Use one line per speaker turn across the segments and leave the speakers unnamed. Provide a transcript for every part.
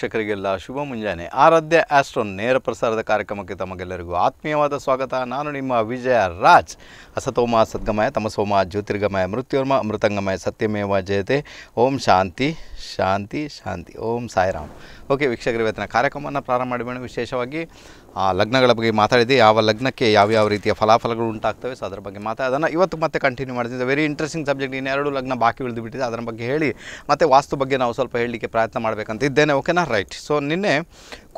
ವೀಕ್ಷಕರಿಗೆಲ್ಲ ಶುಭ ಮುಂಜಾನೆ ಆರಾಧ್ಯ ಆಸ್ಟ್ರೋನ್ ನೇರ ಪ್ರಸಾರದ ಕಾರ್ಯಕ್ರಮಕ್ಕೆ ತಮಗೆಲ್ಲರಿಗೂ ಆತ್ಮೀಯವಾದ ಸ್ವಾಗತ ನಾನು ನಿಮ್ಮ ವಿಜಯ ರಾಜ್ ಅಸತೋಮ ಸದ್ಗಮಯ ತಮಸೋಮ ಜ್ಯೋತಿರ್ಗಮಯ ಮೃತ್ಯುರ್ಮ ಅಮೃತಂಗಮಯ ಸತ್ಯಮೇವ ಜಯತೆ ಓಂ ಶಾಂತಿ ಶಾಂತಿ ಶಾಂತಿ ಓಂ ಸಾಯಿರಾಮ್ ಓಕೆ ವೀಕ್ಷಕರ ಇವತ್ತಿನ ಕಾರ್ಯಕ್ರಮವನ್ನು ಪ್ರಾರಂಭ ಮಾಡಬೇಡ ವಿಶೇಷವಾಗಿ ಆ ಲಗ್ನಗಳ ಬಗ್ಗೆ ಮಾತಾಡಿದೆ ಯಾವ ಲಗ್ನಕ್ಕೆ ಯಾವ್ಯಾವ ರೀತಿಯ ಫಲಾಫಲಗಳು ಉಂಟಾಗ್ತವೆ ಸೊ ಅದರ ಬಗ್ಗೆ ಮಾತಾಡೋದನ್ನು ಇವತ್ತು ಮತ್ತೆ ಕಂಟಿನ್ಯೂ ಮಾಡಿದ್ದೆ ವೆರಿ ಇಂಟ್ರೆಸ್ಟಿಂಗ್ ಸಬ್ಜೆಕ್ಟ್ ಇನ್ನೆರಡು ಲಗ್ನ ಬಾಕಿ ಉಳಿದು ಬಿಟ್ಟಿದೆ ಅದರ ಬಗ್ಗೆ ಹೇಳಿ ಮತ್ತು ವಾಸ್ತು ಬಗ್ಗೆ ನಾವು ಸ್ವಲ್ಪ ಹೇಳಲಿಕ್ಕೆ ಪ್ರಯತ್ನ ಮಾಡಬೇಕಂತ ಇದ್ದೇನೆ ಓಕೆನಾ ರೈಟ್ ಸೊ ನಿನ್ನೆ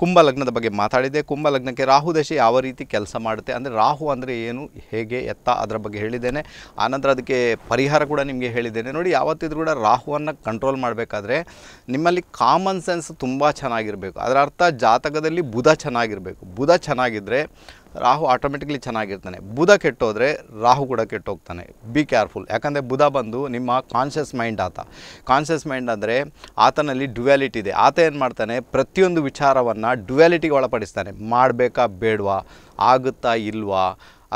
ಕುಂಭ ಲಗ್ನದ ಬಗ್ಗೆ ಮಾತಾಡಿದೆ ಕುಂಭ ಲಗ್ನಕ್ಕೆ ರಾಹು ದಶೆ ಯಾವ ರೀತಿ ಕೆಲಸ ಮಾಡುತ್ತೆ ಅಂದರೆ ರಾಹು ಅಂದರೆ ಏನು ಹೇಗೆ ಎತ್ತ ಅದರ ಬಗ್ಗೆ ಹೇಳಿದ್ದೇನೆ ಆನಂತರ ಅದಕ್ಕೆ ಪರಿಹಾರ ಕೂಡ ನಿಮಗೆ ಹೇಳಿದ್ದೇನೆ ನೋಡಿ ಯಾವತ್ತಿದ್ರೂ ಕೂಡ ರಾಹುವನ್ನು ಕಂಟ್ರೋಲ್ ಮಾಡಬೇಕಾದ್ರೆ ನಿಮ್ಮಲ್ಲಿ ಕಾಮನ್ ಸೆನ್ಸ್ ತುಂಬ ಚೆನ್ನಾಗಿರಬೇಕು ಅದರ ಅರ್ಥ ಜಾತಕದಲ್ಲಿ ಬುಧ ಚೆನ್ನಾಗಿರಬೇಕು ಬುಧ ಚೆನ್ನಾಗಿದ್ದರೆ ರಾಹು ಆಟೋಮೆಟಿಕ್ಲಿ ಚೆನ್ನಾಗಿರ್ತಾನೆ ಬುಧ ಕೆಟ್ಟೋದ್ರೆ ರಾಹು ಕೂಡ ಕೆಟ್ಟೋಗ್ತಾನೆ ಬಿ ಕೇರ್ಫುಲ್ ಯಾಕಂದರೆ ಬುಧ ಬಂದು ನಿಮ್ಮ ಕಾನ್ಷಿಯಸ್ ಮೈಂಡ್ ಆತ ಕಾನ್ಷಿಯಸ್ ಮೈಂಡ್ ಅಂದರೆ ಆತನಲ್ಲಿ ಡ್ಯುವ್ಯಾಲಿಟಿ ಇದೆ ಆತ ಏನು ಮಾಡ್ತಾನೆ ಪ್ರತಿಯೊಂದು ವಿಚಾರವನ್ನು ಡ್ಯುವ್ಯಾಲಿಟಿಗೆ ಒಳಪಡಿಸ್ತಾನೆ ಮಾಡಬೇಕಾ ಬೇಡವಾ ಆಗುತ್ತಾ ಇಲ್ವಾ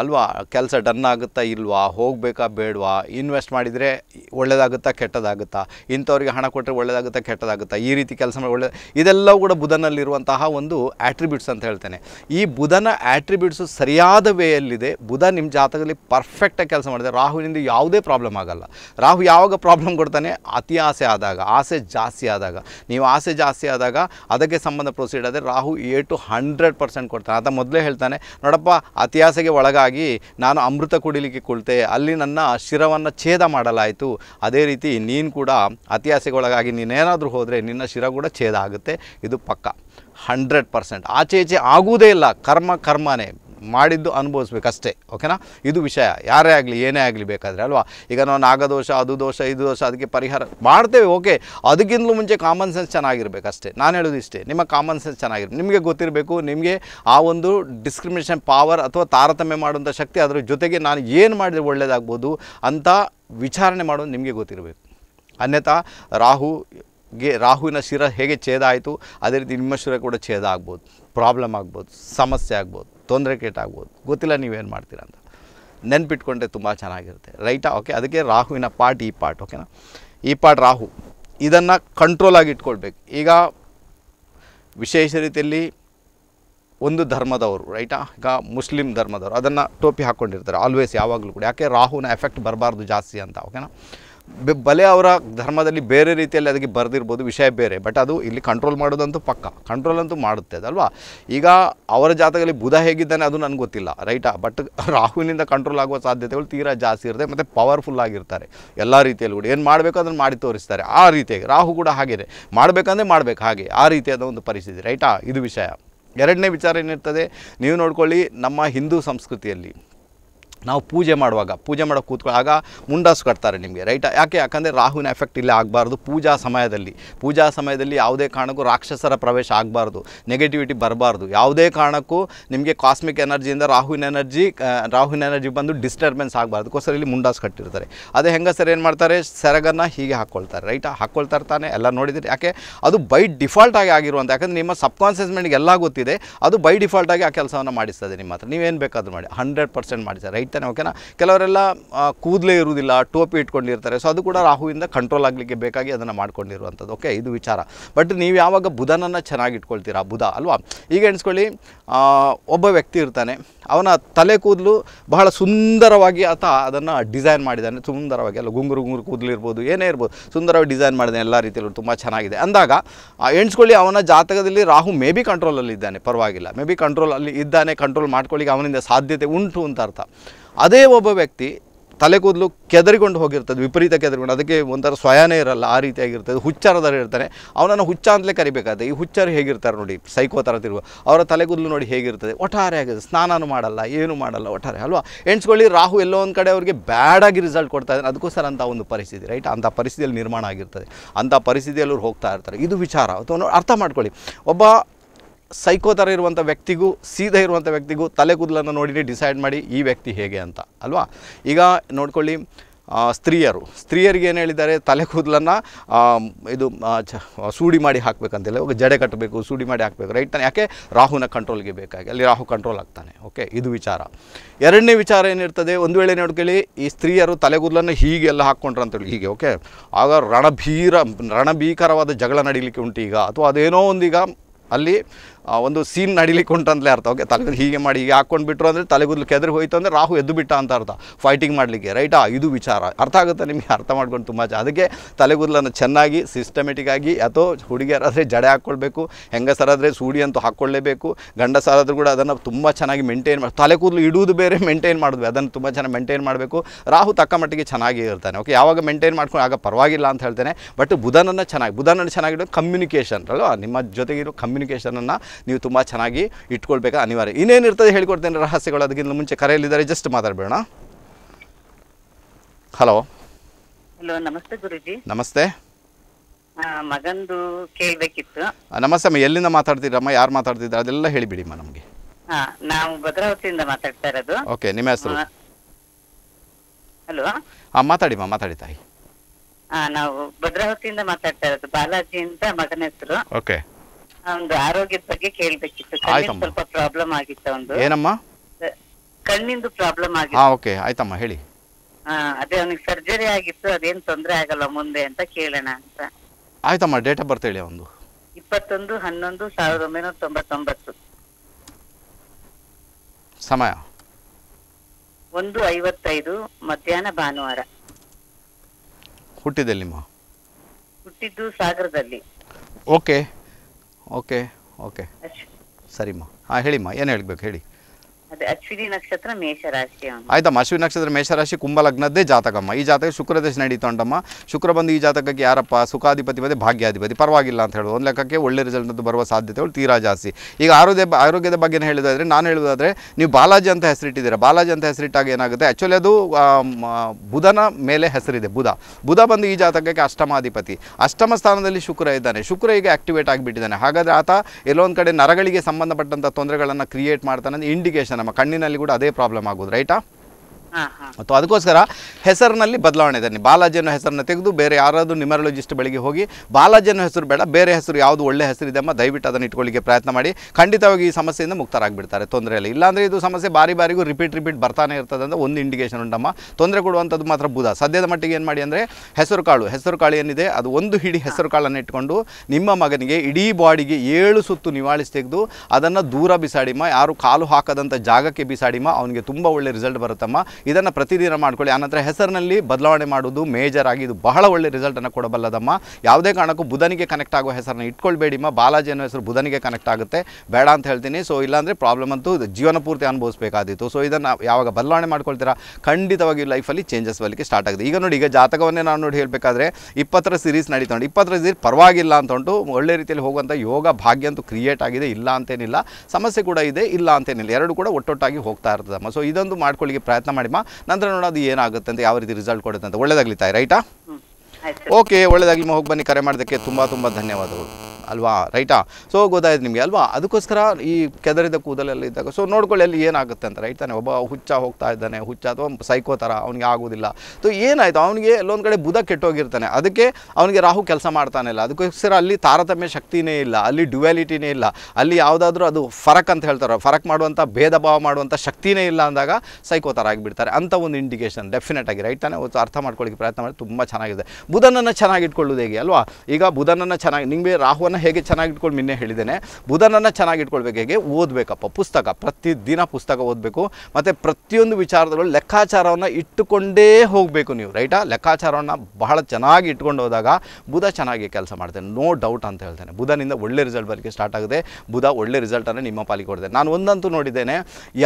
ಅಲ್ವಾ ಕೆಲಸ ಡನ್ ಆಗುತ್ತಾ ಇಲ್ವಾ ಹೋಗಬೇಕಾ ಬೇಡವಾ ಇನ್ವೆಸ್ಟ್ ಮಾಡಿದರೆ ಒಳ್ಳೆಯದಾಗುತ್ತಾ ಕೆಟ್ಟದಾಗುತ್ತಾ ಇಂಥವ್ರಿಗೆ ಹಣ ಕೊಟ್ಟರೆ ಒಳ್ಳೆಯದಾಗುತ್ತಾ ಕೆಟ್ಟದಾಗುತ್ತಾ ಈ ರೀತಿ ಕೆಲಸ ಮಾಡಿ ಒಳ್ಳೆ ಇದೆಲ್ಲವೂ ಕೂಡ ಬುಧನಲ್ಲಿರುವಂತಹ ಒಂದು ಆ್ಯಟ್ರಿಬ್ಯೂಟ್ಸ್ ಅಂತ ಹೇಳ್ತೇನೆ ಈ ಬುಧನ ಆ್ಯಟ್ರಿಬ್ಯೂಟ್ಸು ಸರಿಯಾದ ವೇಯಲ್ಲಿದೆ ಬುಧ ನಿಮ್ಮ ಜಾತಕದಲ್ಲಿ ಪರ್ಫೆಕ್ಟಾಗಿ ಕೆಲಸ ಮಾಡಿದೆ ರಾಹುವಿನಿಂದ ಯಾವುದೇ ಪ್ರಾಬ್ಲಮ್ ಆಗಲ್ಲ ರಾಹು ಯಾವಾಗ ಪ್ರಾಬ್ಲಮ್ ಕೊಡ್ತಾನೆ ಅತಿ ಆಸೆ ಆದಾಗ ಆಸೆ ಜಾಸ್ತಿ ಆದಾಗ ನೀವು ಆಸೆ ಜಾಸ್ತಿ ಆದಾಗ ಅದಕ್ಕೆ ಸಂಬಂಧ ಪ್ರೊಸೀಡ್ ಆದರೆ ರಾಹು ಏ ಟು ಹಂಡ್ರೆಡ್ ಪರ್ಸೆಂಟ್ ಕೊಡ್ತಾನೆ ಅಂತ ಮೊದಲೇ ಹೇಳ್ತಾನೆ ನೋಡಪ್ಪ ಅತಿಯಾಸೆಗೆ ಒಳಗಾಗ ಹಾಗಾಗಿ ನಾನು ಅಮೃತ ಕುಡಿಲಿಕ್ಕೆ ಕುಳಿತೆ ಅಲ್ಲಿ ನನ್ನ ಶಿರವನ್ನು ಛೇದ ಮಾಡಲಾಯಿತು ಅದೇ ರೀತಿ ನೀನು ಕೂಡ ಅತಿಯಾಸೆಗೊಳಗಾಗಿ ನೀನೇನಾದರೂ ಹೋದರೆ ನಿನ್ನ ಶಿರ ಕೂಡ ಛೇದ ಆಗುತ್ತೆ ಇದು ಪಕ್ಕ ಹಂಡ್ರೆಡ್ ಪರ್ಸೆಂಟ್ ಆಚೆ ಈಚೆ ಆಗುವುದೇ ಇಲ್ಲ ಕರ್ಮ ಕರ್ಮನೇ ಮಾಡಿದ್ದು ಅನುಭವಿಸ್ಬೇಕಷ್ಟೇ ಓಕೆನಾ ಇದು ವಿಷಯ ಯಾರೇ ಆಗಲಿ ಏನೇ ಆಗಲಿ ಬೇಕಾದರೆ ಅಲ್ವಾ ಈಗ ನಾವು ನಾಗದೋಷ ಅದು ದೋಷ ಇದು ದೋಷ ಅದಕ್ಕೆ ಪರಿಹಾರ ಮಾಡ್ತೇವೆ ಓಕೆ ಅದಕ್ಕಿಂತಲೂ ಮುಂಚೆ ಕಾಮನ್ ಸೆನ್ಸ್ ಚೆನ್ನಾಗಿರಬೇಕು ಅಷ್ಟೇ ನಾನು ಹೇಳೋದು ಇಷ್ಟೇ ನಿಮ್ಮ ಕಾಮನ್ ಸೆನ್ಸ್ ಚೆನ್ನಾಗಿರ್ಬೇಕು ನಿಮಗೆ ಗೊತ್ತಿರಬೇಕು ನಿಮಗೆ ಆ ಒಂದು ಡಿಸ್ಕ್ರಿಮಿನೇಷನ್ ಪಾವರ್ ಅಥವಾ ತಾರತಮ್ಯ ಮಾಡುವಂಥ ಶಕ್ತಿ ಅದರ ಜೊತೆಗೆ ನಾನು ಏನು ಮಾಡಿದರೆ ಒಳ್ಳೆಯದಾಗ್ಬೋದು ಅಂತ ವಿಚಾರಣೆ ಮಾಡೋದು ನಿಮಗೆ ಗೊತ್ತಿರಬೇಕು ಅನ್ಯಥಾ ರಾಹು ಗೆ ರಾಹುವಿನ ಶಿರ ಹೇಗೆ ಛೇದ ಆಯಿತು ಅದೇ ರೀತಿ ನಿಮ್ಮ ಶಿರ ಕೂಡ ಛೇದ ಆಗ್ಬೋದು ಪ್ರಾಬ್ಲಮ್ ಆಗ್ಬೋದು ಸಮಸ್ಯೆ ಆಗ್ಬೋದು ತೊಂದರೆ ಕೇಟಾಗ್ಬೋದು ಗೊತ್ತಿಲ್ಲ ನೀವೇನು ಮಾಡ್ತೀರಾ ಅಂತ ನೆನ್ಪಿಟ್ಕೊಂಡ್ರೆ ತುಂಬ ಚೆನ್ನಾಗಿರುತ್ತೆ ರೈಟಾ ಓಕೆ ಅದಕ್ಕೆ ರಾಹುವಿನ ಪಾರ್ಟ್ ಈ ಪಾರ್ಟ್ ಓಕೆನಾ ಈ ಪಾರ್ಟ್ ರಾಹು ಇದನ್ನು ಕಂಟ್ರೋಲಾಗಿ ಇಟ್ಕೊಳ್ಬೇಕು ಈಗ ವಿಶೇಷ ರೀತಿಯಲ್ಲಿ ಒಂದು ಧರ್ಮದವರು ರೈಟಾ ಈಗ ಮುಸ್ಲಿಂ ಧರ್ಮದವರು ಅದನ್ನು ಟೋಪಿ ಹಾಕ್ಕೊಂಡಿರ್ತಾರೆ ಆಲ್ವೇಸ್ ಯಾವಾಗಲೂ ಕೂಡ ಯಾಕೆ ರಾಹುನ ಎಫೆಕ್ಟ್ ಬರಬಾರ್ದು ಜಾಸ್ತಿ ಅಂತ ಓಕೆನಾ ಬಲೆ ಅವರ ಧರ್ಮದಲ್ಲಿ ಬೇರೆ ರೀತಿಯಲ್ಲಿ ಅದಕ್ಕೆ ಬರೆದಿರ್ಬೋದು ವಿಷಯ ಬೇರೆ ಬಟ್ ಅದು ಇಲ್ಲಿ ಕಂಟ್ರೋಲ್ ಮಾಡೋದಂತೂ ಪಕ್ಕ ಕಂಟ್ರೋಲ್ ಅಂತೂ ಮಾಡುತ್ತೆ ಅದಲ್ವಾ ಈಗ ಅವರ ಜಾತಕದಲ್ಲಿ ಬುಧ ಹೇಗಿದ್ದಾನೆ ಅದು ನನಗೆ ಗೊತ್ತಿಲ್ಲ ರೈಟಾ ಬಟ್ ರಾಹುಲಿನಿಂದ ಕಂಟ್ರೋಲ್ ಆಗುವ ಸಾಧ್ಯತೆಗಳು ತೀರಾ ಜಾಸ್ತಿ ಇರುತ್ತೆ ಮತ್ತು ಪವರ್ಫುಲ್ ಆಗಿರ್ತಾರೆ ಎಲ್ಲ ರೀತಿಯಲ್ಲಿ ಕೂಡ ಏನು ಮಾಡಬೇಕು ಅದನ್ನು ಮಾಡಿ ತೋರಿಸ್ತಾರೆ ಆ ರೀತಿಯಾಗಿ ರಾಹು ಕೂಡ ಹಾಗೆ ಮಾಡಬೇಕಂದ್ರೆ ಮಾಡಬೇಕು ಹಾಗೆ ಆ ರೀತಿಯಾದ ಒಂದು ಪರಿಸ್ಥಿತಿ ರೈಟಾ ಇದು ವಿಷಯ ಎರಡನೇ ವಿಚಾರ ಏನಿರ್ತದೆ ನೀವು ನೋಡ್ಕೊಳ್ಳಿ ನಮ್ಮ ಹಿಂದೂ ಸಂಸ್ಕೃತಿಯಲ್ಲಿ ನಾವು ಪೂಜೆ ಮಾಡುವಾಗ ಪೂಜೆ ಮಾಡೋಕ್ಕೆ ಕೂತ್ಕೊಳ್ಳಾಗ ಮುಂಡಾಸು ಕಟ್ತಾರೆ ನಿಮಗೆ ರೈಟ್ ಯಾಕೆ ಯಾಕಂದರೆ ರಾಹುವಿನ ಎಫೆಕ್ಟ್ ಇಲ್ಲೇ ಆಗಬಾರ್ದು ಪೂಜಾ ಸಮಯದಲ್ಲಿ ಪೂಜಾ ಸಮಯದಲ್ಲಿ ಯಾವುದೇ ಕಾರಣಕ್ಕೂ ರಾಕ್ಷಸರ ಪ್ರವೇಶ ಆಗಬಾರ್ದು ನೆಗೆಟಿವಿಟಿ ಬರಬಾರ್ದು ಯಾವುದೇ ಕಾರಣಕ್ಕೂ ನಿಮಗೆ ಕಾಸ್ಮಿಕ್ ಎನರ್ಜಿಯಿಂದ ರಾಹುವಿನ ಎನರ್ಜಿ ರಾಹುವಿನ ಎನರ್ಜಿ ಬಂದು ಡಿಸ್ಟರ್ಬೆನ್ಸ್ ಕೋಸರ ಇಲ್ಲಿ ಮುಂಡಾಸು ಕಟ್ಟಿರ್ತಾರೆ ಅದೇ ಹೆಂಗಸರು ಏನು ಮಾಡ್ತಾರೆ ಸೆರಗನ್ನು ಹೀಗೆ ಹಾಕ್ಕೊಳ್ತಾರೆ ರೈಟ್ ಹಾಕ್ಕೊಳ್ತಾ ಇರ್ತಾನೆ ಎಲ್ಲ ನೋಡಿದರೆ ಯಾಕೆ ಅದು ಬೈ ಡಿಫಾಲ್ಟ್ ಆಗಿ ಆಗಿರುವಂಥ ಯಾಕಂದರೆ ನಿಮ್ಮ ಕಾನ್ಸಿಯಸ್ ಮೈಂಡ್ಗೆ ಎಲ್ಲ ಗೊತ್ತಿದೆ ಅದು ಬೈ ಡಿಫಾಲ್ಟಾಗಿ ಆ ಕೆಲಸವನ್ನು ಮಾಡಿಸ್ತದೆ ನಿಮ್ಮ ಹತ್ರ ನೀವೇನು ಬೇಕಾದರೂ ಮಾಡಿ ಹಂಡ್ರೆಡ್ ಪರ್ಸೆಂಟ್ ಮಾಡಿಸ್ತಾರೆ ರೈಟ್ ಓಕೆನಾ ಕೆಲವರೆಲ್ಲ ಕೂದಲೇ ಇರುವುದಿಲ್ಲ ಟೋಪಿ ಇಟ್ಕೊಂಡಿರ್ತಾರೆ ಸೊ ಅದು ಕೂಡ ರಾಹುವಿಂದ ಕಂಟ್ರೋಲ್ ಆಗಲಿಕ್ಕೆ ಬೇಕಾಗಿ ಅದನ್ನು ಮಾಡ್ಕೊಂಡಿರುವಂಥದ್ದು ಓಕೆ ಇದು ವಿಚಾರ ಬಟ್ ನೀವು ಯಾವಾಗ ಬುಧನನ್ನು ಚೆನ್ನಾಗಿ ಇಟ್ಕೊಳ್ತೀರಾ ಬುಧ ಅಲ್ವಾ ಈಗ ಎಣಿಸ್ಕೊಳ್ಳಿ ಒಬ್ಬ ವ್ಯಕ್ತಿ ಇರ್ತಾನೆ ಅವನ ತಲೆ ಕೂದಲು ಬಹಳ ಸುಂದರವಾಗಿ ಆತ ಅದನ್ನು ಡಿಸೈನ್ ಮಾಡಿದ್ದಾನೆ ಸುಂದರವಾಗಿ ಅಲ್ಲ ಗುಂಗುರು ಗುಂಗುರು ಕೂದಲಿರ್ಬೋದು ಏನೇ ಇರ್ಬೋದು ಸುಂದರವಾಗಿ ಡಿಸೈನ್ ಮಾಡಿದ್ದಾನೆ ಎಲ್ಲ ರೀತಿಯಲ್ಲೂ ತುಂಬ ಚೆನ್ನಾಗಿದೆ ಅಂದಾಗ ಎಣಿಸ್ಕೊಳ್ಳಿ ಅವನ ಜಾತಕದಲ್ಲಿ ರಾಹು ಮೇ ಬಿ ಇದ್ದಾನೆ ಪರವಾಗಿಲ್ಲ ಮೇ ಬಿ ಕಂಟ್ರೋಲಲ್ಲಿ ಇದ್ದಾನೆ ಕಂಟ್ರೋಲ್ ಮಾಡ್ಕೊಳ್ಳಿಕ್ಕೆ ಅವನಿಂದ ಸಾಧ್ಯತೆ ಉಂಟು ಅಂತ ಅರ್ಥ ಅದೇ ಒಬ್ಬ ವ್ಯಕ್ತಿ ತಲೆ ಕೂದಲು ಕೆದರಿಕೊಂಡು ಹೋಗಿರ್ತದೆ ವಿಪರೀತ ಕೆದರಿಕೊಂಡು ಅದಕ್ಕೆ ಒಂಥರ ಸ್ವಯಾನೇ ಇರಲ್ಲ ಆ ರೀತಿಯಾಗಿರ್ತದೆ ಹುಚ್ಚಾರದಾರ ಇರ್ತಾನೆ ಅವನನ್ನು ಹುಚ್ಚ ಅಂತಲೇ ಕರಿಬೇಕಾದ್ರೆ ಈ ಹುಚ್ಚಾರು ಹೇಗಿರ್ತಾರೆ ನೋಡಿ ಸೈಕೋ ಥರ ತಿರುವ ಅವರ ತಲೆ ಕೂದಲು ನೋಡಿ ಹೇಗಿರ್ತದೆ ಒಟ್ಟಾರೆ ಆಗಿದೆ ಸ್ನಾನನೂ ಮಾಡಲ್ಲ ಏನು ಮಾಡಲ್ಲ ಒಟ್ಟಾರೆ ಅಲ್ವಾ ಎಣ್ಸ್ಕೊಳ್ಳಿ ರಾಹು ಎಲ್ಲೋ ಒಂದು ಕಡೆ ಅವರಿಗೆ ಬ್ಯಾಡಾಗಿ ರಿಸಲ್ಟ್ ಕೊಡ್ತಾ ಇದ್ದಾರೆ ಅದಕ್ಕೋಸ್ಕರ ಅಂಥ ಒಂದು ಪರಿಸ್ಥಿತಿ ರೈಟ್ ಅಂಥ ಪರಿಸ್ಥಿತಿಯಲ್ಲಿ ನಿರ್ಮಾಣ ಆಗಿರ್ತದೆ ಅಂಥ ಪರಿಸ್ಥಿತಿಯಲ್ಲಿ ಅವ್ರು ಹೋಗ್ತಾ ಇರ್ತಾರೆ ಇದು ವಿಚಾರ ಅಥವಾ ಅರ್ಥ ಮಾಡ್ಕೊಳ್ಳಿ ಒಬ್ಬ ಸೈಕೋ ಥರ ಇರುವಂಥ ವ್ಯಕ್ತಿಗೂ ಸೀದಾ ಇರುವಂಥ ವ್ಯಕ್ತಿಗೂ ತಲೆ ಕೂದಲನ್ನು ನೋಡಿ ಡಿಸೈಡ್ ಮಾಡಿ ಈ ವ್ಯಕ್ತಿ ಹೇಗೆ ಅಂತ ಅಲ್ವಾ ಈಗ ನೋಡ್ಕೊಳ್ಳಿ ಸ್ತ್ರೀಯರು ಸ್ತ್ರೀಯರಿಗೆ ಏನು ಹೇಳಿದ್ದಾರೆ ತಲೆ ಕೂದಲನ್ನು ಇದು ಸೂಡಿ ಮಾಡಿ ಹಾಕಬೇಕಂತಿಲ್ಲ ಇವಾಗ ಜಡೆ ಕಟ್ಟಬೇಕು ಸೂಡಿ ಮಾಡಿ ಹಾಕಬೇಕು ರೈಟ್ ತಾನೆ ಯಾಕೆ ರಾಹುನ ಕಂಟ್ರೋಲ್ಗೆ ಬೇಕಾಗಿ ಅಲ್ಲಿ ರಾಹು ಕಂಟ್ರೋಲ್ ಆಗ್ತಾನೆ ಓಕೆ ಇದು ವಿಚಾರ ಎರಡನೇ ವಿಚಾರ ಏನಿರ್ತದೆ ಒಂದು ವೇಳೆ ನೋಡ್ಕೊಳ್ಳಿ ಈ ಸ್ತ್ರೀಯರು ತಲೆ ಹೀಗೆ ಹೀಗೆಲ್ಲ ಹಾಕ್ಕೊಂಡ್ರು ಅಂತೇಳಿ ಹೀಗೆ ಓಕೆ ಆಗ ರಣಭೀರ ರಣಭೀಕರವಾದ ಜಗಳ ನಡೀಲಿಕ್ಕೆ ಉಂಟು ಈಗ ಅಥವಾ ಅದೇನೋ ಒಂದೀಗ ಅಲ್ಲಿ ಒಂದು ಸೀನ್ ನಡಿಲಿಕ್ಕೆ ಉಂಟಂತಲೇ ಅರ್ಥ ಓಕೆ ತಲೆ ಹೀಗೆ ಮಾಡಿ ಹೀಗೆ ಹಾಕ್ಕೊಂಡು ಬಿಟ್ಟರು ಅಂದರೆ ತಲೆಗೂದಲು ಕೆದರಿ ಹೋಯ್ತು ಅಂದರೆ ರಾಹು ಎದ್ದು ಬಿಟ್ಟ ಅಂತ ಅರ್ಥ ಫೈಟಿಂಗ್ ಮಾಡಲಿಕ್ಕೆ ರೈಟಾ ಇದು ವಿಚಾರ ಅರ್ಥ ಆಗುತ್ತೆ ನಿಮಗೆ ಅರ್ಥ ಮಾಡ್ಕೊಂಡು ತುಂಬ ಅದಕ್ಕೆ ತಲೆಗೂದಲನ್ನು ಚೆನ್ನಾಗಿ ಸಿಸ್ಟಮೆಟಿಕ್ ಆಗಿ ಅಥವಾ ಹುಡುಗಿಯರಾದರೆ ಜಡೆ ಹಾಕ್ಕೊಳ್ಬೇಕು ಹೆಂಗಸರಾದರೆ ಸೂಡಿ ಅಂತೂ ಹಾಕ್ಕೊಳ್ಳೇಬೇಕು ಗಂಡಸರಾದರೂ ಕೂಡ ಅದನ್ನು ತುಂಬ ಚೆನ್ನಾಗಿ ಮೇಂಟೈನ್ ಮಾಡಿ ತಲೆ ಕೂದಲು ಇಡುವುದು ಬೇರೆ ಮೇಂಟೈನ್ ಮಾಡಿದ್ವಿ ಅದನ್ನು ತುಂಬ ಚೆನ್ನಾಗಿ ಮೇಂಟೈನ್ ಮಾಡಬೇಕು ರಾಹು ತಕ್ಕ ಮಟ್ಟಿಗೆ ಚೆನ್ನಾಗಿ ಇರ್ತಾನೆ ಓಕೆ ಯಾವಾಗ ಮೇಂಟೈನ್ ಮಾಡ್ಕೊಂಡು ಆಗ ಪರವಾಗಿಲ್ಲ ಅಂತ ಹೇಳ್ತೇನೆ ಬಟ್ ಬುಧನನ್ನು ಚೆನ್ನಾಗಿ ಬುಧನನ್ನು ಚೆನ್ನಾಗಿಡೋ ಕಮ್ಯುನಿಕೇಷನ್ ಅಲ್ವಾ ನಿಮ್ಮ ಜೊತೆಗಿರೋ ಕಮ್ಯುನಿಕೇಷನನ್ನು ನೀವು ತುಂಬ ಚೆನ್ನಾಗಿ ಇಟ್ಕೊಳ್ಬೇಕು ಅನಿವಾರ್ಯ ಇನ್ನೇನಿರ್ತದೆ ಹೇಳಿಕೊಡ್ತೇನೆ ರಹಸ್ಯಗಳು ಅದಕ್ಕಿಂತ ಮುಂಚೆ ಕರೆಯಲ್ಲಿದ್ದಾರೆ ಜಸ್ಟ್ ಮಾತಾಡಬೇಡ ಹಲೋ
ಹಲೋ ನಮಸ್ತೆ ಗುರುಜಿ ನಮಸ್ತೆ ಮಗಂದು ಕೇಳಬೇಕಿತ್ತು
ನಮಸ್ತೆ ಎಲ್ಲಿಂದ ಮಾತಾಡ್ತಿದ್ರಮ್ಮ ಯಾರು ಮಾತಾಡ್ತಿದ್ರ ಅದೆಲ್ಲ ಹೇಳಿಬಿಡಿಮ್ಮ ನಮಗೆ
ನಾವು ಭದ್ರಾವತಿಯಿಂದ ಮಾತಾಡ್ತಾ ಇರೋದು
ಓಕೆ ನಿಮ್ಮ ಹೆಸರು ಹಲೋ ಹಾಂ ಮಾತಾಡಿಮ್ಮ ಮಾತಾಡಿ ತಾಯಿ
ನಾವು ಭದ್ರಾವತಿಯಿಂದ ಮಾತಾಡ್ತಾ ಇರೋದು ಬಾಲಾಜಿ ಅಂತ ಮಗನ ಹೆಸರು ಓಕೆ ಒಂದು ಆರೋಗ್ಯದ ಬಗ್ಗೆ ಕೇಳಬೇಕಿತ್ತು ಸ್ವಲ್ಪ ಪ್ರಾಬ್ಲಮ್ ಆಗಿತ್ತು ಒಂದು ಏನಮ್ಮ ಕಣ್ಣಿಂದು ಪ್ರಾಬ್ಲಮ್ ಆಗಿತ್ತು ಹಾ
ಓಕೆ ಆಯ್ತಮ್ಮ ಹೇಳಿ
ಹಾ, ಅದೇ ಅವನಿಗೆ ಸರ್ಜರಿ ಆಗಿತ್ತು ಅದೇನ್ ತೊಂದ್ರೆ ಆಗಲ್ಲ ಮುಂದೆ ಅಂತ ಕೇಳೋಣ ಅಂತ
ಆಯ್ತಮ್ಮ ಡೇಟ್ ಆಫ್ ಬರ್ತ್ ಹೇಳಿ ಒಂದು
ಇಪ್ಪತ್ತೊಂದು ಹನ್ನೊಂದು ಸಾವಿರದ ಒಂಬೈನೂರ ತೊಂಬತ್ತೊಂಬತ್ತು ಸಮಯ ಒಂದು ಐವತ್ತೈದು ಮಧ್ಯಾಹ್ನ ಭಾನುವಾರ ಹುಟ್ಟಿದೆಲ್ಲಿಮ್ಮ ಹುಟ್ಟಿದ್ದು ಸಾಗರದಲ್ಲಿ
ಓಕೆ ಓಕೆ ಓಕೆ ಸರಿಮ್ಮ ಹಾಂ ಹೇಳಿಮ್ಮ ಏನು ಹೇಳಬೇಕು ಹೇಳಿ
ಮೇಷರಾಶಿ
ಆಯ್ತಮ್ಮ ಅಶ್ವಿನಿ ನಕ್ಷತ್ರ ಮೇಷರಾಶಿ ಕುಂಭ ಲಗ್ನದ್ದೇ ಜಾತಕಮ್ಮ ಈ ಜಾತಕ ಶುಕ್ರ ದೇಶ ನಡೀತು ಅಂಡಮ್ಮ ಶುಕ್ರ ಬಂದು ಈ ಜಾತಕಕ್ಕೆ ಯಾರಪ್ಪ ಸುಖಾಧಿಪತಿ ಬದೇ ಭಾಗ್ಯಾಧಿಪತಿ ಪರವಾಗಿಲ್ಲ ಅಂತ ಹೇಳೋದು ಒಂದು ಲೆಕ್ಕಕ್ಕೆ ಒಳ್ಳೆ ರಿಸಲ್ಟ್ ಬರುವ ಸಾಧ್ಯತೆಗಳು ತೀರಾ ಜಾಸ್ತಿ ಈಗ ಆರೋಗ್ಯ ಆರೋಗ್ಯದ ಬಗ್ಗೆ ಹೇಳೋದಾದ್ರೆ ನಾನು ಹೇಳುವುದಾದ್ರೆ ನೀವು ಬಾಲಾಜಿ ಅಂತ ಹೆಸರಿಟ್ಟಿದ್ದೀರಾ ಬಾಲಾಜಿ ಅಂತ ಹೆಸರಿಟ್ಟಾಗ ಏನಾಗುತ್ತೆ ಆ್ಯಕ್ಚುಲಿ ಅದು ಬುಧನ ಮೇಲೆ ಹೆಸರಿದೆ ಬುಧ ಬುಧ ಬಂದು ಈ ಜಾತಕಕ್ಕೆ ಅಷ್ಟಮಾಧಿಪತಿ ಅಷ್ಟಮ ಸ್ಥಾನದಲ್ಲಿ ಶುಕ್ರ ಇದ್ದಾನೆ ಶುಕ್ರ ಈಗ ಆಕ್ಟಿವೇಟ್ ಆಗಿಬಿಟ್ಟಿದ್ದಾನೆ ಹಾಗಾದ್ರೆ ಆತ ಎಲ್ಲೊಂದು ಕಡೆ ನರಗಳಿಗೆ ಸಂಬಂಧಪಟ್ಟಂತ ತೊಂದರೆಗಳನ್ನು ಕ್ರಿಯೇಟ್ ಮಾಡ್ತಾನೆ ಇಂಡಿಕೇಶನ್ ನಮ್ಮ ಕಣ್ಣಿನಲ್ಲಿ ಕೂಡ ಅದೇ ಪ್ರಾಬ್ಲಮ್ ಆಗೋದು ರೈಟಾ ಮತ್ತು ಅದಕ್ಕೋಸ್ಕರ ಹೆಸರಿನಲ್ಲಿ ಬದಲಾವಣೆ ಇದೆ ಬಾಲಾಜಿ ಹೆಸರನ್ನು ತೆಗೆದು ಬೇರೆ ಯಾರಾದರೂ ನ್ಯೂಮರಾಲಜಿಸ್ಟ್ ಬಳಿಗೆ ಹೋಗಿ ಬಾಲಾಜಿ ಹೆಸರು ಬೇಡ ಬೇರೆ ಹೆಸರು ಯಾವುದು ಒಳ್ಳೆ ಹೆಸರು ಅಮ್ಮ ದಯವಿಟ್ಟು ಅದನ್ನು ಇಟ್ಕೊಳ್ಳಿಕ್ಕೆ ಪ್ರಯತ್ನ ಮಾಡಿ ಖಂಡಿತವಾಗಿ ಈ ಸಮಸ್ಯೆಯಿಂದ ಮುಕ್ತರಾಗಿಬಿಡ್ತಾರೆ ತೊಂದರೆ ಇಲ್ಲ ಇಲ್ಲಾಂದರೆ ಇದು ಸಮಸ್ಯೆ ಬಾರಿ ಬಾರಿಗೂ ರಿಪೀಟ್ ರಿಪೀಟ್ ಬರ್ತಾನೆ ಇರ್ತದೆ ಅಂತ ಒಂದು ಇಂಡಿಕೇಷನ್ ಉಂಟಮ್ಮ ತೊಂದರೆ ಕೊಡುವಂಥದ್ದು ಮಾತ್ರ ಬುಧ ಸದ್ಯದ ಮಟ್ಟಿಗೆ ಏನು ಮಾಡಿ ಅಂದರೆ ಹೆಸರು ಕಾಳು ಹೆಸರು ಕಾಳು ಏನಿದೆ ಅದು ಒಂದು ಹಿಡಿ ಹೆಸರು ಕಾಳನ್ನು ಇಟ್ಕೊಂಡು ನಿಮ್ಮ ಮಗನಿಗೆ ಇಡೀ ಬಾಡಿಗೆ ಏಳು ಸುತ್ತು ನಿವಾಳಿಸಿ ತೆಗೆದು ಅದನ್ನು ದೂರ ಬಿಸಾಡಿಮ್ಮ ಯಾರು ಕಾಲು ಹಾಕದಂಥ ಜಾಗಕ್ಕೆ ಬಿಸಾಡಿಮ್ಮ ಅವನಿಗೆ ತುಂಬ ಒಳ್ಳೆ ರಿಸಲ್ಟ್ ಬರುತ್ತಮ್ಮ ಇದನ್ನು ಪ್ರತಿದಿನ ಮಾಡ್ಕೊಳ್ಳಿ ಆನಂತರ ಹೆಸರಿನಲ್ಲಿ ಬದಲಾವಣೆ ಮಾಡೋದು ಮೇಜರ್ ಆಗಿ ಇದು ಬಹಳ ಒಳ್ಳೆ ರಿಸಲ್ಟನ್ನು ಕೊಡಬಲ್ಲದಮ್ಮ ಯಾವುದೇ ಕಾರಣಕ್ಕೂ ಬುಧನಿಗೆ ಕನೆಕ್ಟ್ ಆಗುವ ಹೆಸರನ್ನ ಇಟ್ಕೊಳ್ಬೇಡಿಮ್ಮ ಬಾಲಾಜಿ ಅನ್ನೋ ಹೆಸರು ಬುಧನಿಗೆ ಕನೆಕ್ಟ್ ಆಗುತ್ತೆ ಬೇಡ ಅಂತ ಹೇಳ್ತೀನಿ ಸೊ ಇಲ್ಲಾಂದರೆ ಪ್ರಾಬ್ಲಮ್ ಅಂತೂ ಜೀವನ ಪೂರ್ತಿ ಅನುಭವಿಸಬೇಕಾದಿತ್ತು ಸೊ ಇದನ್ನು ಯಾವಾಗ ಬದಲಾವಣೆ ಮಾಡ್ಕೊಳ್ತೀರಾ ಖಂಡಿತವಾಗಿ ಲೈಫಲ್ಲಿ ಚೇಂಜಸ್ ಬರಲಿಕ್ಕೆ ಸ್ಟಾರ್ಟ್ ಆಗಿದೆ ಈಗ ನೋಡಿ ಈಗ ಜಾತಕವನ್ನೇ ನಾನು ನೋಡಿ ಹೇಳಬೇಕಾದ್ರೆ ಇಪ್ಪತ್ತರ ಸೀರೀಸ್ ನಡೀತಾ ಉಂಟು ಇಪ್ಪತ್ತರ ಸೀರೀಸ್ ಪರವಾಗಿಲ್ಲ ಅಂತ ಉಂಟು ಒಳ್ಳೆ ರೀತಿಯಲ್ಲಿ ಹೋಗುವಂಥ ಯೋಗ ಭಾಗ್ಯ ಅಂತೂ ಕ್ರಿಯೇಟ್ ಆಗಿದೆ ಇಲ್ಲ ಅಂತೇನಿಲ್ಲ ಸಮಸ್ಯೆ ಕೂಡ ಇದೆ ಇಲ್ಲ ಅಂತೇನಿಲ್ಲ ಎರಡು ಕೂಡ ಒಟ್ಟೊಟ್ಟಾಗಿ ಹೋಗ್ತಾ ಇರ್ತದಮ್ಮ ಸೊ ಇದೊಂದು ಮಾಡ್ಕೊಳ್ಳಿಕ್ಕೆ ಪ್ರಯತ್ನ ಮಾಡಿ ಮಾಡಿಮ್ಮ ನಂತರ ನೋಡೋದು ಏನಾಗುತ್ತೆ ಅಂತ ಯಾವ ರೀತಿ ರಿಸಲ್ಟ್ ಕೊಡುತ್ತೆ ಅಂತ ಒಳ್ಳೇದಾಗ್ಲಿ ತಾಯಿ ರೈಟಾ ಓಕೆ ನಿಮ್ಮ ಹೋಗಿ ಬನ್ನಿ ಕರೆ ಮಾಡೋದಕ್ಕೆ ತುಂಬ ತುಂಬ ಧನ್ಯವಾದಗಳು ಅಲ್ವಾ ರೈಟಾ ಸೊ ಗೊತ್ತಾಯ್ತು ನಿಮಗೆ ಅಲ್ವಾ ಅದಕ್ಕೋಸ್ಕರ ಈ ಕೆದರಿದ ಕೂದಲೆಲ್ಲ ಇದ್ದಾಗ ಸೊ ನೋಡ್ಕೊಳ್ಳಿ ಅಲ್ಲಿ ಏನಾಗುತ್ತೆ ಅಂತ ರೈಟ್ ತಾನೆ ಒಬ್ಬ ಹುಚ್ಚ ಹೋಗ್ತಾ ಇದ್ದಾನೆ ಹುಚ್ಚ ಅಥವಾ ಸೈಕೋ ಥರ ಅವನಿಗೆ ಆಗೋದಿಲ್ಲ ಸೊ ಏನಾಯಿತು ಅವನಿಗೆ ಎಲ್ಲೊಂದು ಕಡೆ ಬುಧ ಕೆಟ್ಟೋಗಿರ್ತಾನೆ ಅದಕ್ಕೆ ಅವನಿಗೆ ರಾಹು ಕೆಲಸ ಮಾಡ್ತಾನೆ ಇಲ್ಲ ಅದಕ್ಕೋಸ್ಕರ ಅಲ್ಲಿ ತಾರತಮ್ಯ ಶಕ್ತಿನೇ ಇಲ್ಲ ಅಲ್ಲಿ ಡ್ಯುವ್ಯಾಲಿಟಿನೇ ಇಲ್ಲ ಅಲ್ಲಿ ಯಾವುದಾದ್ರೂ ಅದು ಫರಕ್ ಅಂತ ಹೇಳ್ತಾರೆ ಫರಕ್ ಮಾಡುವಂಥ ಭೇದ ಭಾವ ಮಾಡುವಂಥ ಶಕ್ತಿನೇ ಇಲ್ಲ ಅಂದಾಗ ಸೈಕೋ ಥರ ಆಗಿಬಿಡ್ತಾರೆ ಅಂತ ಒಂದು ಇಂಡಿಕೇಶನ್ ಡೆಫಿನೆಟ್ ಆಗಿ ರೈಟ್ ತಾನೆ ಅರ್ಥ ಮಾಡ್ಕೊಳ್ಳಿಕ್ಕೆ ಪ್ರಯತ್ನ ಮಾಡಿ ತುಂಬ ಚೆನ್ನಾಗಿದೆ ಬುಧನನ್ನು ಚೆನ್ನಾಗಿಟ್ಕೊಳ್ಳೋದು ಹೇಗೆ ಅಲ್ವಾ ಈಗ ಬುಧನನ್ನು ಚೆನ್ನಾಗಿ ನಿಮಗೆ ರಾಹುವನ್ನು ಹೇಗೆ ಚೆನ್ನಾಗಿಟ್ಕೊಂಡು ನಿನ್ನೆ ಹೇಳಿದ್ದೇನೆ ಬುಧನನ್ನು ಚೆನ್ನಾಗಿಟ್ಕೊಳ್ಬೇಕು ಹೇಗೆ ಓದಬೇಕಪ್ಪ ಪುಸ್ತಕ ಪ್ರತಿದಿನ ಪುಸ್ತಕ ಓದಬೇಕು ಮತ್ತು ಪ್ರತಿಯೊಂದು ವಿಚಾರದಲ್ಲೂ ಲೆಕ್ಕಾಚಾರವನ್ನು ಇಟ್ಟುಕೊಂಡೇ ಹೋಗಬೇಕು ನೀವು ರೈಟಾ ಲೆಕ್ಕಾಚಾರವನ್ನು ಬಹಳ ಚೆನ್ನಾಗಿ ಇಟ್ಕೊಂಡು ಹೋದಾಗ ಬುಧ ಚೆನ್ನಾಗಿ ಕೆಲಸ ಮಾಡ್ತೇನೆ ನೋ ಡೌಟ್ ಅಂತ ಹೇಳ್ತೇನೆ ಬುಧನಿಂದ ಒಳ್ಳೆ ರಿಸಲ್ಟ್ ಬರೋಕ್ಕೆ ಸ್ಟಾರ್ಟ್ ಆಗುತ್ತೆ ಬುಧ ಒಳ್ಳೆ ರಿಸಲ್ಟನ್ನು ನಿಮ್ಮ ಪಾಲಿಗೆ ಕೊಡ್ತೇನೆ ನಾನು ಒಂದಂತೂ ನೋಡಿದ್ದೇನೆ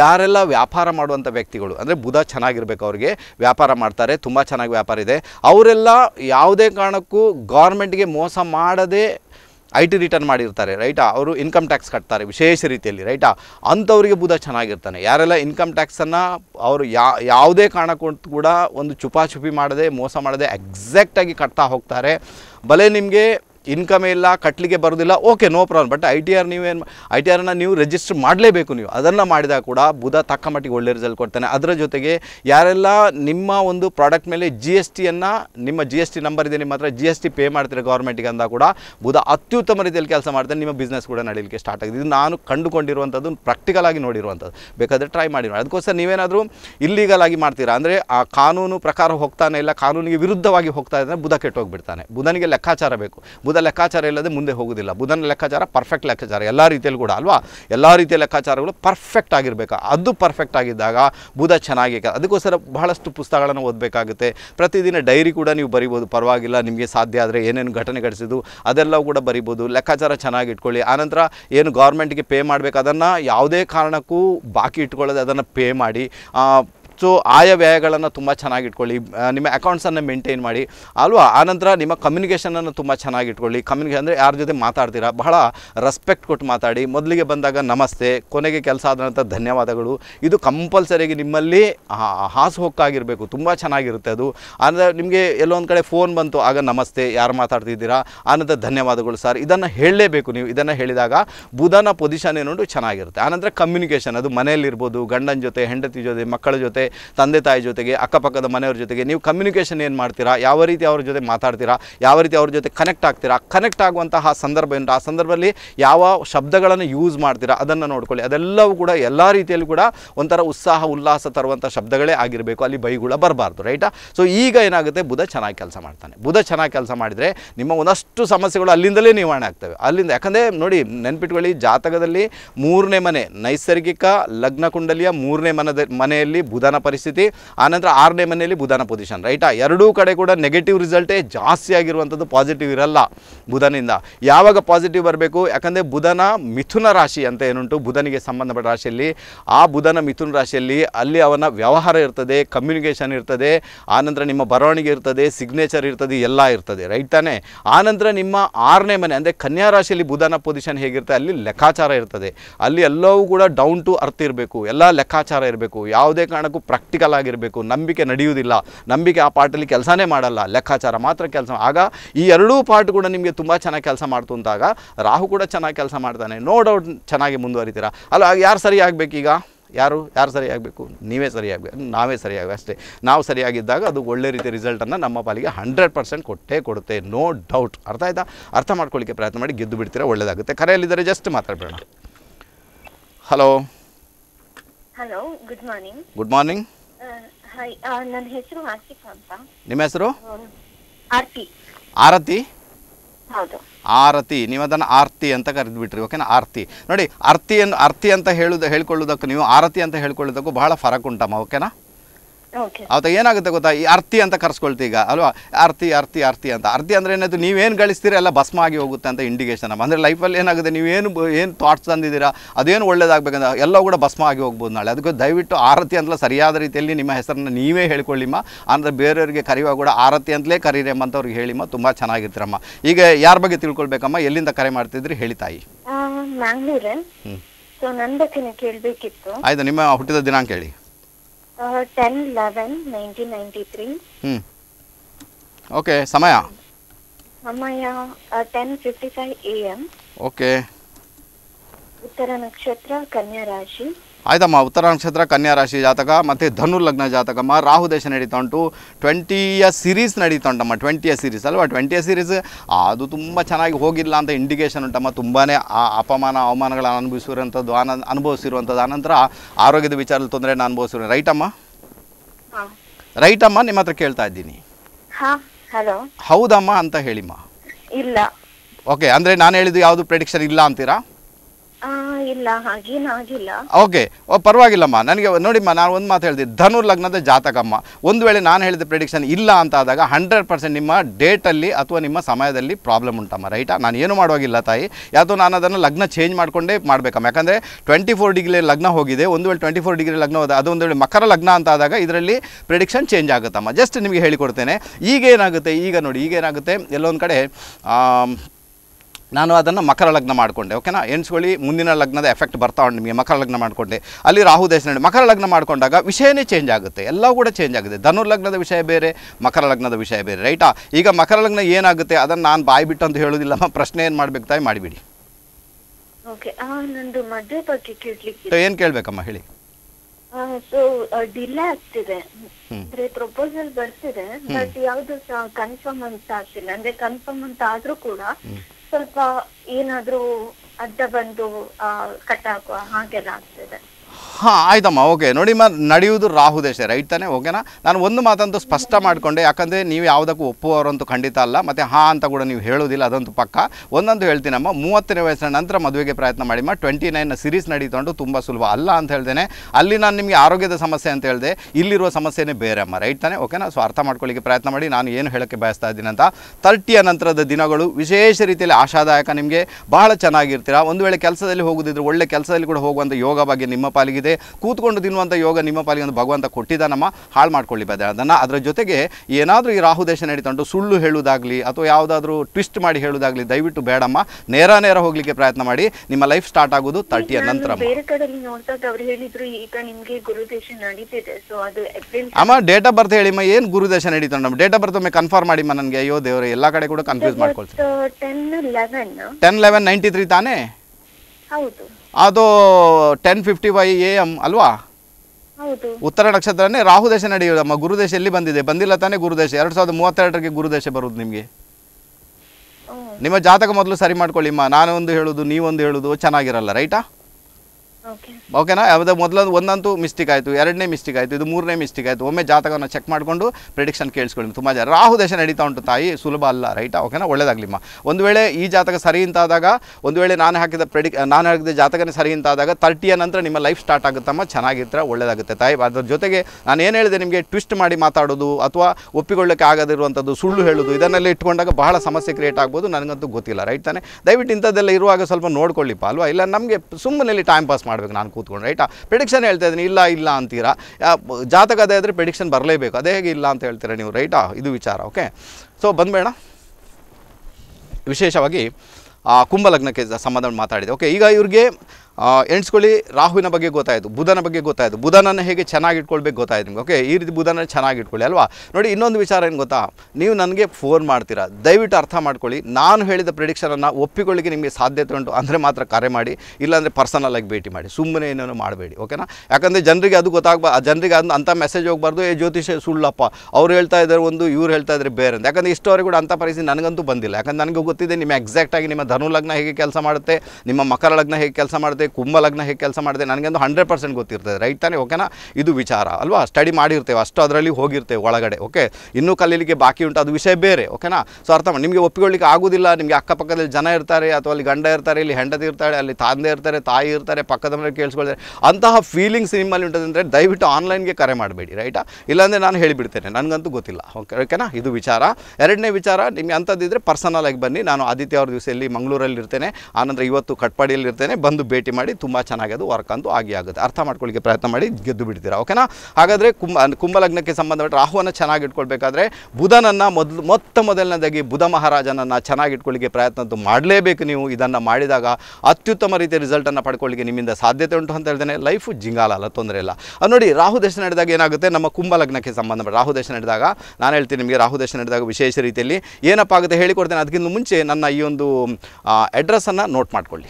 ಯಾರೆಲ್ಲ ವ್ಯಾಪಾರ ಮಾಡುವಂಥ ವ್ಯಕ್ತಿಗಳು ಅಂದರೆ ಬುಧ ಚೆನ್ನಾಗಿರ್ಬೇಕು ಅವ್ರಿಗೆ ವ್ಯಾಪಾರ ಮಾಡ್ತಾರೆ ತುಂಬ ಚೆನ್ನಾಗಿ ವ್ಯಾಪಾರ ಇದೆ ಅವರೆಲ್ಲ ಯಾ ಯಾವುದೇ ಕಾರಣಕ್ಕೂ ಗೌರ್ಮೆಂಟ್ಗೆ ಮೋಸ ಮಾಡದೇ ಐ ಟಿ ರಿಟರ್ನ್ ಮಾಡಿರ್ತಾರೆ ರೈಟಾ ಅವರು ಇನ್ಕಮ್ ಟ್ಯಾಕ್ಸ್ ಕಟ್ತಾರೆ ವಿಶೇಷ ರೀತಿಯಲ್ಲಿ ರೈಟಾ ಅಂಥವ್ರಿಗೆ ಬುಧ ಚೆನ್ನಾಗಿರ್ತಾನೆ ಯಾರೆಲ್ಲ ಇನ್ಕಮ್ ಟ್ಯಾಕ್ಸನ್ನು ಅವರು ಯಾ ಯಾವುದೇ ಕಾರಣಕ್ಕೂ ಕೂಡ ಒಂದು ಚುಪಾಚುಪಿ ಮಾಡದೆ ಮೋಸ ಮಾಡದೆ ಎಕ್ಸಾಕ್ಟಾಗಿ ಕಟ್ತಾ ಹೋಗ್ತಾರೆ ಬಲೆ ನಿಮಗೆ ಇನ್ಕಮೇ ಇಲ್ಲ ಕಟ್ಟಲಿಕ್ಕೆ ಬರೋದಿಲ್ಲ okay no problem but I T R ನೀವೇನು ಐ ಟಿ ಆರ್ನ ನೀವು ರಿಜಿಸ್ಟರ್ ಮಾಡಲೇಬೇಕು ನೀವು ಅದನ್ನು ಮಾಡಿದಾಗ ಕೂಡ ಬುಧ ತಕ್ಕ ಮಟ್ಟಿಗೆ ಒಳ್ಳೆ ರಿಸಲ್ಟ್ ಕೊಡ್ತಾನೆ ಅದರ ಜೊತೆಗೆ ಯಾರೆಲ್ಲ ನಿಮ್ಮ ಒಂದು ಪ್ರಾಡಕ್ಟ್ ಮೇಲೆ ಜಿ ಎಸ್ ಟಿಯನ್ನು ನಿಮ್ಮ ಜಿ ಎಸ್ ಟಿ ನಂಬರ್ ಇದೆ ನಿಮ್ಮ ಹತ್ರ ಜಿ ಎಸ್ ಟಿ ಪೇ ಮಾಡ್ತಾರೆ ಗೌರ್ಮೆಂಟಿಗೆ ಅಂದಾಗ ಕೂಡ ಬುಧ ಅತ್ಯುತ್ತಮ ರೀತಿಯಲ್ಲಿ ಕೆಲಸ ಮಾಡ್ತಾನೆ ನಿಮ್ಮ ಬಿಸ್ನೆಸ್ ಕೂಡ ನಡೀಲಿಕ್ಕೆ ಸ್ಟಾರ್ಟ್ ಆಗಿದೆ ಇದು ನಾನು ಕಂಡುಕೊಂಡಿರುವಂಥದ್ದು ಪ್ರಾಕ್ಟಿಕಲ್ ಆಗಿ ನೋಡಿರುವಂಥದ್ದು ಬೇಕಾದರೆ ಟ್ರೈ ಮಾಡಿ ಅದಕ್ಕೋಸ್ಕರ ನೀವೇನಾದರೂ ಇಲ್ಲಿಗಲ್ ಆಗಿ ಮಾಡ್ತೀರಾ ಅಂದರೆ ಆ ಕಾನೂನು ಪ್ರಕಾರ ಹೋಗ್ತಾನೆ ಇಲ್ಲ ಕಾನೂನಿಗೆ ವಿರುದ್ಧವಾಗಿ ಹೋಗ್ತಾ ಇದ್ದರೆ ಬುಧ ಕೆಟ್ಟೋಗ್ಬಿಡ್ತಾನೆ ಬುಧನಿಗೆ ಲೆಕ್ಕಾಚಾರ ಬೇಕು ಬುಧ ಲೆಕ್ಕಾಚಾರ ಇಲ್ಲದೆ ಮುಂದೆ ಹೋಗೋದಿಲ್ಲ ಬುಧನ ಲೆಕ್ಕಾಚಾರ ಪರ್ಫೆಕ್ಟ್ ಲೆಕ್ಕಾಚಾರ ಎಲ್ಲ ರೀತಿಯಲ್ಲಿ ಕೂಡ ಅಲ್ವಾ ಎಲ್ಲ ರೀತಿಯ ಲೆಕ್ಕಾಚಾರಗಳು ಪರ್ಫೆಕ್ಟ್ ಆಗಿರಬೇಕು ಅದು ಪರ್ಫೆಕ್ಟ್ ಆಗಿದ್ದಾಗ ಬುಧ ಚೆನ್ನಾಗಿ ಅದಕ್ಕೋಸ್ಕರ ಬಹಳಷ್ಟು ಪುಸ್ತಕಗಳನ್ನು ಓದಬೇಕಾಗುತ್ತೆ ಪ್ರತಿದಿನ ಡೈರಿ ಕೂಡ ನೀವು ಬರಿಬೋದು ಪರವಾಗಿಲ್ಲ ನಿಮಗೆ ಸಾಧ್ಯ ಆದರೆ ಏನೇನು ಘಟನೆ ಘಟಿಸಿದ್ದು ಅದೆಲ್ಲವೂ ಕೂಡ ಬರಿಬೋದು ಲೆಕ್ಕಾಚಾರ ಚೆನ್ನಾಗಿ ಇಟ್ಕೊಳ್ಳಿ ಆನಂತರ ಏನು ಗೌರ್ಮೆಂಟ್ಗೆ ಪೇ ಮಾಡಬೇಕು ಅದನ್ನು ಯಾವುದೇ ಕಾರಣಕ್ಕೂ ಬಾಕಿ ಇಟ್ಕೊಳ್ಳೋದು ಅದನ್ನು ಪೇ ಮಾಡಿ ಖರ್ಚು ಆಯ ವ್ಯಯಗಳನ್ನು ತುಂಬ ಚೆನ್ನಾಗಿಟ್ಕೊಳ್ಳಿ ನಿಮ್ಮ ಅಕೌಂಟ್ಸನ್ನು ಮೇಂಟೈನ್ ಮಾಡಿ ಅಲ್ವಾ ಆನಂತರ ನಿಮ್ಮ ಕಮ್ಯುನಿಕೇಷನನ್ನು ತುಂಬ ಚೆನ್ನಾಗಿಟ್ಕೊಳ್ಳಿ ಕಮ್ಯುನಿಕೇಷನ್ ಅಂದರೆ ಯಾರ ಜೊತೆ ಮಾತಾಡ್ತೀರಾ ಬಹಳ ರೆಸ್ಪೆಕ್ಟ್ ಕೊಟ್ಟು ಮಾತಾಡಿ ಮೊದಲಿಗೆ ಬಂದಾಗ ನಮಸ್ತೆ ಕೊನೆಗೆ ಕೆಲಸ ಆದ ನಂತರ ಧನ್ಯವಾದಗಳು ಇದು ಕಂಪಲ್ಸರಿಯಾಗಿ ನಿಮ್ಮಲ್ಲಿ ಹಾಸುಹೊಕ್ಕಾಗಿರಬೇಕು ತುಂಬ ಚೆನ್ನಾಗಿರುತ್ತೆ ಅದು ಅಂದರೆ ನಿಮಗೆ ಎಲ್ಲೊಂದು ಕಡೆ ಫೋನ್ ಬಂತು ಆಗ ನಮಸ್ತೆ ಯಾರು ಮಾತಾಡ್ತಿದ್ದೀರಾ ಆನಂತರ ಧನ್ಯವಾದಗಳು ಸರ್ ಇದನ್ನು ಹೇಳಲೇಬೇಕು ನೀವು ಇದನ್ನು ಹೇಳಿದಾಗ ಬುಧನ ಪೊಸಿಷನ್ ಏನೋ ಚೆನ್ನಾಗಿರುತ್ತೆ ಆನಂತರ ಕಮ್ಯುನಿಕೇಷನ್ ಅದು ಮನೆಯಲ್ಲಿರ್ಬೋದು ಗಂಡನ ಜೊತೆ ಹೆಂಡತಿ ಜೊತೆ ಮಕ್ಕಳ ಜೊತೆ ತಂದೆ ತಾಯಿ ಜೊತೆಗೆ ಅಕ್ಕಪಕ್ಕದ ಮನೆಯವ್ರ ಜೊತೆಗೆ ನೀವು ಕಮ್ಯುನಿಕೇಷನ್ ಏನು ಮಾಡ್ತೀರಾ ಯಾವ ರೀತಿ ಅವ್ರ ಜೊತೆ ಮಾತಾಡ್ತೀರಾ ಯಾವ ರೀತಿ ಅವ್ರ ಜೊತೆ ಕನೆಕ್ಟ್ ಆಗ್ತೀರಾ ಕನೆಕ್ಟ್ ಆಗುವಂತಹ ಸಂದರ್ಭ ಏನು ಆ ಸಂದರ್ಭದಲ್ಲಿ ಯಾವ ಶಬ್ದಗಳನ್ನು ಯೂಸ್ ಮಾಡ್ತೀರಾ ಅದನ್ನು ನೋಡ್ಕೊಳ್ಳಿ ಅದೆಲ್ಲವೂ ಕೂಡ ಎಲ್ಲ ರೀತಿಯಲ್ಲೂ ಕೂಡ ಒಂಥರ ಉತ್ಸಾಹ ಉಲ್ಲಾಸ ತರುವಂಥ ಶಬ್ದಗಳೇ ಆಗಿರಬೇಕು ಅಲ್ಲಿ ಬೈಗುಳ ಬರಬಾರ್ದು ರೈಟಾ ಸೊ ಈಗ ಏನಾಗುತ್ತೆ ಬುಧ ಚೆನ್ನಾಗಿ ಕೆಲಸ ಮಾಡ್ತಾನೆ ಬುಧ ಚೆನ್ನಾಗಿ ಕೆಲಸ ಮಾಡಿದರೆ ನಿಮ್ಮ ಒಂದಷ್ಟು ಸಮಸ್ಯೆಗಳು ಅಲ್ಲಿಂದಲೇ ನಿವಾರಣೆ ಆಗ್ತವೆ ಅಲ್ಲಿಂದ ಯಾಕಂದರೆ ನೋಡಿ ನೆನ್ಪಿಟ್ಕೊಳ್ಳಿ ಜಾತಕದಲ್ಲಿ ಮೂರನೇ ಮನೆ ನೈಸರ್ಗಿಕ ಲಗ್ನ ಕುಂಡಲಿಯ ಮೂರನೇ ಮನದ ಮನೆಯಲ್ಲಿ ಬುಧನ ಪರಿಸ್ಥಿತಿ ಆನಂತರ ಆರನೇ ಮನೆಯಲ್ಲಿ ಬುಧನ ಪೊಸಿಷನ್ ರೈಟಾ ಎರಡೂ ಕಡೆ ಕೂಡ ನೆಗೆಟಿವ್ ರಿಸಲ್ಟೇ ಜಾಸ್ತಿ ಆಗಿರುವಂಥದ್ದು ಪಾಸಿಟಿವ್ ಇರಲ್ಲ ಬುಧನಿಂದ ಯಾವಾಗ ಪಾಸಿಟಿವ್ ಬರಬೇಕು ಯಾಕಂದರೆ ಬುಧನ ಮಿಥುನ ರಾಶಿ ಅಂತ ಏನುಂಟು ಬುಧನಿಗೆ ಸಂಬಂಧಪಟ್ಟ ರಾಶಿಯಲ್ಲಿ ಆ ಬುಧನ ಮಿಥುನ ರಾಶಿಯಲ್ಲಿ ಅಲ್ಲಿ ಅವನ ವ್ಯವಹಾರ ಇರ್ತದೆ ಕಮ್ಯುನಿಕೇಷನ್ ಇರ್ತದೆ ಆನಂತರ ನಿಮ್ಮ ಬರವಣಿಗೆ ಇರ್ತದೆ ಸಿಗ್ನೇಚರ್ ಇರ್ತದೆ ಎಲ್ಲ ಇರ್ತದೆ ರೈಟ್ ತಾನೆ ಆನಂತರ ನಿಮ್ಮ ಆರನೇ ಮನೆ ಅಂದರೆ ಕನ್ಯಾ ರಾಶಿಯಲ್ಲಿ ಬುಧನ ಪೊಸಿಷನ್ ಹೇಗಿರುತ್ತೆ ಅಲ್ಲಿ ಲೆಕ್ಕಾಚಾರ ಇರ್ತದೆ ಅಲ್ಲಿ ಎಲ್ಲವೂ ಕೂಡ ಡೌನ್ ಟು ಅರ್ತ್ ಇರಬೇಕು ಎಲ್ಲ ಲೆಕ್ಕಾಚಾರ ಇರಬೇಕು ಯಾವುದೇ ಕಾರಣಕ್ಕೂ ಪ್ರಾಕ್ಟಿಕಲ್ ಆಗಿರಬೇಕು ನಂಬಿಕೆ ನಡೆಯುವುದಿಲ್ಲ ನಂಬಿಕೆ ಆ ಪಾರ್ಟಲ್ಲಿ ಕೆಲಸನೇ ಮಾಡಲ್ಲ ಲೆಕ್ಕಾಚಾರ ಮಾತ್ರ ಕೆಲಸ ಆಗ ಈ ಎರಡೂ ಪಾರ್ಟ್ ಕೂಡ ನಿಮಗೆ ತುಂಬ ಚೆನ್ನಾಗಿ ಕೆಲಸ ಮಾಡ್ತು ಅಂತಾಗ ರಾಹು ಕೂಡ ಚೆನ್ನಾಗಿ ಕೆಲಸ ಮಾಡ್ತಾನೆ ನೋ ಡೌಟ್ ಚೆನ್ನಾಗಿ ಮುಂದುವರಿತೀರಾ ಅಲ್ಲ ಯಾರು ಸರಿ ಆಗಬೇಕೀಗ ಯಾರು ಯಾರು ಸರಿಯಾಗಬೇಕು ನೀವೇ ಸರಿಯಾಗಬೇಕು ನಾವೇ ಸರಿಯಾಗಬೇಕು ಅಷ್ಟೇ ನಾವು ಸರಿಯಾಗಿದ್ದಾಗ ಅದು ಒಳ್ಳೆ ರೀತಿ ರಿಸಲ್ಟನ್ನು ನಮ್ಮ ಪಾಲಿಗೆ ಹಂಡ್ರೆಡ್ ಪರ್ಸೆಂಟ್ ಕೊಟ್ಟೇ ಕೊಡುತ್ತೆ ನೋ ಡೌಟ್ ಅರ್ಥ ಆಯ್ತಾ ಅರ್ಥ ಮಾಡ್ಕೊಳ್ಳಿಕ್ಕೆ ಪ್ರಯತ್ನ ಮಾಡಿ ಗೆದ್ದು ಬಿಡ್ತೀರಾ ಒಳ್ಳೆಯದಾಗುತ್ತೆ ಕರೆಯಲ್ಲಿದ್ದರೆ ಜಸ್ಟ್ ಮಾತಾಡಬೇಡ hello
hello good morning
good morning
hi ನನ್ನ ಹೆಸರು ಆಸಿಫ್ ಅಂತ ನಿಮ್ಮ ಹೆಸರು ಆರ್ತಿ ಆರತಿ ಹೌದು
ಆರತಿ ನೀವು ಅದನ್ನು ಆರ್ತಿ ಅಂತ ಬಿಟ್ರಿ ಓಕೆನಾ ಆರ್ತಿ ನೋಡಿ ಆರ್ತಿಯನ್ನು ಆರತಿ ಅಂತ ಹೇಳುದು ಹೇಳ್ಕೊಳ್ಳೋದಕ್ಕೂ ನೀವು ಆರತಿ ಅಂತ ಹೇಳ್ಕೊಳ್ಳೋದಕ್ಕೂ ಬಹಳ ಫರಕ್ ಉಂಟಮ್ಮ ಓಕೆನಾ ಅವತ್ತ ಏನಾಗುತ್ತೆ ಗೊತ್ತಾ ಈ ಅರ್ತಿ ಅಂತ ಕರ್ಸ್ಕೊಳ್ತೀವಿ ಈಗ ಅಲ್ವಾ ಅರ್ತಿ ಅರ್ತಿ ಅರ್ತಿ ಅಂತ ಅರ್ತಿ ಅಂದ್ರೆ ಏನಾಯ್ತು ನೀವೇನು ಗಳಿಸ್ತೀರ ಎಲ್ಲ ಭಸ್ಮ ಆಗಿ ಹೋಗುತ್ತೆ ಅಂತ ಇಂಡಿಕೇಷನ್ ಅಂದ್ರೆ ಲೈಫಲ್ಲಿ ಏನಾಗುತ್ತೆ ನೀವೇನು ಏನು ಥಾಟ್ಸ್ ತಂದಿದ್ದೀರಾ ಅದೇನು ಒಳ್ಳೇದಾಗಬೇಕಂತ ಎಲ್ಲ ಕೂಡ ಭಸ್ಮ ಆಗಿ ಹೋಗ್ಬೋದು ನಾಳೆ ಅದಕ್ಕೆ ದಯವಿಟ್ಟು ಆರತಿ ಅಂತ ಸರಿಯಾದ ರೀತಿಯಲ್ಲಿ ನಿಮ್ಮ ಹೆಸರನ್ನ ನೀವೇ ಹೇಳ್ಕೊಳ್ಳಿಮ್ಮ ಅಂದರೆ ಬೇರೆಯವರಿಗೆ ಕರೆಯುವಾಗ ಕೂಡ ಆರತಿ ಅಂತಲೇ ಕರೀರಮ್ಮ ಅಂತ ಅವ್ರಿಗೆ ಹೇಳಿಮ್ಮ ತುಂಬ ಚೆನ್ನಾಗಿರ್ತೀರಮ್ಮ ಈಗ ಯಾರ ಬಗ್ಗೆ ತಿಳ್ಕೊಳ್ಬೇಕಮ್ಮ ಎಲ್ಲಿಂದ ಕರೆ ಮಾಡ್ತಿದ್ರಿ ಹೇಳಿ ತಾಯಿ ಆಯ್ತು ನಿಮ್ಮ ಹುಟ್ಟಿದ ದಿನಾಂಕ ಹೇಳಿ ఓకే సమయ ఓకే
ఉత్తర నక్షత్ర కన్యా రాశి
ಆಯ್ತಮ್ಮ ಉತ್ತರ ನಕ್ಷತ್ರ ಕನ್ಯಾ ರಾಶಿ ಜಾತಕ ಮತ್ತು ಧನು ಲಗ್ನ ಜಾತಕಮ್ಮ ರಾಹು ದೇಶ ನಡೀತಾ ಉಂಟು ಟ್ವೆಂಟಿಯ ಸೀರೀಸ್ ನಡೀತಾ ಉಂಟಮ್ಮ ಟ್ವೆಂಟಿಯ ಸೀರೀಸ್ ಅಲ್ವಾ ಟ್ವೆಂಟಿಯ ಸೀರೀಸ್ ಅದು ತುಂಬ ಚೆನ್ನಾಗಿ ಹೋಗಿಲ್ಲ ಅಂತ ಇಂಡಿಕೇಷನ್ ಉಂಟಮ್ಮ ತುಂಬಾ ಆ ಅಪಮಾನ ಅವಮಾನಗಳನ್ನು ಅನುಭವಿಸಿರುವಂಥದ್ದು ಆನ ಅನುಭವಿಸಿರುವಂಥದ್ದು ಆನಂತರ ಆರೋಗ್ಯದ ವಿಚಾರದಲ್ಲಿ ತೊಂದರೆಯನ್ನು ಅನುಭವಿಸಿರುವ ರೈಟಮ್ಮ ರೈಟಮ್ಮ ನಿಮ್ಮ ಹತ್ರ ಕೇಳ್ತಾ ಇದ್ದೀನಿ ಹೌದಮ್ಮ ಅಂತ ಹೇಳಿಮ್ಮ ಇಲ್ಲ ಓಕೆ ಅಂದರೆ ನಾನು ಹೇಳಿದ್ದು ಯಾವುದು ಪ್ರೆಡಿಕ್ಷನ್ ಇಲ್ಲ ಅಂತೀರಾ
ಇಲ್ಲ ಹಾಗೇನಾಗಿಲ್ಲ
ಓಕೆ ಪರವಾಗಿಲ್ಲಮ್ಮ ನನಗೆ ನೋಡಿಮ್ಮ ನಾನು ಒಂದು ಮಾತು ಹೇಳಿದೆ ಧನು ಲಗ್ನದ ಜಾತಕಮ್ಮ ಒಂದು ವೇಳೆ ನಾನು ಹೇಳಿದ ಪ್ರಿಡಿಕ್ಷನ್ ಇಲ್ಲ ಅಂತ ಆದಾಗ ಹಂಡ್ರೆಡ್ ಪರ್ಸೆಂಟ್ ನಿಮ್ಮ ಡೇಟಲ್ಲಿ ಅಥವಾ ನಿಮ್ಮ ಸಮಯದಲ್ಲಿ ಪ್ರಾಬ್ಲಮ್ ಉಂಟಮ್ಮ ರೈಟಾ ನಾನು ಏನು ಮಾಡುವಾಗಿಲ್ಲ ತಾಯಿ ಯಾವುದೋ ನಾನು ಅದನ್ನು ಲಗ್ನ ಚೇಂಜ್ ಮಾಡಿಕೊಂಡೇ ಮಾಡಬೇಕಮ್ಮ ಯಾಕಂದರೆ ಟ್ವೆಂಟಿ ಫೋರ್ ಡಿಗ್ರಿ ಲಗ್ನ ಹೋಗಿದೆ ಒಂದು ವೇಳೆ ಟ್ವೆಂಟಿ ಫೋರ್ ಡಿಗ್ರಿ ಲಗ್ನ ಹೋದ ಅದೊಂದು ವೇಳೆ ಮಕರ ಲಗ್ನ ಅಂತ ಆದಾಗ ಇದರಲ್ಲಿ ಪ್ರಿಡಿಕ್ಷನ್ ಚೇಂಜ್ ಆಗುತ್ತಮ್ಮ ಜಸ್ಟ್ ನಿಮಗೆ ಹೇಳಿಕೊಡ್ತೇನೆ ಈಗೇನಾಗುತ್ತೆ ಈಗ ನೋಡಿ ಈಗೇನಾಗುತ್ತೆ ಎಲ್ಲೊಂದು ಕಡೆ ನಾನು ಅದನ್ನು ಮಕರ ಲಗ್ನ ಮಾಡಿಕೊಂಡೆ ಓಕೆನಾ ಎಣಿಸ್ಕೊಳ್ಳಿ ಮುಂದಿನ ಲಗ್ನದ ಎಫೆಕ್ಟ್ ಬರ್ತಾ ಉಂಟು ನಿಮಗೆ ಮಕರ ಲಗ್ನ ಮಾಡಿಕೊಂಡೆ ಅಲ್ಲಿ ರಾಹು ದೇಶ ನೋಡಿ ಮಕರ ಲಗ್ನ ಮಾಡಿಕೊಂಡಾಗ ವಿಷಯನೇ ಚೇಂಜ್ ಆಗುತ್ತೆ ಎಲ್ಲ ಕೂಡ ಚೇಂಜ್ ಆಗುತ್ತೆ ಧನುರ್ಲಗ್ನದ ಲಗ್ನದ ವಿಷಯ ಬೇರೆ ಮಕರ ಲಗ್ನದ ವಿಷಯ ಬೇರೆ ರೈಟಾ ಈಗ ಮಕರ ಲಗ್ನ ಏನಾಗುತ್ತೆ ಅದನ್ನು ನಾನು ಬಾಯಿ ಬಿಟ್ಟು ಅಂತ ಹೇಳೋದಿಲ್ಲ ಪ್ರಶ್ನೆ ಏನು ಮಾಡಬೇಕು ತಾಯಿ ಮಾಡಿಬಿಡಿ ಏನು ಕೇಳಬೇಕಮ್ಮ ಹೇಳಿ
ಪ್ರಪೋಸಲ್ ಬರ್ತಿದೆ ಕನ್ಫರ್ಮ್ ಅಂತ ಆಗ್ತಿಲ್ಲ ಅಂದ್ರೆ ಕನ್ಫರ್ಮ್ ಅಂತ ಆದ್ರೂ ಕೂಡ ಸ್ವಲ್ಪ ಏನಾದ್ರೂ ಅಡ್ಡ ಬಂದು ಕಟ್ ಹಾಕುವ ಹಾಗೆಲ್ಲ ಆಗ್ತದೆ
ಹಾಂ ಆಯ್ತಮ್ಮ ಓಕೆ ನೋಡಿ ಮ ನಡೆಯುವುದು ರಾಹು ದೇಶ ರೈಟ್ ತಾನೆ ಓಕೆನಾ ನಾನು ಒಂದು ಮಾತಂತೂ ಸ್ಪಷ್ಟ ಮಾಡಿಕೊಂಡೆ ಯಾಕಂದರೆ ನೀವು ಯಾವುದಕ್ಕೂ ಒಪ್ಪುವವರಂತೂ ಖಂಡಿತ ಅಲ್ಲ ಮತ್ತು ಹಾಂ ಅಂತ ಕೂಡ ನೀವು ಹೇಳೋದಿಲ್ಲ ಅದಂತೂ ಪಕ್ಕ ಒಂದಂತೂ ಹೇಳ್ತೀನಮ್ಮ ಮೂವತ್ತನೇ ವಯಸ್ಸಿನ ನಂತರ ಮದುವೆಗೆ ಪ್ರಯತ್ನ ಮಾಡಿಮ್ಮ ಟ್ವೆಂಟಿ ನೈನ್ನ ಸಿರೀಸ್ ನಡೀತೊಂಡು ತುಂಬ ಸುಲಭ ಅಲ್ಲ ಅಂತ ಹೇಳ್ದೇನೆ ಅಲ್ಲಿ ನಾನು ನಿಮಗೆ ಆರೋಗ್ಯದ ಸಮಸ್ಯೆ ಅಂತ ಹೇಳಿದೆ ಇಲ್ಲಿರುವ ಸಮಸ್ಯೆನೇ ಬೇರೆ ಅಮ್ಮ ರೈಟ್ ತಾನೆ ಓಕೆನಾ ಸೊ ಅರ್ಥ ಮಾಡ್ಕೊಳ್ಳಿಕ್ಕೆ ಪ್ರಯತ್ನ ಮಾಡಿ ನಾನು ಏನು ಹೇಳೋಕ್ಕೆ ಬಯಸ್ತಾ ಇದ್ದೀನಿ ಅಂತ ತರ್ಟಿಯ ನಂತರದ ದಿನಗಳು ವಿಶೇಷ ರೀತಿಯಲ್ಲಿ ಆಶಾದಾಯಕ ನಿಮಗೆ ಬಹಳ ಚೆನ್ನಾಗಿರ್ತೀರ ಒಂದು ವೇಳೆ ಕೆಲಸದಲ್ಲಿ ಹೋಗೋದಿದ್ರೆ ಒಳ್ಳೆ ಕೆಲಸದಲ್ಲಿ ಕೂಡ ಹೋಗುವಂಥ ಯೋಗ ಬಗ್ಗೆ ನಿಮ್ಮ ಪಾಲಿಗಿದೆ ಇರುತ್ತೆ ಕೂತ್ಕೊಂಡು ತಿನ್ನುವಂಥ ಯೋಗ ನಿಮ್ಮ ಪಾಲಿಗೆ ಒಂದು ಭಗವಂತ ಕೊಟ್ಟಿದ್ದಾನಮ್ಮ ಹಾಳು ಮಾಡ್ಕೊಳ್ಳಿ ಬೇಡ ಅದನ್ನು ಅದರ ಜೊತೆಗೆ ಏನಾದರೂ ಈ ರಾಹು ದೇಶ ನಡೀತಂಟು ಸುಳ್ಳು ಹೇಳುವುದಾಗಲಿ ಅಥವಾ ಯಾವುದಾದ್ರೂ ಟ್ವಿಸ್ಟ್ ಮಾಡಿ ಹೇಳುವುದಾಗಲಿ ದಯವಿಟ್ಟು ಬೇಡಮ್ಮ ನೇರ ನೇರ ಹೋಗ್ಲಿಕ್ಕೆ ಪ್ರಯತ್ನ ಮಾಡಿ ನಿಮ್ಮ ಲೈಫ್ ಸ್ಟಾರ್ಟ್ ಆಗೋದು ತರ್ಟಿಯ ನಂತರ ಅಮ್ಮ ಡೇಟ್ ಆಫ್ ಬರ್ತ್ ಹೇಳಿಮ್ಮ ಏನು ಗುರುದೇಶ ದೇಶ ನಮ್ಮ ಡೇಟ್ ಆಫ್ ಬರ್ತ್ ಒಮ್ಮೆ ಕನ್ಫರ್ಮ್ ಮಾಡಿ ನನಗೆ ಅಯ್ಯೋ ದೇವರು ಎಲ್ಲ ಕಡೆ ಕೂಡ ಕನ್ಫ್ಯೂಸ್
ಮಾಡ್ಕೊಳ್ತೀನಿ
ಟೆನ್ ಲೆವೆನ್ ನೈಂಟಿ ತ್ರೀ ತಾನೇ ಹೌದು ಅದು ten fifty Y A M ಅಲ್ವಾ ಉತ್ತರ ನಕ್ಷತ್ರನೇ ರಾಹು ದೇಶ ನಡೆಯೋದಮ್ಮ ಗುರುದೇಶ ಎಲ್ಲಿ ಬಂದಿದೆ ಬಂದಿಲ್ಲ ತಾನೇ ಗುರುದೇಶ ಎರಡು ಸಾವಿರದ ಮೂವತ್ತೆರಡರಿಗೆ ಗುರುದೇಶ ಬರುವುದು ನಿಮಗೆ ನಿಮ್ಮ ಜಾತಕ ಮೊದಲು ಸರಿ ಮಾಡ್ಕೊಳ್ಳಿಮ್ಮ ನಾನೊಂದು ಹೇಳೋದು ನೀವೊಂದು ಹೇಳೋದು ಚೆನ್ನಾಗಿರಲ್ಲ ರೈಟಾ ಓಕೆನಾ ಯಾವುದೇ ಮೊದಲದು ಒಂದಂತೂ ಮಿಸ್ಟೇಕ್ ಆಯಿತು ಎರಡನೇ ಮಿಸ್ಟೇಕ್ ಆಯಿತು ಇದು ಮೂರನೇ ಮಿಸ್ಟೇಕ್ ಆಯಿತು ಒಮ್ಮೆ ಜಾತಕವನ್ನು ಚೆಕ್ ಮಾಡಿಕೊಂಡು ಪ್ರಿಡಿಕ್ಷನ್ ಕೇಳಿಸ್ಕೊಳ್ಳಿ ತುಂಬ ಜನ ರಾಹು ದೇಶ ನಡೀತಾ ಉಂಟು ತಾಯಿ ಸುಲಭ ಅಲ್ಲ ರೈಟಾ ಓಕೆನಾ ಒಳ್ಳೇದಾಗಲಿಮ್ಮ ಒಂದು ವೇಳೆ ಈ ಜಾತಕ ಸರಿ ಅಂತಾದಾಗ ಒಂದು ವೇಳೆ ನಾನು ಹಾಕಿದ ಪ್ರಿಡಿಕ್ ನಾನು ಹಾಕಿದ ಜಾತಕನೇ ಸರಿ ಅಂತಾದಾಗ ತರ್ಟಿಯ ನಂತರ ನಿಮ್ಮ ಲೈಫ್ ಸ್ಟಾರ್ಟ್ ಆಗುತ್ತಮ್ಮ ಚೆನ್ನಾಗಿರ್ತಾರೆ ಒಳ್ಳೇದಾಗುತ್ತೆ ತಾಯಿ ಅದ್ರ ಜೊತೆಗೆ ನಾನು ಏನು ಹೇಳಿದೆ ನಿಮಗೆ ಟ್ವಿಸ್ಟ್ ಮಾಡಿ ಮಾತಾಡೋದು ಅಥವಾ ಒಪ್ಪಿಕೊಳ್ಳೋಕ್ಕೆ ಆಗದಿರುವಂಥದ್ದು ಸುಳ್ಳು ಹೇಳೋದು ಇದನ್ನೆಲ್ಲ ಇಟ್ಕೊಂಡಾಗ ಬಹಳ ಸಮಸ್ಯೆ ಕ್ರಿಯೇಟ್ ಆಗ್ಬೋದು ನನಗಂತೂ ಗೊತ್ತಿಲ್ಲ ರೈಟ್ ತಾನೆ ದಯವಿಟ್ಟು ಇಂಥದ್ದೆಲ್ಲ ಇರುವಾಗ ಸ್ವಲ್ಪ ನೋಡ್ಕೊಳ್ಳಿಪ್ಪ ಅಲ್ವಾ ಇಲ್ಲ ನಮಗೆ ಸುಮ್ಮನೆ ಟೈಮ್ ಪಾಸ್ ಮಾಡಬೇಕು ನಾನು ಕೂತ್ಕೊಂಡು ರೈಟಾ ಪ್ರಿಡಿಕ್ಷನ್ ಹೇಳ್ತಾ ಇದ್ದೀನಿ ಇಲ್ಲ ಇಲ್ಲ ಅಂತೀರಾ ಜಾತಕ ಅದೇ ಆದರೆ ಪ್ರಿಡಿಕ್ಷನ್ ಬರಲೇಬೇಕು ಅದೇ ಹೇಗೆ ಇಲ್ಲ ಅಂತ ಹೇಳ್ತೀರಾ ನೀವು ರೈಟಾ ಇದು ವಿಚಾರ ಓಕೆ ಸೊ ಬಂದ್ಬೇಡ ವಿಶೇಷವಾಗಿ ಕುಂಭಲಗ್ನಕ್ಕೆ ಸಂಬಂಧ ಮಾತಾಡಿದೆ ಓಕೆ ಈಗ ಇವ್ರಿಗೆ ಎಣಿಸ್ಕೊಳ್ಳಿ ರಾಹುವಿನ ಬಗ್ಗೆ ಗೊತ್ತಾಯಿತು ಬುಧನ ಬಗ್ಗೆ ಗೊತ್ತಾಯಿತು ಬುಧನನ್ನು ಹೇಗೆ ಚೆನ್ನಾಗಿ ಇಟ್ಕೊಳ್ಬೇಕು ಗೊತ್ತಾಯಿತು ನಿಮ್ಗೆ ಓಕೆ ಈ ರೀತಿ ಬುಧನ ಚೆನ್ನಾಗಿ ಇಟ್ಕೊಳ್ಳಿ ಅಲ್ವಾ ನೋಡಿ ಇನ್ನೊಂದು ವಿಚಾರ ಏನು ಗೊತ್ತಾ ನೀವು ನನಗೆ ಫೋನ್ ಮಾಡ್ತೀರಾ ದಯವಿಟ್ಟು ಅರ್ಥ ಮಾಡ್ಕೊಳ್ಳಿ ನಾನು ಹೇಳಿದ ಪ್ರಿಡಿಕ್ಷನನ್ನು ಒಪ್ಪಿಕೊಳ್ಳಿಕ್ಕೆ ನಿಮಗೆ ಸಾಧ್ಯತೆ ಉಂಟು ಅಂದರೆ ಮಾತ್ರ ಕರೆ ಮಾಡಿ ಇಲ್ಲಾಂದರೆ ಪರ್ಸನಲ್ ಆಗಿ ಭೇಟಿ ಮಾಡಿ ಸುಮ್ಮನೆ ಏನೇನು ಮಾಡಬೇಡಿ ಓಕೆನಾ ಯಾಕಂದರೆ ಜನರಿಗೆ ಅದು ಗೊತ್ತಾಗಬ ಜನರಿಗೆ ಅದು ಅಂಥ ಮೆಸೇಜ್ ಹೋಗಬಾರ್ದು ಏ ಜ್ಯೋತಿಷ ಸುಳ್ಳಪ್ಪ ಅವ್ರು ಹೇಳ್ತಾ ಇದ್ದಾರೆ ಒಂದು ಇವ್ರು ಹೇಳ್ತಾ ಇದ್ದಾರೆ ಬೇರೆ ಅಂತ ಯಾಕಂದರೆ ಕೂಡ ಅಂಥ ಪರಿಸ್ಥಿತಿ ನನಗಂತೂ ಬಂದಿಲ್ಲ ಯಾಕಂದ್ರೆ ನನಗೆ ಗೊತ್ತಿದೆ ನಿಮ್ಮ ಎಕ್ಸಾಕ್ಟಾಗಿ ನಿಮ್ಮ ಧನು ಲಗ್ನ ಹೇಗೆ ಕೆಲಸ ಮಾಡುತ್ತೆ ನಿಮ್ಮ ಮಕರ ಲಗ್ನ ಹೇಗೆ ಕೆಲಸ ಮಾಡುತ್ತೆ ಮಾಡಿದೆ ಕುಂಭಲಗ್ನ ಹೇಗೆ ಕೆಲಸ ಮಾಡಿದೆ ನನಗೆಂದು ಹಂಡ್ರೆಡ್ ಪರ್ಸೆಂಟ್ ಗೊತ್ತಿರ್ತದೆ ರೈಟ್ ತಾನೇ ಓಕೆನಾ ಇದು ವಿಚಾರ ಅಲ್ವಾ ಸ್ಟಡಿ ಮಾಡಿರ್ತೇವೆ ಅಷ್ಟು ಅದರಲ್ಲಿ ಹೋಗಿರ್ತೇವೆ ಒಳಗಡೆ ಓಕೆ ಇನ್ನೂ ಕಲೀಲಿಕ್ಕೆ ಬಾಕಿ ಉಂಟು ಅದು ವಿಷಯ ಬೇರೆ ಓಕೆನಾ ಸೊ ಅರ್ಥ ಮಾಡಿ ನಿಮಗೆ ಒಪ್ಪಿಕೊಳ್ಳಿಕ್ಕೆ ಆಗೋದಿಲ್ಲ ನಿಮಗೆ ಅಕ್ಕಪಕ್ಕದಲ್ಲಿ ಜನ ಇರ್ತಾರೆ ಅಥವಾ ಅಲ್ಲಿ ಗಂಡ ಇರ್ತಾರೆ ಇಲ್ಲಿ ಹೆಂಡತಿ ಇರ್ತಾಳೆ ಅಲ್ಲಿ ತಂದೆ ಇರ್ತಾರೆ ತಾಯಿ ಇರ್ತಾರೆ ಪಕ್ಕದ ಮನೆ ಕೇಳಿಸ್ಕೊಳ್ತಾರೆ ಅಂತಹ ಫೀಲಿಂಗ್ಸ್ ನಿಮ್ಮಲ್ಲಿ ಉಂಟದೆ ಅಂದರೆ ದಯವಿಟ್ಟು ಆನ್ಲೈನ್ಗೆ ಕರೆ ಮಾಡಬೇಡಿ ರೈಟಾ ಇಲ್ಲಾಂದರೆ ನಾನು ಹೇಳಿಬಿಡ್ತೇನೆ ನನಗಂತೂ ಗೊತ್ತಿಲ್ಲ ಓಕೆ ಓಕೆನಾ ಇದು ವಿಚಾರ ಎರಡನೇ ವಿಚಾರ ನಿಮಗೆ ಅಂತದಿದ್ರೆ ಪರ್ಸನಲ್ ಆಗಿ ಬನ್ನಿ ನಾನು ಆದಿತ್ಯ ಅವ್ರ ದಿವಸ ಇಲ್ಲಿ ಮಂಗಳೂರಲ್ಲಿ ಇರ್ತೇನೆ ಆನಂತರ ಇವತ್ತು ಕಟ್ಪಾಡಿಯಲ್ಲಿ ಇರ್ತೇನೆ ಬಂದು ಭೇಟಿ ಮಾಡಿ ತುಂಬ ಚೆನ್ನಾಗಿ ಅದು ವರ್ಕ್ ಅಂತೂ ಆಗಿ ಆಗುತ್ತೆ ಅರ್ಥ ಮಾಡ್ಕೊಳ್ಳಿಕ್ಕೆ ಪ್ರಯತ್ನ ಮಾಡಿ ಗೆದ್ದು ಬಿಡ್ತೀರಾ ಓಕೆನಾ ಹಾಗಾದರೆ ಕುಂಭ ಕುಂಭಲಗ್ನಕ್ಕೆ ಸಂಬಂಧಪಟ್ಟ ರಾಹುವನ್ನು ಚೆನ್ನಾಗಿ ಇಟ್ಕೊಳ್ಬೇಕಾದ್ರೆ ಬುಧನನ್ನು ಮೊದಲು ಮೊತ್ತ ಮೊದಲನೇದಾಗಿ ಬುಧ ಮಹಾರಾಜನನ್ನು ಚೆನ್ನಾಗಿ ಇಟ್ಕೊಳ್ಳಿಕ್ಕೆ ಪ್ರಯತ್ನ ಅಂತೂ ಮಾಡಲೇಬೇಕು ನೀವು ಇದನ್ನು ಮಾಡಿದಾಗ ಅತ್ಯುತ್ತಮ ರೀತಿಯ ರಿಸಲ್ಟನ್ನು ಪಡ್ಕೊಳ್ಳಿಕ್ಕೆ ನಿಮ್ಮಿಂದ ಸಾಧ್ಯತೆ ಉಂಟು ಅಂತ ಹೇಳ್ತೇನೆ ಲೈಫು ಜಿಂಗಾಲ ಅಲ್ಲ ತೊಂದರೆ ಇಲ್ಲ ನೋಡಿ ರಾಹು ದೇಶ ನಡೆದಾಗ ಏನಾಗುತ್ತೆ ನಮ್ಮ ಕುಂಭಲಗ್ನಕ್ಕೆ ಸಂಬಂಧಪಟ್ಟ ರಾಹು ದೇಶ ನಡೆದಾಗ ನಾನು ಹೇಳ್ತೀನಿ ನಿಮಗೆ ರಾಹು ದೇಶ ನಡೆದಾಗ ವಿಶೇಷ ರೀತಿಯಲ್ಲಿ ಏನಪ್ಪ ಆಗುತ್ತೆ ಹೇಳಿಕೊಡ್ತೇನೆ ಅದಕ್ಕಿಂತ ಮುಂಚೆ ನನ್ನ ಈ ಒಂದು ಅಡ್ರೆಸ್ಸನ್ನು ನೋಟ್ ಮಾಡಿಕೊಳ್ಳಿ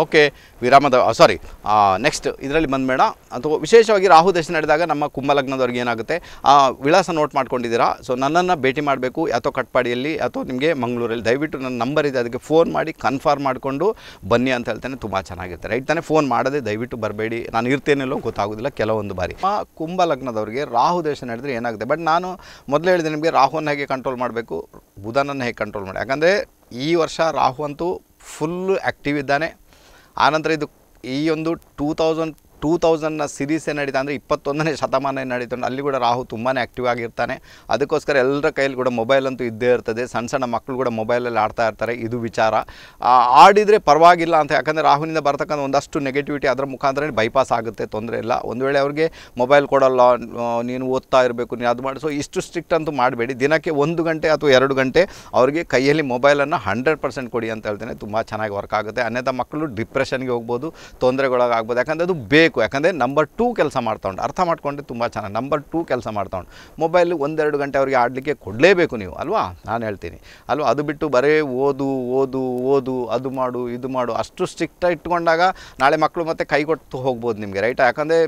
ಓಕೆ ವಿರಾಮದ ಸಾರಿ ನೆಕ್ಸ್ಟ್ ಇದರಲ್ಲಿ ಬಂದುಬೇಡ ಅಥವಾ ವಿಶೇಷವಾಗಿ ರಾಹು ದಶ ನಡೆದಾಗ ನಮ್ಮ ಕುಂಭಲಗ್ನದವ್ರಿಗೆ ಏನಾಗುತ್ತೆ ಆ ವಿಳಾಸ ನೋಟ್ ಮಾಡ್ಕೊಂಡಿದ್ದೀರಾ ಸೊ ನನ್ನನ್ನು ಭೇಟಿ ಮಾಡಬೇಕು ಅಥವಾ ಕಟ್ಪಾಡಿಯಲ್ಲಿ ಅಥವಾ ನಿಮಗೆ ಮಂಗಳೂರಲ್ಲಿ ದಯವಿಟ್ಟು ನನ್ನ ನಂಬರ್ ಇದೆ ಅದಕ್ಕೆ ಫೋನ್ ಮಾಡಿ ಕನ್ಫರ್ಮ್ ಮಾಡಿಕೊಂಡು ಬನ್ನಿ ಅಂತ ಹೇಳ್ತಾನೆ ತುಂಬ ಚೆನ್ನಾಗಿರುತ್ತೆ ರೈಟ್ ತಾನೇ ಫೋನ್ ಮಾಡದೇ ದಯವಿಟ್ಟು ಬರಬೇಡಿ ನಾನು ಇರ್ತೇನೆಲ್ಲೋ ಗೊತ್ತಾಗೋದಿಲ್ಲ ಕೆಲವೊಂದು ಬಾರಿ ಆ ಕುಂಭಲಗ್ನದವ್ರಿಗೆ ರಾಹು ದೇಶ ನಡೆದರೆ ಏನಾಗುತ್ತೆ ಬಟ್ ನಾನು ಮೊದಲು ಹೇಳಿದೆ ನಿಮಗೆ ರಾಹುವನ್ನು ಹೇಗೆ ಕಂಟ್ರೋಲ್ ಮಾಡಬೇಕು ಬುಧನನ್ನು ಹೇಗೆ ಕಂಟ್ರೋಲ್ ಮಾಡಿ ಯಾಕಂದರೆ ಈ ವರ್ಷ ರಾಹು ಅಂತೂ ಫುಲ್ಲು ಆ್ಯಕ್ಟಿವ್ ಇದ್ದಾನೆ ಆನಂತರ ಇದು ಈ ಒಂದು ಟೂ ತೌಸಂಡ್ ಟೂ ತೌಸಂಡ್ನ ಸಿರೀಸೇ ನಡೀತಾ ಅಂದರೆ ಇಪ್ಪತ್ತೊಂದನೇ ಶತಮಾನ ನಡೀತು ಅಲ್ಲಿ ಕೂಡ ರಾಹು ತುಂಬಾ ಆ್ಯಕ್ಟಿವ್ ಆಗಿರ್ತಾನೆ ಅದಕ್ಕೋಸ್ಕರ ಎಲ್ಲರ ಕೈಯಲ್ಲಿ ಕೂಡ ಮೊಬೈಲ್ ಅಂತೂ ಇದ್ದೇ ಇರ್ತದೆ ಸಣ್ಣ ಸಣ್ಣ ಮಕ್ಕಳು ಕೂಡ ಮೊಬೈಲಲ್ಲಿ ಆಡ್ತಾ ಇರ್ತಾರೆ ಇದು ವಿಚಾರ ಆಡಿದರೆ ಪರವಾಗಿಲ್ಲ ಅಂತ ಯಾಕಂದರೆ ರಾಹುನಿಂದ ಬರ್ತಕ್ಕಂಥ ಒಂದಷ್ಟು ನೆಗೆಟಿವಿಟಿ ಅದರ ಮುಖಾಂತರ ಬೈಪಾಸ್ ಆಗುತ್ತೆ ತೊಂದರೆ ಇಲ್ಲ ಒಂದು ವೇಳೆ ಅವ್ರಿಗೆ ಮೊಬೈಲ್ ಕೊಡೋಲ್ಲ ನೀನು ಓದ್ತಾ ಇರಬೇಕು ನೀನು ಅದು ಮಾಡಿ ಸೊ ಇಷ್ಟು ಸ್ಟ್ರಿಕ್ಟ್ ಅಂತೂ ಮಾಡಬೇಡಿ ದಿನಕ್ಕೆ ಒಂದು ಗಂಟೆ ಅಥವಾ ಎರಡು ಗಂಟೆ ಅವರಿಗೆ ಕೈಯಲ್ಲಿ ಮೊಬೈಲನ್ನು ಹಂಡ್ರೆಡ್ ಪರ್ಸೆಂಟ್ ಕೊಡಿ ಅಂತ ಹೇಳ್ತೇನೆ ತುಂಬ ಚೆನ್ನಾಗಿ ವರ್ಕ್ ಆಗುತ್ತೆ ಅನ್ಯಥ ಮಕ್ಕಳು ಡಿಪ್ರೆಷನ್ಗೆ ಹೋಗ್ಬೋದು ತೊಂದರೆಗಳಾಗ್ಬೋದು ಯಾಕಂದರೆ ಅದು ಬೇಕು ಬೇಕು ಯಾಕಂದರೆ ನಂಬರ್ ಟೂ ಕೆಲಸ ಮಾಡ್ತಾ ಅರ್ಥ ಮಾಡ್ಕೊಂಡ್ರೆ ತುಂಬ ಚೆನ್ನಾಗಿ ನಂಬರ್ ಟೂ ಕೆಲಸ ಮಾಡ್ತಾ ಉಂಟು ಮೊಬೈಲ್ ಒಂದೆರಡು ಗಂಟೆ ಅವರಿಗೆ ಆಡಲಿಕ್ಕೆ ಕೊಡಲೇಬೇಕು ನೀವು ಅಲ್ವಾ ನಾನು ಹೇಳ್ತೀನಿ ಅಲ್ವಾ ಅದು ಬಿಟ್ಟು ಬರೇ ಓದು ಓದು ಓದು ಅದು ಮಾಡು ಇದು ಮಾಡು ಅಷ್ಟು ಸ್ಟ್ರಿಕ್ಟಾಗಿ ಇಟ್ಕೊಂಡಾಗ ನಾಳೆ ಮಕ್ಕಳು ಮತ್ತೆ ಕೈ ಕೊಟ್ಟು ಹೋಗ್ಬೋದು ನಿಮಗೆ ರೈಟ್ ಯಾಕಂದರೆ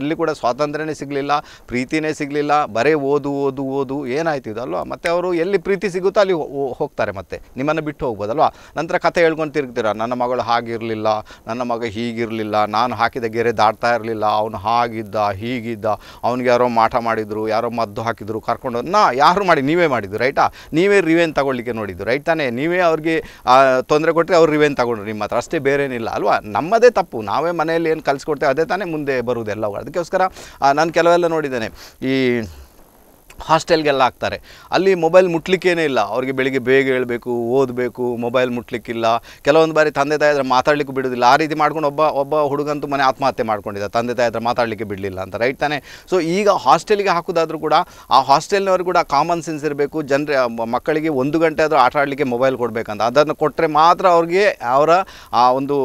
ಎಲ್ಲಿ ಕೂಡ ಸ್ವಾತಂತ್ರ್ಯನೇ ಸಿಗಲಿಲ್ಲ ಪ್ರೀತಿನೇ ಸಿಗಲಿಲ್ಲ ಬರೇ ಓದು ಓದು ಓದು ಏನಾಯ್ತು ಇದು ಅಲ್ವಾ ಮತ್ತು ಅವರು ಎಲ್ಲಿ ಪ್ರೀತಿ ಸಿಗುತ್ತೋ ಅಲ್ಲಿ ಹೋಗ್ತಾರೆ ಮತ್ತೆ ನಿಮ್ಮನ್ನು ಬಿಟ್ಟು ಹೋಗ್ಬೋದಲ್ವಾ ನಂತರ ಕತೆ ಹೇಳ್ಕೊಂಡು ತಿರುಗ್ತೀರ ನನ್ನ ಮಗಳು ಹಾಗಿರಲಿಲ್ಲ ನನ್ನ ಮಗ ಹೀಗಿರಲಿಲ್ಲ ನಾನು ಹಾಕಿದ ಗೆರೆ ಆಡ್ತಾ ಇರಲಿಲ್ಲ ಅವನು ಹಾಗಿದ್ದ ಹೀಗಿದ್ದ ಅವ್ನಿಗೆ ಯಾರೋ ಮಾಟ ಮಾಡಿದರು ಯಾರೋ ಮದ್ದು ಹಾಕಿದ್ರು ಕರ್ಕೊಂಡು ನಾ ಯಾರು ಮಾಡಿ ನೀವೇ ಮಾಡಿದ್ದು ರೈಟಾ ನೀವೇ ರಿವೆನ್ ತಗೊಳ್ಳಿಕ್ಕೆ ನೋಡಿದ್ದು ರೈಟ್ ತಾನೇ ನೀವೇ ಅವ್ರಿಗೆ ತೊಂದರೆ ಕೊಟ್ಟರೆ ಅವ್ರು ರಿವೆನ್ ತಗೊಂಡ್ರು ನಿಮ್ಮ ಹತ್ರ ಅಷ್ಟೇ ಬೇರೇನಿಲ್ಲ ಅಲ್ವಾ ನಮ್ಮದೇ ತಪ್ಪು ನಾವೇ ಮನೆಯಲ್ಲಿ ಏನು ಕಲಿಸ್ಕೊಡ್ತೇವೆ ಅದೇ ತಾನೇ ಮುಂದೆ ಬರುವುದೆಲ್ಲವೂ ಅದಕ್ಕೋಸ್ಕರ ನಾನು ಕೆಲವೆಲ್ಲ ನೋಡಿದ್ದೇನೆ ಈ ಹಾಸ್ಟೆಲ್ಗೆಲ್ಲ ಹಾಕ್ತಾರೆ ಅಲ್ಲಿ ಮೊಬೈಲ್ ಮುಟ್ಲಿಕ್ಕೇನೆ ಇಲ್ಲ ಅವ್ರಿಗೆ ಬೆಳಿಗ್ಗೆ ಬೇಗ ಹೇಳಬೇಕು ಓದಬೇಕು ಮೊಬೈಲ್ ಮುಟ್ಲಿಕ್ಕಿಲ್ಲ ಕೆಲವೊಂದು ಬಾರಿ ತಂದೆ ತಾಯಿ ಮಾತಾಡಲಿಕ್ಕೆ ಮಾತಾಡಲಿಕ್ಕೂ ಬಿಡೋದಿಲ್ಲ ಆ ರೀತಿ ಮಾಡ್ಕೊಂಡು ಒಬ್ಬ ಒಬ್ಬ ಹುಡುಗಂತೂ ಮನೆ ಆತ್ಮಹತ್ಯೆ ಮಾಡ್ಕೊಂಡಿದ್ದ ತಂದೆ ತಾಯಿ ಹತ್ರ ಮಾತಾಡಲಿಕ್ಕೆ ಬಿಡಲಿಲ್ಲ ಅಂತ ರೈಟ್ ತಾನೆ ಸೊ ಈಗ ಹಾಸ್ಟೆಲ್ಗೆ ಹಾಕೋದಾದ್ರೂ ಕೂಡ ಆ ಹಾಸ್ಟೆಲ್ನವರು ಕೂಡ ಕಾಮನ್ ಸೆನ್ಸ್ ಇರಬೇಕು ಜನರ ಮಕ್ಕಳಿಗೆ ಒಂದು ಗಂಟೆ ಆದರೂ ಆಟ ಆಡಲಿಕ್ಕೆ ಮೊಬೈಲ್ ಕೊಡಬೇಕಂತ ಅದನ್ನು ಕೊಟ್ಟರೆ ಮಾತ್ರ ಅವ್ರಿಗೆ ಅವರ ಆ ಒಂದು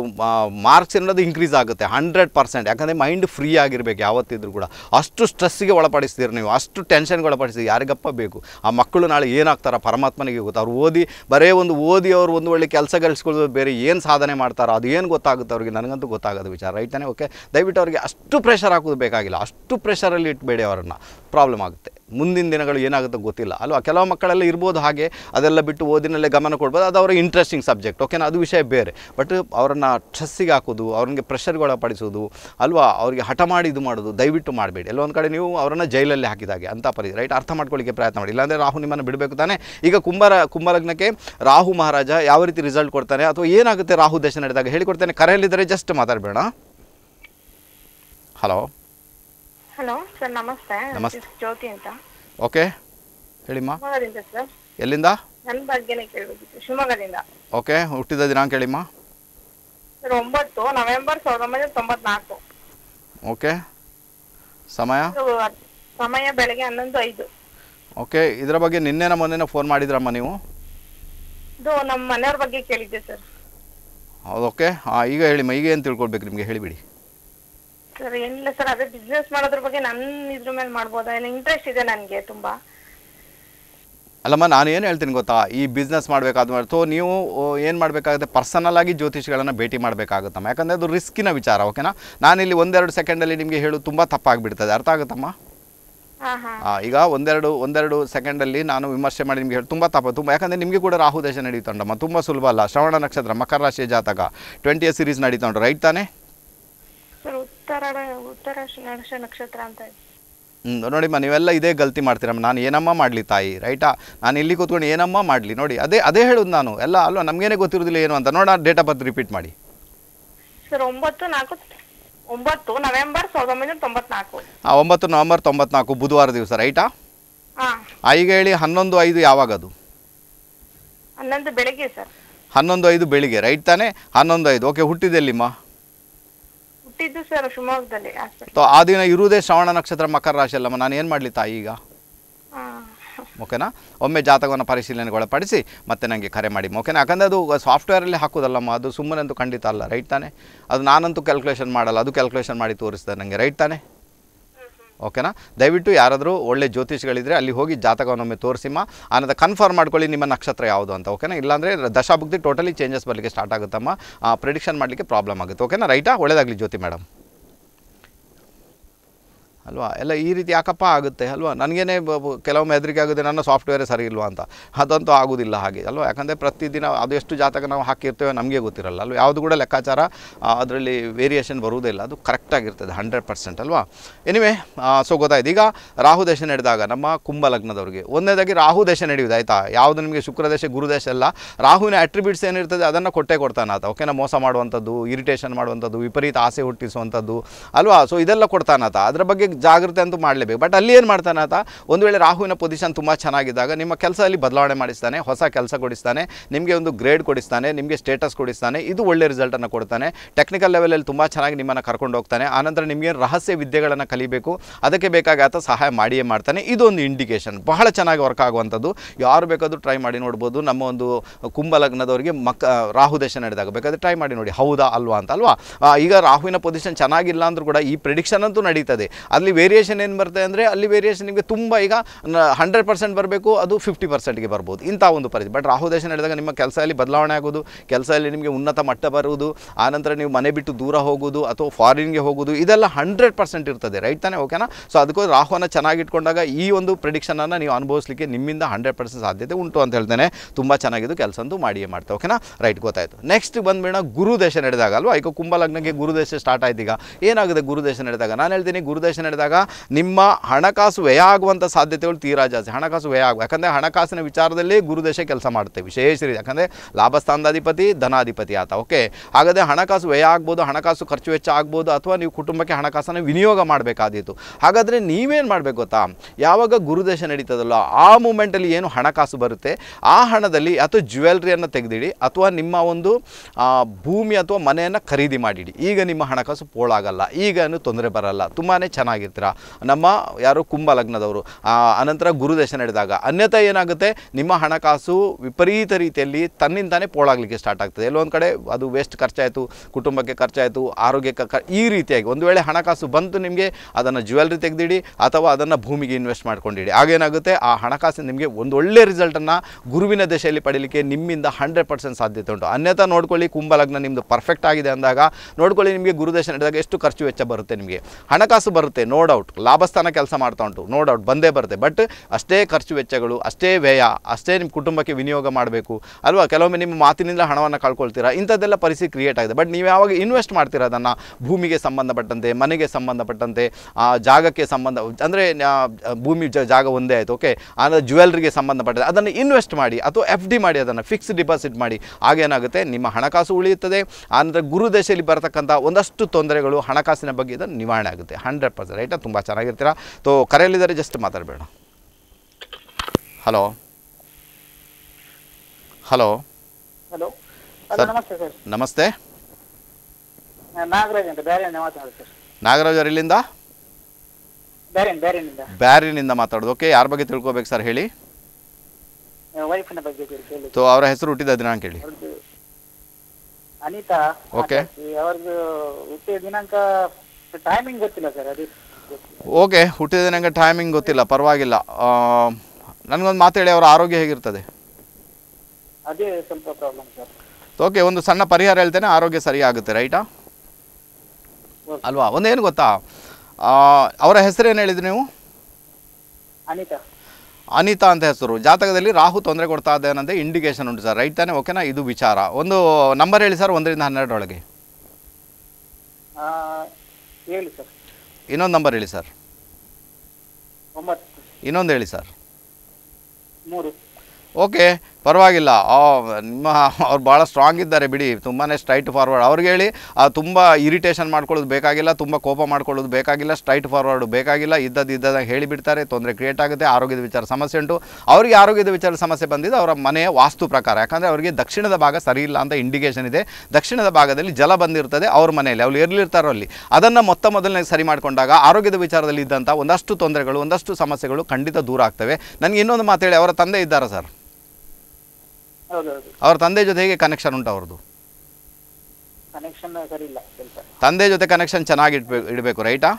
ಮಾರ್ಕ್ಸ್ ಅನ್ನೋದು ಇನ್ಕ್ರೀಸ್ ಆಗುತ್ತೆ ಹಂಡ್ರೆಡ್ ಪರ್ಸೆಂಟ್ ಯಾಕಂದರೆ ಮೈಂಡ್ ಫ್ರೀ ಆಗಿರಬೇಕು ಯಾವತ್ತಿದ್ರೂ ಕೂಡ ಅಷ್ಟು ಸ್ಟ್ರೆಸ್ಸಿಗೆ ಒಳಪಡಿಸ್ತೀರಿ ನೀವು ಅಷ್ಟು ಟೆನ್ಷನ್ಗೆ ಒಳಪಡಿಸ್ತೀರಿ ಕಷ್ಟಪಡಿಸಿ ಯಾರಿಗಪ್ಪ ಬೇಕು ಆ ಮಕ್ಕಳು ನಾಳೆ ಏನಾಗ್ತಾರೆ ಪರಮಾತ್ಮನಿಗೆ ಗೊತ್ತು ಅವ್ರು ಓದಿ ಬರೇ ಒಂದು ಓದಿ ಅವರು ಒಂದು ಒಳ್ಳೆ ಕೆಲಸ ಗಳಿಸ್ಕೊಳ್ಳೋದು ಬೇರೆ ಏನು ಸಾಧನೆ ಮಾಡ್ತಾರೋ ಅದು ಏನು ಗೊತ್ತಾಗುತ್ತೆ ಅವ್ರಿಗೆ ನನಗಂತೂ ಗೊತ್ತಾಗೋದು ವಿಚಾರ ರೈತನೇ ಓಕೆ ದಯವಿಟ್ಟು ಅವರಿಗೆ ಅಷ್ಟು ಪ್ರೆಷರ್ ಹಾಕೋದು ಬೇಕಾಗಿಲ್ಲ ಅಷ್ಟು ಪ್ರೆಷರಲ್ಲಿ ಇಟ್ಬೇಡಿ ಅವರನ್ನು ಪ್ರಾಬ್ಲಮ್ ಆಗುತ್ತೆ ಮುಂದಿನ ದಿನಗಳು ಏನಾಗುತ್ತೆ ಗೊತ್ತಿಲ್ಲ ಅಲ್ವಾ ಕೆಲವು ಮಕ್ಕಳೆಲ್ಲ ಇರ್ಬೋದು ಹಾಗೆ ಅದೆಲ್ಲ ಬಿಟ್ಟು ಓದಿನಲ್ಲೇ ಗಮನ ಕೊಡ್ಬೋದು ಅದು ಅವರ ಇಂಟ್ರೆಸ್ಟಿಂಗ್ ಸಬ್ಜೆಕ್ಟ್ ಓಕೆನಾ ಅದು ವಿಷಯ ಬೇರೆ ಬಟ್ ಅವರನ್ನು ಸ್ಟ್ರೆಸ್ಸಿಗೆ ಹಾಕೋದು ಅವ್ರಿಗೆ ಒಳಪಡಿಸೋದು ಅಲ್ವಾ ಅವರಿಗೆ ಹಠ ಮಾಡಿ ಇದು ಮಾಡೋದು ದಯವಿಟ್ಟು ಮಾಡಬೇಡಿ ಎಲ್ಲ ಒಂದು ಕಡೆ ನೀವು ಅವರನ್ನು ಜೈಲಲ್ಲಿ ಹಾಕಿದಾಗೆ ಅಂತ ಪರಿ ರೈಟ್ ಅರ್ಥ ಮಾಡ್ಕೊಳ್ಳಿಕ್ಕೆ ಪ್ರಯತ್ನ ಮಾಡಿ ಇಲ್ಲಾಂದರೆ ರಾಹು ನಿಮ್ಮನ್ನು ಬಿಡಬೇಕು ತಾನೆ ಈಗ ಕುಂಭ ಕುಂಭಲಗ್ನಕ್ಕೆ ರಾಹು ಮಹಾರಾಜ ಯಾವ ರೀತಿ ರಿಸಲ್ಟ್ ಕೊಡ್ತಾನೆ ಅಥವಾ ಏನಾಗುತ್ತೆ ರಾಹು ದೇಶ ನಡೆದಾಗ ಹೇಳಿಕೊಡ್ತಾನೆ ಕರೆಯಲ್ಲಿದ್ದರೆ ಜಸ್ಟ್ ಮಾತಾಡಬೇಡ hello
hello sir namaste namaste ಜ್ಯೋತಿ ಅಂತ
ಓಕೆ ಹೇಳಿಮ್ಮ ಸರ್ ಎಲ್ಲಿಂದ
ನನ್ನ ಬಗ್ಗೆನೇ ಕೇಳಬೇಕಿತ್ತು ಶಿವಮೊಗ್ಗದಿಂದ
ಓಕೆ ಹುಟ್ಟಿದ ದಿನಾಂಕ ಹೇಳಿಮ್ಮ
ಸರ್ ಒಂಬತ್ತು ನವೆಂಬರ್ ಸಾವಿರದ ಒಂಬೈನೂರ ತೊಂಬತ್ನಾಲ್ಕು
ಓಕೆ ಸಮಯ
ಸಮಯ ಬೆಳಗ್ಗೆ ಹನ್ನೊಂದು ಐದು
ಓಕೆ ಇದರ ಬಗ್ಗೆ ನಿನ್ನೆನ ಮೊನ್ನೆನ ಫೋನ್ ಮಾಡಿದ್ರಮ್ಮ ನೀವು
ಇದು ನಮ್ಮ ಮನೆಯವ್ರ ಬಗ್ಗೆ ಕೇಳಿದ್ದೆ ಸರ್
ಹೌದು ಓಕೆ ಈಗ ಹೇಳಿಮ್ಮ ಈಗ ಏನು ತಿಳ್ಕೊಳ್ಬೇಕು ನಿಮಗೆ ಹೇಳಿಬಿಡಿ
ಸರ್ ಇಲ್ಲ ಸರ್ ಅದೇ ಬಿಸ್ನೆಸ್ ಮಾಡೋದ್ರ ಬಗ್ಗೆ ನನ್ನ ಇದ್ರ ಮೇಲೆ ಮಾಡ್ಬೋದಾ ಏನೋ ಇಂಟ್ರೆಸ್ಟ್ ಇದೆ ನನಗೆ ತುಂಬ
ಅಲ್ಲಮ್ಮ ನಾನು ಏನು ಹೇಳ್ತೀನಿ ಗೊತ್ತಾ ಈ ಬಿಸ್ನೆಸ್ ಮಾಡಬೇಕಾದ ಮಾಡ್ತು ನೀವು ಏನು ಮಾಡಬೇಕಾಗುತ್ತೆ ಪರ್ಸನಲ್ ಆಗಿ ಜ್ಯೋತಿಷಿಗಳನ್ನು ಭೇಟಿ ಮಾಡಬೇಕಾಗುತ್ತಮ್ಮ ಯಾಕಂದರೆ ಅದು ರಿಸ್ಕಿನ ವಿಚಾರ ಓಕೆನಾ ನಾನಿಲ್ಲಿ ಒಂದೆರಡು ಸೆಕೆಂಡಲ್ಲಿ ನಿಮಗೆ ಹೇಳು ತುಂಬ ತಪ್ಪಾಗಿಬಿಡ್ತದೆ ಅರ್ಥ ಆಗುತ್ತಮ್ಮ ಈಗ ಒಂದೆರಡು ಒಂದೆರಡು ಸೆಕೆಂಡಲ್ಲಿ ನಾನು ವಿಮರ್ಶೆ ಮಾಡಿ ನಿಮಗೆ ಹೇಳಿ ತುಂಬ ತಪ್ಪ ತುಂಬ ಯಾಕಂದರೆ ನಿಮಗೆ ಕೂಡ ರಾಹು ದೇಶ ಅಮ್ಮ ತುಂಬ ಸುಲಭ ಅಲ್ಲ ಶ್ರವಣ ನಕ್ಷತ್ರ ಮಕರ ರಾಶಿಯ ಜಾತಕ ಟ್ವೆಂಟಿ ಸಿರೀಸ್ ಸೀರೀಸ್ ನಡೀತೊಂಡು ರೈಟ್ ತಾನೇ ಉತ್ತರ ನೋಡಿಮ್ಮ ನೀವೆಲ್ಲ ಇದೇ ಗಲ್ತಿ ಮಾಡ್ತೀರಮ್ಮ ನಾನು ಏನಮ್ಮ ಮಾಡ್ಲಿ ತಾಯಿ ರೈಟಾ ನಾನು ಇಲ್ಲಿ ಕೂತ್ಕೊಂಡು ಏನಮ್ಮ ಮಾಡ್ಲಿ ನೋಡಿ ಅದೇ ಅದೇ ಹೇಳೋದು ನಾನು ಎಲ್ಲ ಅಲ್ವಾ ನಮಗೇನೆ ಗೊತ್ತಿರೋದಿಲ್ಲ ಏನು ಅಂತ ನೋಡ ಡೇಟ್ ಆಫ್ ಬರ್ತ್ ರಿಪೀಟ್ ಮಾಡಿ
ಸರ್ ಒಂಬತ್ತು ನಾಲ್ಕು ಒಂಬತ್ತು ನವೆಂಬರ್ ಸಾವಿರದ ಒಂಬೈನೂರ ತೊಂಬತ್ನಾಲ್ಕು
ನವೆಂಬರ್ ತೊಂಬತ್ನಾಲ್ಕು ಬುಧವಾರ ದಿವಸ ರೈಟಾ ಈಗ ಹೇಳಿ ಹನ್ನೊಂದು ಐದು ಯಾವಾಗ ಅದು
ಹನ್ನೊಂದು ಬೆಳಿಗ್ಗೆ ಸರ್
ಹನ್ನೊಂದು ಐದು ಬೆಳಿಗ್ಗೆ ರೈಟ್ ತಾನೇ ಹನ್ನೊಂದು ಐದು ಓಕೆ ಎಲ್ಲಿಮ್ಮ
ಹುಟ್ಟಿದ್ದು ಸರ್ ಶಿವಮೊಗ್ಗದಲ್ಲಿ
ಆ ದಿನ ಇರುವುದೇ ಶ್ರವಣ ನಕ್ಷತ್ರ ಮಕರ ಅಲ್ಲಮ್ಮ ನಾನು ಏನು ಮಾಡಲಿ ತಾಯಿ ಈಗ ಓಕೆನಾ ಒಮ್ಮೆ ಜಾತಕವನ್ನು ಪರಿಶೀಲನೆಗೆ ಒಳಪಡಿಸಿ ಮತ್ತೆ ನನಗೆ ಕರೆ ಮಾಡಿ ಓಕೆನಾ ಯಾಕಂದರೆ ಅದು ಸಾಫ್ಟ್ವೇರಲ್ಲಿ ಹಾಕೋದಲ್ಲಮ್ಮ ಅದು ಸುಮ್ಮನೆ ಅಂತೂ ಖಂಡಿತ ಅಲ್ಲ ರೈಟ್ ತಾನೆ ಅದು ನಾನಂತೂ ಕ್ಯಾಲ್ಕುಲೇಷನ್ ಮಾಡಲ್ಲ ಅದು ಕ್ಯಾಲ್ಕುಲೇಷನ್ ಮಾಡಿ ತೋರಿಸ್ತಾರೆ ನನಗೆ ರೈಟ್ ತಾನೆ ಓಕೆನಾ ದಯವಿಟ್ಟು ಯಾರಾದರೂ ಒಳ್ಳೆ ಜ್ಯೋತಿಷ್ಗಳಿದ್ರೆ ಅಲ್ಲಿ ಹೋಗಿ ಜಾತಕವನ್ನೊಮ್ಮೆ ತೋರಿಸಿಮ್ಮ ಅನ್ನೋದು ಕನ್ಫರ್ಮ್ ಮಾಡ್ಕೊಳ್ಳಿ ನಿಮ್ಮ ನಕ್ಷತ್ರ ಯಾವುದು ಅಂತ ಓಕೆನಾ ಇಲ್ಲಾಂದರೆ ದಶಾಭುಕ್ತಿ ಟೋಟಲಿ ಚೇಂಜಸ್ ಬರಲಿಕ್ಕೆ ಸ್ಟಾರ್ಟ್ ಆಗುತ್ತಮ್ಮ ಪ್ರಿಡಿಕ್ಷನ್ ಮಾಡಲಿಕ್ಕೆ ಪ್ರಾಬ್ಲಮ್ ಆಗುತ್ತೆ ಓಕೆನಾ ರೈಟಾ ಒಳ್ಳೆಯದಾಗಲಿ ಜ್ಯೋತಿ ಮೇಡಮ್ ಅಲ್ವಾ ಎಲ್ಲ ಈ ರೀತಿ ಯಾಕಪ್ಪ ಆಗುತ್ತೆ ಅಲ್ವಾ ನನಗೇನೆ ಕೆಲವೊಮ್ಮೆ ಹೆದರಿಕೆ ಆಗುತ್ತೆ ನನ್ನ ಸಾಫ್ಟ್ವೇರೇ ಸರಿ ಇಲ್ವಾ ಅಂತ ಅದಂತೂ ಆಗೋದಿಲ್ಲ ಹಾಗೆ ಅಲ್ವಾ ಯಾಕಂದರೆ ಪ್ರತಿದಿನ ಅದು ಎಷ್ಟು ಜಾತಕ ನಾವು ಹಾಕಿರ್ತೇವೆ ನಮಗೆ ಗೊತ್ತಿರಲ್ಲ ಅಲ್ವಾ ಯಾವುದು ಕೂಡ ಲೆಕ್ಕಾಚಾರ ಅದರಲ್ಲಿ ವೇರಿಯೇಷನ್ ಬರುವುದೇ ಅದು ಅದು ಕರೆಕ್ಟಾಗಿರ್ತದೆ ಹಂಡ್ರೆಡ್ ಪರ್ಸೆಂಟ್ ಅಲ್ವಾ ಎನಿವೆ ಸೊ ಗೊತ್ತಾಯ್ತು ಈಗ ರಾಹು ದೇಶ ನಡೆದಾಗ ನಮ್ಮ ಕುಂಭ ಲಗ್ನದವ್ರಿಗೆ ಒಂದನೇದಾಗಿ ರಾಹು ದೇಶ ನಡೆಯುವುದು ಆಯಿತಾ ಯಾವುದು ನಿಮಗೆ ಶುಕ್ರದೇಶ ಗುರುದೇಶ ಅಲ್ಲ ರಾಹುವಿನ ಅಟ್ರಿಬ್ಯೂಟ್ಸ್ ಏನಿರ್ತದೆ ಅದನ್ನು ಕೊಟ್ಟೆ ಕೊಡ್ತಾನೆ ಆತ ಓಕೆನಾ ಮೋಸ ಮಾಡುವಂಥದ್ದು ಇರಿಟೇಷನ್ ಮಾಡುವಂಥದ್ದು ವಿಪರೀತ ಆಸೆ ಹುಟ್ಟಿಸುವಂಥದ್ದು ಅಲ್ವಾ ಸೊ ಇದೆಲ್ಲ ಕೊಡ್ತಾನಾತ ಅದರ ಬಗ್ಗೆ ಅದಕ್ಕೆ ಅಂತೂ ಮಾಡಲೇಬೇಕು ಬಟ್ ಅಲ್ಲಿ ಏನು ಮಾಡ್ತಾನೆ ಆತ ಒಂದು ವೇಳೆ ರಾಹುವಿನ ಪೊಸಿಷನ್ ತುಂಬ ಚೆನ್ನಾಗಿದ್ದಾಗ ನಿಮ್ಮ ಕೆಲಸದಲ್ಲಿ ಬದಲಾವಣೆ ಮಾಡಿಸ್ತಾನೆ ಹೊಸ ಕೆಲಸ ಕೊಡಿಸ್ತಾನೆ ನಿಮಗೆ ಒಂದು ಗ್ರೇಡ್ ಕೊಡಿಸ್ತಾನೆ ನಿಮಗೆ ಸ್ಟೇಟಸ್ ಕೊಡಿಸ್ತಾನೆ ಇದು ಒಳ್ಳೆ ರಿಸಲ್ಟನ್ನು ಕೊಡ್ತಾನೆ ಟೆಕ್ನಿಕಲ್ ಲೆವೆಲಲ್ಲಿ ತುಂಬ ಚೆನ್ನಾಗಿ ನಿಮ್ಮನ್ನು ಕರ್ಕೊಂಡು ಹೋಗ್ತಾನೆ ಆನಂತರ ನಿಮಗೆ ರಹಸ್ಯ ವಿದ್ಯೆಗಳನ್ನು ಕಲಿಬೇಕು ಅದಕ್ಕೆ ಬೇಕಾಗತ್ತ ಸಹಾಯ ಮಾಡಿಯೇ ಮಾಡ್ತಾನೆ ಇದೊಂದು ಇಂಡಿಕೇಶನ್ ಬಹಳ ಚೆನ್ನಾಗಿ ವರ್ಕ್ ಆಗುವಂಥದ್ದು ಯಾರು ಬೇಕಾದರೂ ಟ್ರೈ ಮಾಡಿ ನೋಡ್ಬೋದು ನಮ್ಮ ಒಂದು ಕುಂಭ ಲಗ್ನದವರಿಗೆ ಮಕ್ಕ ರಾಹು ದೇಶ ನಡೆದಾಗ ಬೇಕಾದರೆ ಟ್ರೈ ಮಾಡಿ ನೋಡಿ ಹೌದಾ ಅಲ್ವಾ ಅಂತ ಅಲ್ವಾ ಈಗ ರಾಹುವಿನ ಪೊಸಿಷನ್ ಚೆನ್ನಾಗಿಲ್ಲ ಅಂದರೂ ಕೂಡ ಈ ಪ್ರಿಡಿಕ್ಷನ್ ಅಂತೂ ನಡೀತದೆ ಅಲ್ಲಿ ವೇರಿಯೇಷನ್ ಏನು ಬರುತ್ತೆ ಅಂದರೆ ಅಲ್ಲಿ ವೇರಿಯೇಷನ್ ನಿಮಗೆ ತುಂಬ ಈಗ ಹಂಡ್ರೆಡ್ ಪರ್ಸೆಂಟ್ ಬರಬೇಕು ಅದು ಫಿಫ್ಟಿ ಪರ್ಸೆಂಟ್ಗೆ ಬರ್ಬೋದು ಇಂಥ ಒಂದು ಪರಿಸ್ಥಿತಿ ಬಟ್ ರಾಹು ದೇಶ ನಡೆದಾಗ ನಿಮ್ಮ ಕೆಲಸದಲ್ಲಿ ಬದಲಾವಣೆ ಆಗೋದು ಕೆಲಸದಲ್ಲಿ ನಿಮಗೆ ಉನ್ನತ ಮಟ್ಟ ಬರುವುದು ಆನಂತರ ನೀವು ಮನೆ ಬಿಟ್ಟು ದೂರ ಹೋಗೋದು ಅಥವಾ ಫಾರಿನ್ಗೆ ಹೋಗೋದು ಇದೆಲ್ಲ ಹಂಡ್ರೆಡ್ ಪರ್ಸೆಂಟ್ ಇರ್ತದೆ ರೈಟ್ ತಾನೇ ಓಕೆನಾ ಸೊ ಅದಕ್ಕೂ ರಾಹುವನ್ನು ಚೆನ್ನಾಗಿಟ್ಕೊಂಡಾಗ ಈ ಒಂದು ಪ್ರಿಡಿಕ್ಷನನ್ನು ನೀವು ಅನುಭವಿಸಲಿಕ್ಕೆ ನಿಮ್ಮಿಂದ ಹಂಡ್ರೆಡ್ ಪರ್ಸೆಂಟ್ ಸಾಧ್ಯತೆ ಉಂಟು ಅಂತ ಹೇಳ್ತೇನೆ ತುಂಬ ಚೆನ್ನಾಗಿದ್ದು ಕೆಲಸಂದು ಮಾಡಿಯೇ ಮಾಡ್ತಾ ಓಕೆನಾ ರೈಟ್ ಗೊತ್ತಾಯಿತು ನೆಕ್ಸ್ಟ್ ಬಂದ್ಬಿಡ ಗುರುದೇಶ ನಡೆದಾಗ ಅಲ್ವಾ ಈಗ ಕುಂಭಲಗ್ನಕ್ಕೆ ಗುರುದೇಶ ಸ್ಟಾರ್ಟ್ ಆಯ್ತು ಈಗ ಏನಾಗುತ್ತೆ ಗುರುದೇಶ ನಡೆದಾಗ ನಾನು ಹೇಳ್ತೀನಿ ಗುರುದೇಶ ನಡೆದಾಗ ನಿಮ್ಮ ಹಣಕಾಸು ವ್ಯಯ ಆಗುವಂಥ ಸಾಧ್ಯತೆಗಳು ತೀರಾ ಜಾಸ್ತಿ ಹಣಕಾಸು ವ್ಯಯ ಆಗುವ ಯಾಕಂದರೆ ಹಣಕಾಸಿನ ವಿಚಾರದಲ್ಲಿ ಗುರುದೇಶ ಕೆಲಸ ಮಾಡುತ್ತೆ ವಿಶೇಷ ರೀತಿ ಯಾಕಂದರೆ ಲಾಭಸ್ಥಾನಾಧಿಪತಿ ಧನಾಧಿಪತಿ ಆತ ಓಕೆ ಹಾಗಾದರೆ ಹಣಕಾಸು ವ್ಯಯ ಆಗ್ಬೋದು ಹಣಕಾಸು ಖರ್ಚು ವೆಚ್ಚ ಆಗ್ಬೋದು ಅಥವಾ ನೀವು ಕುಟುಂಬಕ್ಕೆ ಹಣಕಾಸನ್ನು ವಿನಿಯೋಗ ಮಾಡಬೇಕಾದೀತು ಹಾಗಾದರೆ ನೀವೇನು ಮಾಡಬೇಕು ಗೊತ್ತಾ ಯಾವಾಗ ಗುರುದೇಶ ನಡೀತದಲ್ಲ ಆ ಮೂಮೆಂಟಲ್ಲಿ ಏನು ಹಣಕಾಸು ಬರುತ್ತೆ ಆ ಹಣದಲ್ಲಿ ಅಥವಾ ಜ್ಯುವೆಲ್ರಿಯನ್ನು ತೆಗೆದಿಡಿ ಅಥವಾ ನಿಮ್ಮ ಒಂದು ಭೂಮಿ ಅಥವಾ ಮನೆಯನ್ನು ಖರೀದಿ ಮಾಡಿಡಿ ಈಗ ನಿಮ್ಮ ಹಣಕಾಸು ಪೋಳಾಗಲ್ಲ ಈಗ ತೊಂದರೆ ಬರಲ್ಲ ತುಂಬಾ ಚೆನ್ನಾಗಿ ಆಗಿರ್ತೀರಾ ನಮ್ಮ ಯಾರು ಕುಂಭ ಲಗ್ನದವರು ಅನಂತರ ಗುರುದೇಶ ನಡೆದಾಗ ಅನ್ಯತಾ ಏನಾಗುತ್ತೆ ನಿಮ್ಮ ಹಣಕಾಸು ವಿಪರೀತ ರೀತಿಯಲ್ಲಿ ತನ್ನಿಂದಾನೇ ಪೋಳಾಗಲಿಕ್ಕೆ ಸ್ಟಾರ್ಟ್ ಆಗ್ತದೆ ಎಲ್ಲೊಂದು ಕಡೆ ಅದು ವೇಸ್ಟ್ ಖರ್ಚಾಯಿತು ಕುಟುಂಬಕ್ಕೆ ಖರ್ಚಾಯಿತು ಆರೋಗ್ಯಕ್ಕೆ ಈ ರೀತಿಯಾಗಿ ಒಂದು ವೇಳೆ ಹಣಕಾಸು ಬಂತು ನಿಮಗೆ ಅದನ್ನು ಜ್ಯುವೆಲ್ರಿ ತೆಗೆದಿಡಿ ಅಥವಾ ಅದನ್ನು ಭೂಮಿಗೆ ಇನ್ವೆಸ್ಟ್ ಮಾಡ್ಕೊಂಡಿಡಿ ಆಗೇನಾಗುತ್ತೆ ಆ ಹಣಕಾಸು ನಿಮಗೆ ಒಂದು ಒಳ್ಳೆಯ ರಿಸಲ್ಟನ್ನು ಗುರುವಿನ ದೇಶದಲ್ಲಿ ಪಡೀಲಿಕ್ಕೆ ನಿಮ್ಮಿಂದ ಹಂಡ್ರೆಡ್ ಪರ್ಸೆಂಟ್ ಸಾಧ್ಯತೆ ಉಂಟು ಅನ್ಯತಾ ನೋಡ್ಕೊಳ್ಳಿ ಕುಂಭಲಗ್ನ ನಿಮ್ಮದು ಪರ್ಫೆಕ್ಟ್ ಆಗಿದೆ ಅಂದಾಗ ನೋಡ್ಕೊಳ್ಳಿ ನಿಮಗೆ ಗುರುದೇಶ ನಡೆದಾಗ ಎಷ್ಟು ಖರ್ಚು ವೆಚ್ಚ ಬರುತ್ತೆ ನಿಮಗೆ ಹಣಕಾಸು ಬರುತ್ತೆ ನೋ ಡೌಟ್ ಲಾಭಸ್ಥಾನ ಕೆಲಸ ಮಾಡ್ತಾ ಉಂಟು ನೋ ಡೌಟ್ ಬಂದೇ ಬರುತ್ತೆ ಬಟ್ ಅಷ್ಟೇ ಖರ್ಚು ವೆಚ್ಚಗಳು ಅಷ್ಟೇ ವ್ಯಯ ಅಷ್ಟೇ ನಿಮ್ಮ ಕುಟುಂಬಕ್ಕೆ ವಿನಿಯೋಗ ಮಾಡಬೇಕು ಅಲ್ವಾ ಕೆಲವೊಮ್ಮೆ ನಿಮ್ಮ ಮಾತಿನಿಂದ ಹಣವನ್ನು ಕಳ್ಕೊಳ್ತೀರಾ ಇಂಥದ್ದೆಲ್ಲ ಪರಿಸ್ಥಿತಿ ಕ್ರಿಯೇಟ್ ಆಗಿದೆ ಬಟ್ ನೀವು ಯಾವಾಗ ಇನ್ವೆಸ್ಟ್ ಮಾಡ್ತೀರ ಅದನ್ನು ಭೂಮಿಗೆ ಸಂಬಂಧಪಟ್ಟಂತೆ ಮನೆಗೆ ಸಂಬಂಧಪಟ್ಟಂತೆ ಜಾಗಕ್ಕೆ ಸಂಬಂಧ ಅಂದರೆ ಭೂಮಿ ಜಾಗ ಒಂದೇ ಆಯಿತು ಓಕೆ ಅಂದರೆ ಜ್ಯುವೆಲ್ರಿಗೆ ಸಂಬಂಧಪಟ್ಟಂತೆ ಅದನ್ನು ಇನ್ವೆಸ್ಟ್ ಮಾಡಿ ಅಥವಾ ಎಫ್ ಡಿ ಮಾಡಿ ಅದನ್ನು ಫಿಕ್ಸ್ ಡಿಪಾಸಿಟ್ ಮಾಡಿ ಆಗೇನಾಗುತ್ತೆ ನಿಮ್ಮ ಹಣಕಾಸು ಉಳಿಯುತ್ತದೆ ಅಂದರೆ ಗುರುದೇಶದಲ್ಲಿ ಬರತಕ್ಕಂಥ ಒಂದಷ್ಟು ತೊಂದರೆಗಳು ಹಣಕಾಸಿನ ಬಗ್ಗೆ ಇದನ್ನು ನಿವಾರಣೆ ಆಗುತ್ತೆ ಹಂಡ್ರೆಡ್ ಪರ್ಸೆಂಟ್ ತುಂಬಾ ತುಂಬ ಚೆನ್ನಾಗಿರ್ತೀರಾ ತೋ ಕರೆಯಲ್ಲಿದ್ದಾರೆ ಜಸ್ಟ್ ಮಾತಾಡಬೇಡ ಹಲೋ ಹಲೋ
ಹಲೋ ನಮಸ್ತೆ ಸರ್ ನಮಸ್ತೆ ನಾಗರಾಜ್ ಅಂತ
ನಾಗರಾಜ್ ಅವ್ರ ಇಲ್ಲಿಂದ ಬ್ಯಾರಿನಿಂದ ಮಾತಾಡೋದು ಓಕೆ ಯಾರ ಬಗ್ಗೆ ತಿಳ್ಕೊಬೇಕು ಸರ್ ಹೇಳಿ
ನ ಬಗ್ಗೆ ಅವರ
ಹೆಸರು ಹುಟ್ಟಿದ ದಿನಾಂಕ ಹೇಳಿ ಅನಿತಾ ಓಕೆ
ಅವ್ರದ್ದು ಹುಟ್ಟಿದ ದಿನಾಂಕ ಟೈಮಿಂಗ್ ಗೊತ್ತಿಲ್ಲ ಸರ್ ಅದು
ಓಕೆ ಹುಟ್ಟಿದ ನನಗೆ ಟೈಮಿಂಗ್ ಗೊತ್ತಿಲ್ಲ ಪರವಾಗಿಲ್ಲ ನನಗೊಂದು ಮಾತಾಡಿ ಅವರ ಆರೋಗ್ಯ ಹೇಗಿರ್ತದೆ ಓಕೆ ಒಂದು ಸಣ್ಣ ಪರಿಹಾರ ಹೇಳ್ತೇನೆ ಆರೋಗ್ಯ ಸರಿಯಾಗುತ್ತೆ ರೈಟಾ ಅಲ್ವಾ ಒಂದೇನು ಗೊತ್ತಾ ಅವರ ಹೆಸರೇನು ಹೇಳಿದ್ರಿ ನೀವು ಅನಿತಾ ಅನಿತಾ ಅಂತ ಹೆಸರು ಜಾತಕದಲ್ಲಿ ರಾಹು ತೊಂದರೆ ಕೊಡ್ತಾ ಇದೆ ಅನ್ನೋದೇ ಇಂಡಿಕೇಶನ್ ಉಂಟು ಸರ್ ರೈಟ್ ತಾನೆ ಓಕೆನಾ ಇದು ವಿಚಾರ ಒಂದು ನಂಬರ್ ಹೇಳಿ ಸರ್ ಒಂದರಿಂದ ಹನ್ನೆರಡರೊಳಗೆ ಹೇಳಿ ಸರ್ ಇನ್ನೊಂದು ನಂಬರ್ ಹೇಳಿ ಸರ್ ಇನ್ನೊಂದು ಹೇಳಿ ಸರ್ ಓಕೆ ಪರವಾಗಿಲ್ಲ ನಿಮ್ಮ ಅವ್ರು ಭಾಳ ಸ್ಟ್ರಾಂಗ್ ಇದ್ದಾರೆ ಬಿಡಿ ತುಂಬಾ ಸ್ಟ್ರೈಟ್ ಫಾರ್ವರ್ಡ್ ಅವ್ರಿಗೆ ಹೇಳಿ ತುಂಬ ಇರಿಟೇಷನ್ ಮಾಡ್ಕೊಳ್ಳೋದು ಬೇಕಾಗಿಲ್ಲ ತುಂಬ ಕೋಪ ಮಾಡ್ಕೊಳ್ಳೋದು ಬೇಕಾಗಿಲ್ಲ ಸ್ಟ್ರೈಟ್ ಫಾರ್ವರ್ಡು ಬೇಕಾಗಿಲ್ಲ ಇದ್ದದ್ದು ಇದ್ದದಾಗ ಹೇಳಿಬಿಡ್ತಾರೆ ತೊಂದರೆ ಕ್ರಿಯೇಟ್ ಆಗುತ್ತೆ ಆರೋಗ್ಯದ ವಿಚಾರ ಸಮಸ್ಯೆ ಉಂಟು ಅವರಿಗೆ ಆರೋಗ್ಯದ ವಿಚಾರ ಸಮಸ್ಯೆ ಬಂದಿದ್ದು ಅವರ ಮನೆಯ ವಾಸ್ತು ಪ್ರಕಾರ ಯಾಕಂದರೆ ಅವರಿಗೆ ದಕ್ಷಿಣದ ಭಾಗ ಸರಿ ಇಲ್ಲ ಅಂತ ಇಂಡಿಕೇಷನ್ ಇದೆ ದಕ್ಷಿಣದ ಭಾಗದಲ್ಲಿ ಜಲ ಬಂದಿರ್ತದೆ ಅವ್ರ ಮನೆಯಲ್ಲಿ ಅವ್ರು ಎರಲಿರ್ತಾರೋ ಅಲ್ಲಿ ಅದನ್ನು ಮೊತ್ತ ಮೊದಲನೇ ಸರಿ ಮಾಡಿಕೊಂಡಾಗ ಆರೋಗ್ಯದ ವಿಚಾರದಲ್ಲಿ ಇದ್ದಂಥ ಒಂದಷ್ಟು ತೊಂದರೆಗಳು ಒಂದಷ್ಟು ಸಮಸ್ಯೆಗಳು ಖಂಡಿತ ದೂರ ಆಗ್ತವೆ ನನಗೆ ಇನ್ನೊಂದು ಮಾತು ಹೇಳಿ ಅವರ ತಂದೆ ಇದ್ದಾರೆ ಸರ್ ಅವ್ರ ತಂದೆ ಜೊತೆ ಹೇಗೆ ಕನೆಕ್ಷನ್ ಉಂಟು ಅವ್ರದ್ದು ತಂದೆ ಜೊತೆ ಕನೆಕ್ಷನ್ ಚೆನ್ನಾಗಿ ಇಡ್ಬೇಕು ಇಡಬೇಕು ರೈಟಾ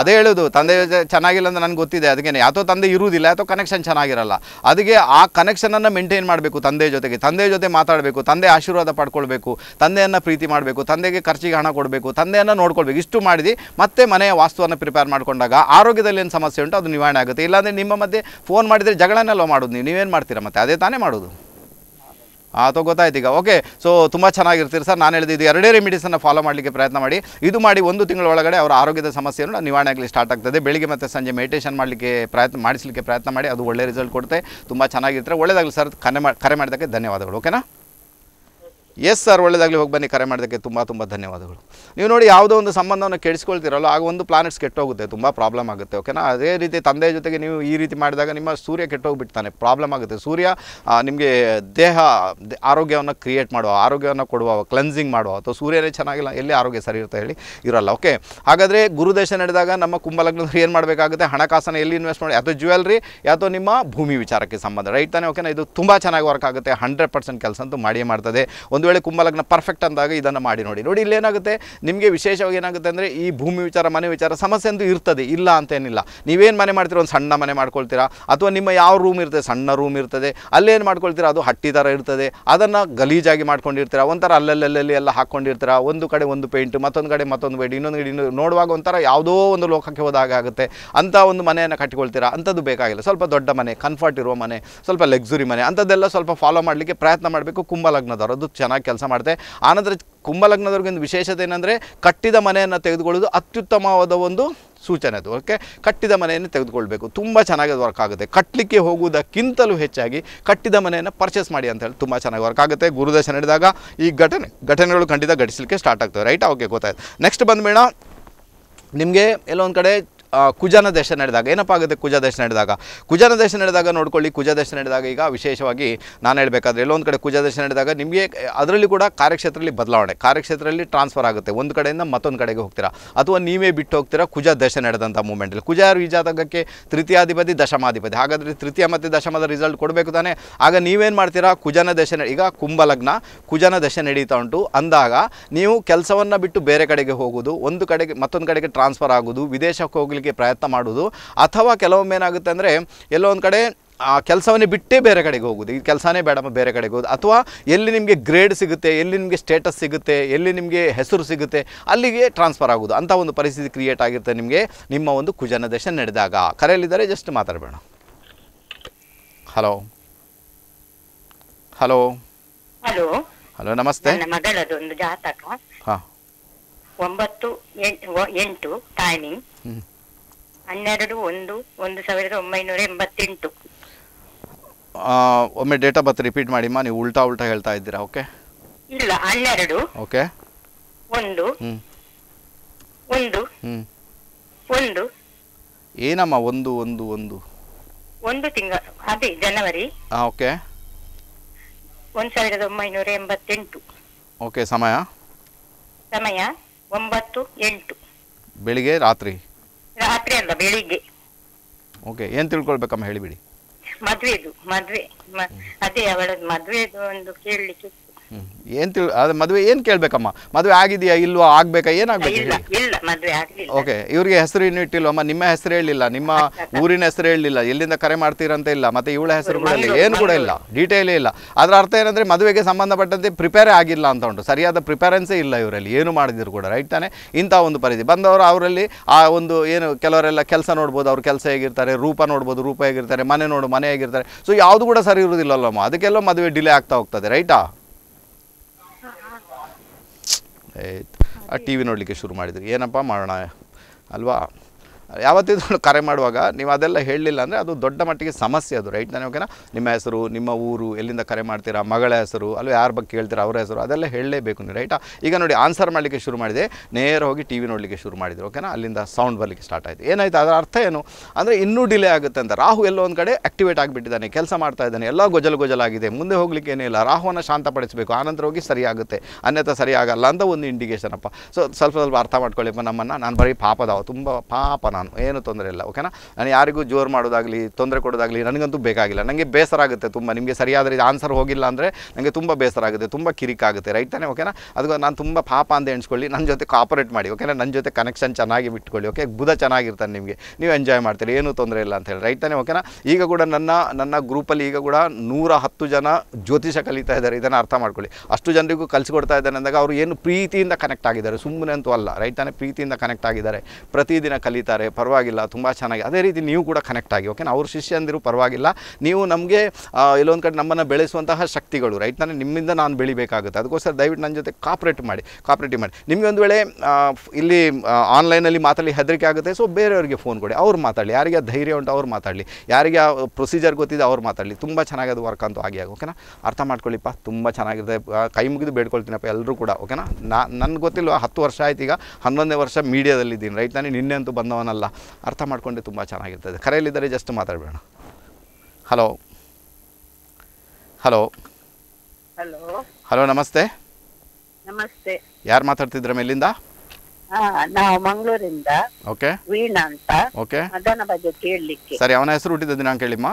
ಅದೇ ಹೇಳೋದು ತಂದೆ ಚೆನ್ನಾಗಿಲ್ಲ ಅಂತ ನನಗೆ ಗೊತ್ತಿದೆ ಅದಕ್ಕೆ ಯಾತೋ ತಂದೆ ಇರುವುದಿಲ್ಲ ಅಥವಾ ಕನೆಕ್ಷನ್ ಚೆನ್ನಾಗಿರಲ್ಲ ಅದಕ್ಕೆ ಆ ಕನೆಕ್ಷನನ್ನು ಮೇಂಟೈನ್ ಮಾಡಬೇಕು ತಂದೆ ಜೊತೆಗೆ ತಂದೆ ಜೊತೆ ಮಾತಾಡಬೇಕು ತಂದೆ ಆಶೀರ್ವಾದ ಪಡ್ಕೊಳ್ಬೇಕು ತಂದೆಯನ್ನು ಪ್ರೀತಿ ಮಾಡಬೇಕು ತಂದೆಗೆ ಖರ್ಚಿಗೆ ಹಣ ಕೊಡಬೇಕು ತಂದೆಯನ್ನು ನೋಡ್ಕೊಳ್ಬೇಕು ಇಷ್ಟು ಮಾಡಿದಿ ಮತ್ತೆ ಮನೆಯ ವಾಸ್ತುವನ್ನು ಪ್ರಿಪೇರ್ ಮಾಡಿಕೊಂಡಾಗ ಆರೋಗ್ಯದಲ್ಲಿ ಏನು ಸಮಸ್ಯೆ ಉಂಟು ಅದು ನಿವಾರಣೆ ಆಗುತ್ತೆ ಇಲ್ಲಾಂದರೆ ನಿಮ್ಮ ಮಧ್ಯೆ ಫೋನ್ ಮಾಡಿದರೆ ಜಗಳನ್ನೆಲ್ಲ ಮಾಡೋದು ನೀವು ನೀವೇನು ಮಾಡ್ತೀರಾ ಮತ್ತೆ ಅದೇ ತಾನೇ ಮಾಡೋದು ಅದು ಗೊತ್ತಾಯ್ತು ಓಕೆ ಸೊ ತುಂಬ ಚೆನ್ನಾಗಿರ್ತೀರಿ ಸರ್ ನಾನು ಹೇಳಿದ್ದು ಇದು ಎರಡೇ ರೆಮಿಡೀಸನ್ನು ಫಾಲೋ ಮಾಡಲಿಕ್ಕೆ ಪ್ರಯತ್ನ ಮಾಡಿ ಇದು ಮಾಡಿ ಒಂದು ತಿಂಗಳ ಒಳಗಡೆ ಅವರ ಆರೋಗ್ಯದ ಸಮಸ್ಯೆಯನ್ನು ನಿವಾರಣೆ ಆಗಲಿ ಸ್ಟಾರ್ಟ್ ಆಗ್ತದೆ ಬೆಳಿಗ್ಗೆ ಮತ್ತು ಸಂಜೆ ಮೆಡಿಟೇಷನ್ ಮಾಡಲಿಕ್ಕೆ ಪ್ರಯತ್ನ ಮಾಡಿಸಲಿಕ್ಕೆ ಪ್ರಯತ್ನ ಮಾಡಿ ಅದು ಒಳ್ಳೆ ರಿಸಲ್ಟ್ ಕೊಡುತ್ತೆ ತುಂಬ ಚೆನ್ನಾಗಿರ್ತಾರೆ ಒಳ್ಳೆಯದಾಗಲಿ ಸರ್ ಕರೆ ಮಾಡಿ ಕರೆ ಮಾಡಿದ್ದಕ್ಕೆ ಧನ್ಯವಾದಗಳು ಓಕೆನಾ ಎಸ್ ಸರ್ ಒಳ್ಳೆಯದಾಗಲಿ ಹೋಗಿ ಬನ್ನಿ ಕರೆ ಮಾಡೋದಕ್ಕೆ ತುಂಬ ತುಂಬ ಧನ್ಯವಾದಗಳು ನೀವು ನೋಡಿ ಯಾವುದೋ ಒಂದು ಸಂಬಂಧವನ್ನು ಕೆಡಿಸ್ಕೊಳ್ತಿರಲ್ಲ ಆಗ ಒಂದು ಪ್ಲಾನೆಟ್ಸ್ ಕೆಟ್ಟೋಗುತ್ತೆ ತುಂಬ ಪ್ರಾಬ್ಲಮ್ ಆಗುತ್ತೆ ಓಕೆನಾ ಅದೇ ರೀತಿ ತಂದೆಯ ಜೊತೆಗೆ ನೀವು ಈ ರೀತಿ ಮಾಡಿದಾಗ ನಿಮ್ಮ ಸೂರ್ಯ ಕೆಟ್ಟೋಗ್ಬಿಡ್ತಾನೆ ಪ್ರಾಬ್ಲಮ್ ಆಗುತ್ತೆ ಸೂರ್ಯ ನಿಮಗೆ ದೇಹ ಆರೋಗ್ಯವನ್ನು ಕ್ರಿಯೇಟ್ ಮಾಡುವ ಆರೋಗ್ಯವನ್ನು ಕೊಡುವ ಕ್ಲೆನ್ಸಿಂಗ್ ಮಾಡುವ ಅಥವಾ ಸೂರ್ಯನೇ ಚೆನ್ನಾಗಿಲ್ಲ ಎಲ್ಲಿ ಆರೋಗ್ಯ ಸರಿ ಇರುತ್ತೆ ಹೇಳಿ ಇರೋಲ್ಲ ಓಕೆ ಹಾಗಾದರೆ ಗುರುದೇಶ ನಡೆದಾಗ ನಮ್ಮ ಕುಂಭಲಗ್ನದಲ್ಲಿ ಏನು ಮಾಡಬೇಕಾಗುತ್ತೆ ಹಣಕಾಸನ್ನು ಎಲ್ಲಿ ಇನ್ವೆಸ್ಟ್ ಮಾಡಿ ಅಥವಾ ಜ್ಯುವೆಲ್ರಿ ಅಥವಾ ನಿಮ್ಮ ಭೂಮಿ ವಿಚಾರಕ್ಕೆ ಸಂಬಂಧ ರೈಟ್ ತಾನೆ ಓಕೆನಾ ಇದು ತುಂಬ ಚೆನ್ನಾಗಿ ವರ್ಕ್ ಆಗುತ್ತೆ ಹಂಡ್ರೆಡ್ ಪರ್ಸೆಂಟ್ ಕೆಲಸ ಅಂತೂ ಮಾಡಿಯೇ ಮಾಡ್ತದೆ ಒಂದು ಒಂದು ವೇಳೆ ಕುಂಭಲಗ್ನ ಪರ್ಫೆಕ್ಟ್ ಅಂದಾಗ ಇದನ್ನು ಮಾಡಿ ನೋಡಿ ನೋಡಿ ಇಲ್ಲಿ ಏನಾಗುತ್ತೆ ನಿಮಗೆ ವಿಶೇಷವಾಗಿ ಏನಾಗುತ್ತೆ ಅಂದರೆ ಈ ಭೂಮಿ ವಿಚಾರ ಮನೆ ವಿಚಾರ ಸಮಸ್ಯೆ ಅಂತೂ ಇರ್ತದೆ ಇಲ್ಲ ಅಂತೇನಿಲ್ಲ ನೀವೇನು ಮನೆ ಮಾಡ್ತೀರ ಒಂದು ಸಣ್ಣ ಮನೆ ಮಾಡ್ಕೊಳ್ತೀರಾ ಅಥವಾ ನಿಮ್ಮ ಯಾವ ರೂಮ್ ಇರ್ತದೆ ಸಣ್ಣ ರೂಮ್ ಇರ್ತದೆ ಅಲ್ಲೇನು ಮಾಡ್ಕೊಳ್ತೀರಾ ಅದು ಹಟ್ಟಿ ಥರ ಇರ್ತದೆ ಅದನ್ನು ಗಲೀಜಾಗಿ ಮಾಡ್ಕೊಂಡಿರ್ತೀರ ಒಂಥರ ಅಲ್ಲಲ್ಲಲ್ಲಿ ಎಲ್ಲ ಹಾಕ್ಕೊಂಡಿರ್ತೀರ ಒಂದು ಕಡೆ ಒಂದು ಪೇಂಟ್ ಮತ್ತೊಂದು ಕಡೆ ಮತ್ತೊಂದು ಪೇಂಟ್ ಇನ್ನೊಂದು ಕಡೆ ಇನ್ನೊಂದು ನೋಡುವಾಗ ಒಂಥರ ಯಾವುದೋ ಒಂದು ಲೋಕಕ್ಕೆ ಹೋದಾಗ ಆಗುತ್ತೆ ಅಂಥ ಒಂದು ಮನೆಯನ್ನು ಕಟ್ಟಿಕೊಳ್ತೀರಾ ಅಂಥದ್ದು ಬೇಕಾಗಿಲ್ಲ ಸ್ವಲ್ಪ ದೊಡ್ಡ ಮನೆ ಕಂಫರ್ಟ್ ಇರುವ ಮನೆ ಸ್ವಲ್ಪ ಲಕ್ಸುರಿ ಮನೆ ಅಂಥದ್ದೆಲ್ಲ ಸ್ವಲ್ಪ ಫಾಲೋ ಮಾಡಲಿಕ್ಕೆ ಪ್ರಯತ್ನ ಮಾಡಬೇಕು ಕುಂಭಲಗ್ನದವರು ಅದು ಚೆನ್ನಾಗಿ ಚೆನ್ನಾಗಿ ಕೆಲಸ ಮಾಡುತ್ತೆ ಆನಂತರ ಕುಂಭಲಗ್ನದವ್ರಿಗೆ ಒಂದು ವಿಶೇಷತೆ ಏನಂದರೆ ಕಟ್ಟಿದ ಮನೆಯನ್ನು ತೆಗೆದುಕೊಳ್ಳೋದು ಅತ್ಯುತ್ತಮವಾದ ಒಂದು ಸೂಚನೆ ಅದು ಓಕೆ ಕಟ್ಟಿದ ಮನೆಯನ್ನು ತೆಗೆದುಕೊಳ್ಬೇಕು ತುಂಬ ಚೆನ್ನಾಗಿ ವರ್ಕ್ ಆಗುತ್ತೆ ಕಟ್ಟಲಿಕ್ಕೆ ಹೋಗುವುದಕ್ಕಿಂತಲೂ ಹೆಚ್ಚಾಗಿ ಕಟ್ಟಿದ ಮನೆಯನ್ನು ಪರ್ಚೇಸ್ ಮಾಡಿ ಅಂತ ಹೇಳಿ ತುಂಬ ಚೆನ್ನಾಗಿ ವರ್ಕ್ ಆಗುತ್ತೆ ಗುರುದರ್ಶನ ನಡೆದಾಗ ಈ ಘಟನೆ ಘಟನೆಗಳು ಖಂಡಿತ ಘಟಿಸಲಿಕ್ಕೆ ಸ್ಟಾರ್ಟ್ ಆಗ್ತವೆ ರೈಟ್ ಓಕೆ ಗೊತ್ತಾಯ್ತು ನೆಕ್ಸ್ಟ್ ಬಂದ್ಬೇಡ ನಿಮಗೆ ಎಲ್ಲೊಂದು ಕಡೆ ಕುಜನ ದೇಶ ನಡೆದಾಗ ಏನಪ್ಪ ಆಗುತ್ತೆ ಕುಜ ದೇಶ ನಡೆದಾಗ ಕುಜನ ದೇಶ ನಡೆದಾಗ ನೋಡ್ಕೊಳ್ಳಿ ಕುಜ ದೇಶ ನಡೆದಾಗ ಈಗ ವಿಶೇಷವಾಗಿ ನಾನು ಹೇಳಬೇಕಾದ್ರೆ ಎಲ್ಲೊಂದು ಕಡೆ ಕುಜ ದೇಶ ನಡೆದಾಗ ನಿಮಗೆ ಅದರಲ್ಲಿ ಕೂಡ ಕಾರ್ಯಕ್ಷೇತ್ರದಲ್ಲಿ ಬದಲಾವಣೆ ಕಾರ್ಯಕ್ಷೇತ್ರದಲ್ಲಿ ಟ್ರಾನ್ಸ್ಫರ್ ಆಗುತ್ತೆ ಒಂದು ಕಡೆಯಿಂದ ಮತ್ತೊಂದು ಕಡೆಗೆ ಹೋಗ್ತೀರಾ ಅಥವಾ ನೀವೇ ಬಿಟ್ಟು ಹೋಗ್ತೀರಾ ಕುಜ ದೇಶ ನಡೆದಂಥ ಮೂಮೆಂಟಲ್ಲಿ ಕುಜ ಜಾತಕಕ್ಕೆ ತೃತೀಯಾಧಿಪತಿ ದಶಮಾಧಿಪತಿ ಹಾಗಾದರೆ ತೃತೀಯ ಮತ್ತು ದಶಮದ ರಿಸಲ್ಟ್ ಕೊಡಬೇಕು ತಾನೇ ಆಗ ನೀವೇನು ಮಾಡ್ತೀರಾ ಕುಜನ ದಶ ಈಗ ಕುಂಭಲಗ್ನ ಕುಜನ ದಶೆ ನಡೀತಾ ಉಂಟು ಅಂದಾಗ ನೀವು ಕೆಲಸವನ್ನು ಬಿಟ್ಟು ಬೇರೆ ಕಡೆಗೆ ಹೋಗೋದು ಒಂದು ಕಡೆಗೆ ಮತ್ತೊಂದು ಕಡೆಗೆ ಟ್ರಾನ್ಸ್ಫರ್ ಆಗೋದು ವಿದೇಶಕ್ಕೆ ಹೋಗ್ಲಿಕ್ಕೆ ಮಾಡೋದಕ್ಕೆ ಪ್ರಯತ್ನ ಮಾಡೋದು ಅಥವಾ ಕೆಲವೊಮ್ಮೆ ಏನಾಗುತ್ತೆ ಅಂದರೆ ಎಲ್ಲೋ ಒಂದು ಕಡೆ ಆ ಕೆಲಸವನ್ನೇ ಬಿಟ್ಟೇ ಬೇರೆ ಕಡೆಗೆ ಹೋಗೋದು ಈ ಕೆಲಸನೇ ಬೇಡಮ್ಮ ಬೇರೆ ಕಡೆಗೆ ಹೋಗೋದು ಅಥವಾ ಎಲ್ಲಿ ನಿಮಗೆ ಗ್ರೇಡ್ ಸಿಗುತ್ತೆ ಎಲ್ಲಿ ನಿಮಗೆ ಸ್ಟೇಟಸ್ ಸಿಗುತ್ತೆ ಎಲ್ಲಿ ನಿಮಗೆ ಹೆಸರು ಸಿಗುತ್ತೆ ಅಲ್ಲಿಗೆ ಟ್ರಾನ್ಸ್ಫರ್ ಆಗೋದು ಅಂಥ ಒಂದು ಪರಿಸ್ಥಿತಿ ಕ್ರಿಯೇಟ್ ಆಗಿರುತ್ತೆ ನಿಮಗೆ ನಿಮ್ಮ ಒಂದು ಕುಜನ ದೇಶ ನಡೆದಾಗ ಕರೆಯಲ್ಲಿದ್ದಾರೆ ಜಸ್ಟ್ ಮಾತಾಡಬೇಡ ಹಲೋ ಹಲೋ ಹಲೋ ಹಲೋ ನಮಸ್ತೆ
ಜಾತಕ ಒಂಬತ್ತು ಎಂಟು ಟೈಮಿಂಗ್ ಹನ್ನೆರಡು ಒಂದು ಒಂದು ಸಾವಿರದ ಒಂಬೈನೂರ ಎಂಬತ್ತೆಂಟು
ಒಮ್ಮೆ ಡೇಟ್ ಆಫ್ ಬರ್ತ್ ರಿಪೀಟ್ ಮಾಡಿಮ್ಮ ನೀವು ಉಲ್ಟಾ ಉಲ್ಟಾ ಹೇಳ್ತಾ ಇದ್ದೀರಾ ಓಕೆ
ಇಲ್ಲ ಹನ್ನೆರಡು ಓಕೆ ಒಂದು ಒಂದು ಒಂದು
ಏನಮ್ಮ ಒಂದು ಒಂದು ಒಂದು
ಒಂದು ತಿಂಗಳು ಅದೇ ಜನವರಿ ಹಾಂ ಓಕೆ ಒಂದು ಸಾವಿರದ ಒಂಬೈನೂರ ಎಂಬತ್ತೆಂಟು ಓಕೆ ಸಮಯ ಸಮಯ ಒಂಬತ್ತು ಎಂಟು
ಬೆಳಿಗ್ಗೆ ರಾತ್ರಿ ಅಂತ ಬೆಳಿಗ್ಗೆ ಓಕೆ ಏನ್ ತಿಳ್ಕೊಳ್ಬೇಕಮ್ಮ ಹೇಳಿಬಿಡಿ
ಮದ್ವೆದು ಮದ್ವೆ ಮ- ಅದೇ ಅವಳದ್ದು ಮದ್ವೆದು ಒಂದು ಕೇಳಲಿಕ್ಕೆ
ಏನ್ ತಿಳ್ ಅದು ಮದುವೆ ಏನು ಕೇಳಬೇಕಮ್ಮ ಮದುವೆ ಆಗಿದೆಯಾ ಇಲ್ವಾ ಆಗ್ಬೇಕಾ ಏನಾಗ್ಬೇಕು ಓಕೆ ಇವ್ರಿಗೆ ಹೆಸರು ಇನ್ನೂ ಇಟ್ಟಿಲ್ವಮ್ಮ ನಿಮ್ಮ ಹೆಸರು ಹೇಳಿಲ್ಲ ನಿಮ್ಮ ಊರಿನ ಹೆಸರು ಹೇಳಲಿಲ್ಲ ಎಲ್ಲಿಂದ ಕರೆ ಮಾಡ್ತೀರಂತ ಇಲ್ಲ ಮತ್ತೆ ಇವಳ ಹೆಸರು ಕೂಡ ಇಲ್ಲ ಏನು ಕೂಡ ಇಲ್ಲ ಡೀಟೇಲೇ ಇಲ್ಲ ಅದರ ಅರ್ಥ ಏನಂದ್ರೆ ಮದುವೆಗೆ ಸಂಬಂಧಪಟ್ಟಂತೆ ಪ್ರಿಪೇರೇ ಆಗಿಲ್ಲ ಅಂತ ಉಂಟು ಸರಿಯಾದ ಪ್ರಿಪೇರೆನ್ಸೇ ಇಲ್ಲ ಇವರಲ್ಲಿ ಏನು ಮಾಡಿದ್ರು ಕೂಡ ರೈಟ್ ತಾನೆ ಇಂಥ ಒಂದು ಪರಿಧಿ ಬಂದವರು ಅವರಲ್ಲಿ ಆ ಒಂದು ಏನು ಕೆಲವರೆಲ್ಲ ಕೆಲಸ ನೋಡ್ಬೋದು ಅವ್ರ ಕೆಲಸ ಹೇಗಿರ್ತಾರೆ ರೂಪ ನೋಡ್ಬೋದು ರೂಪ ಹೇಗಿರ್ತಾರೆ ಮನೆ ನೋಡು ಮನೆ ಹೇಗಿರ್ತಾರೆ ಸೊ ಯಾವುದು ಕೂಡ ಸರಿ ಇರುವುದಿಲ್ಲಲ್ಲಮ್ಮ ಅದಕ್ಕೆಲ್ಲ ಮದುವೆ ಡಿಲೇ ಆಗ್ತಾ ಹೋಗ್ತದೆ ರೈಟಾ ಆಯ್ತು ಆ ಟಿ ವಿ ನೋಡಲಿಕ್ಕೆ ಶುರು ಮಾಡಿದರು ಏನಪ್ಪ ಮಾಡೋಣ ಅಲ್ವಾ ಯಾವತ್ತಿದ್ರು ಕರೆ ಮಾಡುವಾಗ ನೀವು ಅದೆಲ್ಲ ಹೇಳಲಿಲ್ಲ ಅಂದರೆ ಅದು ದೊಡ್ಡ ಮಟ್ಟಿಗೆ ಸಮಸ್ಯೆ ಅದು ರೈಟ್ ನಾನು ಓಕೆನಾ ನಿಮ್ಮ ಹೆಸರು ನಿಮ್ಮ ಊರು ಎಲ್ಲಿಂದ ಕರೆ ಮಾಡ್ತೀರಾ ಮಗಳ ಹೆಸರು ಅಲ್ಲೂ ಯಾರ ಬಗ್ಗೆ ಕೇಳ್ತೀರಾ ಅವರ ಹೆಸರು ಅದೆಲ್ಲ ಹೇಳಲೇಬೇಕು ನೀವು ರೈಟಾ ಈಗ ನೋಡಿ ಆನ್ಸರ್ ಮಾಡಲಿಕ್ಕೆ ಶುರು ಮಾಡಿದೆ ನೇರ ಹೋಗಿ ಟಿ ವಿ ನೋಡಲಿಕ್ಕೆ ಶುರು ಮಾಡಿದ್ರು ಓಕೆನಾ ಅಲ್ಲಿಂದ ಸೌಂಡ್ ಬರಲಿಕ್ಕೆ ಸ್ಟಾರ್ಟ್ ಆಯಿತು ಏನಾಯಿತು ಅದರ ಅರ್ಥ ಏನು ಅಂದರೆ ಇನ್ನೂ ಡಿಲೇ ಆಗುತ್ತೆ ಅಂತ ರಾಹು ಎಲ್ಲೋ ಒಂದು ಕಡೆ ಆಕ್ಟಿವೇಟ್ ಆಗಿಬಿಟ್ಟಿದ್ದಾನೆ ಕೆಲಸ ಮಾಡ್ತಾ ಇದ್ದಾನೆ ಎಲ್ಲ ಗೊಜಲ್ ಗೊಜಲಾಗಿದೆ ಮುಂದೆ ಹೋಗ್ಲಿಕ್ಕೆ ಏನೇ ಇಲ್ಲ ರಾಹುವನ್ನು ಶಾಂತಪಡಿಸಬೇಕು ಆನಂತರ ಹೋಗಿ ಸರಿಯಾಗುತ್ತೆ ಅನ್ಯಥ ಸರಿಯಾಗಲ್ಲ ಅಂತ ಒಂದು ಇಂಡಿಕೇಶನ್ ಅಪ್ಪ ಸೊ ಸ್ವಲ್ಪ ಸ್ವಲ್ಪ ಅರ್ಥ ಮಾಡ್ಕೊಳ್ಳಿಪ್ಪ ನಮ್ಮನ್ನು ನಾನು ಬರೀ ಪಾಪದಾವ ತುಂಬ ಪಾಪ ನಾನು ನಾನು ಏನು ತೊಂದರೆ ಇಲ್ಲ ಓಕೆನಾ ನಾನು ಯಾರಿಗೂ ಜೋರು ಮಾಡೋದಾಗಲಿ ತೊಂದರೆ ಕೊಡೋದಾಗಲಿ ನನಗಂತೂ ಬೇಕಾಗಿಲ್ಲ ನನಗೆ ಬೇಸರ ಆಗುತ್ತೆ ತುಂಬ ನಿಮಗೆ ಸರಿಯಾದ ರೀತಿ ಆನ್ಸರ್ ಹೋಗಿಲ್ಲ ಅಂದರೆ ನನಗೆ ತುಂಬ ಬೇಸರ ಆಗುತ್ತೆ ತುಂಬ ಕಿರಿಕಾಗುತ್ತೆ ರೈಟ್ ತಾನೆ ಓಕೆನಾ ಅದು ನಾನು ತುಂಬ ಪಾಪ ಅಂತ ಎಣಿಸ್ಕೊಳ್ಳಿ ನನ್ನ ಜೊತೆ ಕಾಪರೇಟ್ ಮಾಡಿ ಓಕೆನಾ ನನ್ನ ಜೊತೆ ಕನೆಕ್ಷನ್ ಚೆನ್ನಾಗಿ ಬಿಟ್ಕೊಳ್ಳಿ ಓಕೆ ಬುಧ ಚೆನ್ನಾಗಿರ್ತಾನೆ ನಿಮಗೆ ನೀವು ಎಂಜಾಯ್ ಮಾಡ್ತೀರಿ ಏನು ತೊಂದರೆ ಇಲ್ಲ ಅಂತ ಹೇಳಿ ರೈಟ್ ತಾನೆ ಓಕೆನಾ ಈಗ ಕೂಡ ನನ್ನ ನನ್ನ ಗ್ರೂಪಲ್ಲಿ ಈಗ ಕೂಡ ನೂರ ಹತ್ತು ಜನ ಜ್ಯೋತಿಷ ಕಲಿತಾ ಇದ್ದಾರೆ ಇದನ್ನು ಅರ್ಥ ಮಾಡ್ಕೊಳ್ಳಿ ಅಷ್ಟು ಜನರಿಗೂ ಕಲಿಸ್ಕೊಡ್ತಾ ಇದ್ದಾನೆ ಅಂದಾಗ ಅವರು ಏನು ಪ್ರೀತಿಯಿಂದ ಕನೆಕ್ಟ್ ಆಗಿದ್ದಾರೆ ಸುಮ್ಮನೆ ಅಂತೂ ಅಲ್ಲ ರೈಟ್ ತಾನೆ ಪ್ರೀತಿಯಿಂದ ಕನೆಕ್ಟ್ ಆಗಿದ್ದಾರೆ ಪ್ರತಿದಿನ ಕಲಿತಾರೆ ಪರವಾಗಿಲ್ಲ ತುಂಬ ಚೆನ್ನಾಗಿ ಅದೇ ರೀತಿ ನೀವು ಕೂಡ ಕನೆಕ್ಟ್ ಆಗಿ ಓಕೆನಾ ಅವ್ರ ಶಿಷ್ಯಂದಿರು ಪರವಾಗಿಲ್ಲ ನೀವು ನಮಗೆ ಇಲ್ಲೊಂದು ಕಡೆ ನಮ್ಮನ್ನು ಬೆಳೆಸುವಂತಹ ಶಕ್ತಿಗಳು ರೈಟ್ ನಾನು ನಿಮ್ಮಿಂದ ನಾನು ಬೆಳಿಬೇಕಾಗುತ್ತೆ ಅದಕ್ಕೋಸ್ಕರ ದಯವಿಟ್ಟು ನನ್ನ ಜೊತೆ ಕಾಪ್ರೇಟ್ ಮಾಡಿ ಕಾಪ್ರೇಟಿವ್ ಮಾಡಿ ನಿಮಗೆ ಒಂದು ವೇಳೆ ಇಲ್ಲಿ ಆನ್ಲೈನಲ್ಲಿ ಮಾತಾಡಿ ಹೆದರಿಕೆ ಆಗುತ್ತೆ ಸೊ ಬೇರೆಯವರಿಗೆ ಫೋನ್ ಕೊಡಿ ಅವ್ರು ಮಾತಾಡಲಿ ಯಾರಿಗೆ ಧೈರ್ಯ ಉಂಟು ಅವ್ರು ಮಾತಾಡಲಿ ಯಾರಿಗೆ ಪ್ರೊಸೀಜರ್ ಗೊತ್ತಿದೆ ಅವ್ರು ಮಾತಾಡಲಿ ತುಂಬ ಚೆನ್ನಾಗಿ ಅದು ವರ್ಕ್ ಅಂತೂ ಆಗಿ ಓಕೆನಾ ಅರ್ಥ ಮಾಡ್ಕೊಳ್ಳಿಪ್ಪ ತುಂಬ ಚೆನ್ನಾಗಿದೆ ಕೈ ಮುಗಿದು ಬೇಡ್ಕೊಳ್ತೀನಪ್ಪ ಎಲ್ಲರೂ ಕೂಡ ಓಕೆನಾ ನಾ ನನಗೆ ಗೊತ್ತಿಲ್ವ ಹತ್ತು ವರ್ಷ ಆಯ್ತು ಈಗ ಹನ್ನೊಂದನೇ ವರ್ಷ ಮೀಡಿಯಾದಲ್ಲಿದ್ದೀನಿ ರೈಟ್ ನಾನು ನಿನ್ನೆ ಅಂತೂ ಬಂದವನ ಏನಲ್ಲ ಅರ್ಥ ಮಾಡಿಕೊಂಡೆ ತುಂಬ ಚೆನ್ನಾಗಿರ್ತದೆ ಕರೆಯಲ್ಲಿದ್ದರೆ ಜಸ್ಟ್ ಮಾತಾಡಬೇಡ ಹಲೋ ಹಲೋ ಹಲೋ ಹಲೋ ನಮಸ್ತೆ ನಮಸ್ತೆ ಯಾರು ಮಾತಾಡ್ತಿದ್ರ ಮೇಲಿಂದ
ನಾವು ಮಂಗಳೂರಿಂದ ಓಕೆ ವೀಣಾ ಅಂತ ಓಕೆ ಅದನ್ನ ಬಗ್ಗೆ ಕೇಳಲಿಕ್ಕೆ ಸರಿ
ಅವನ ಹೆಸರು ಹುಟ್ಟಿದ ದಿನಾಂಕ ಹೇಳಿಮ್ಮ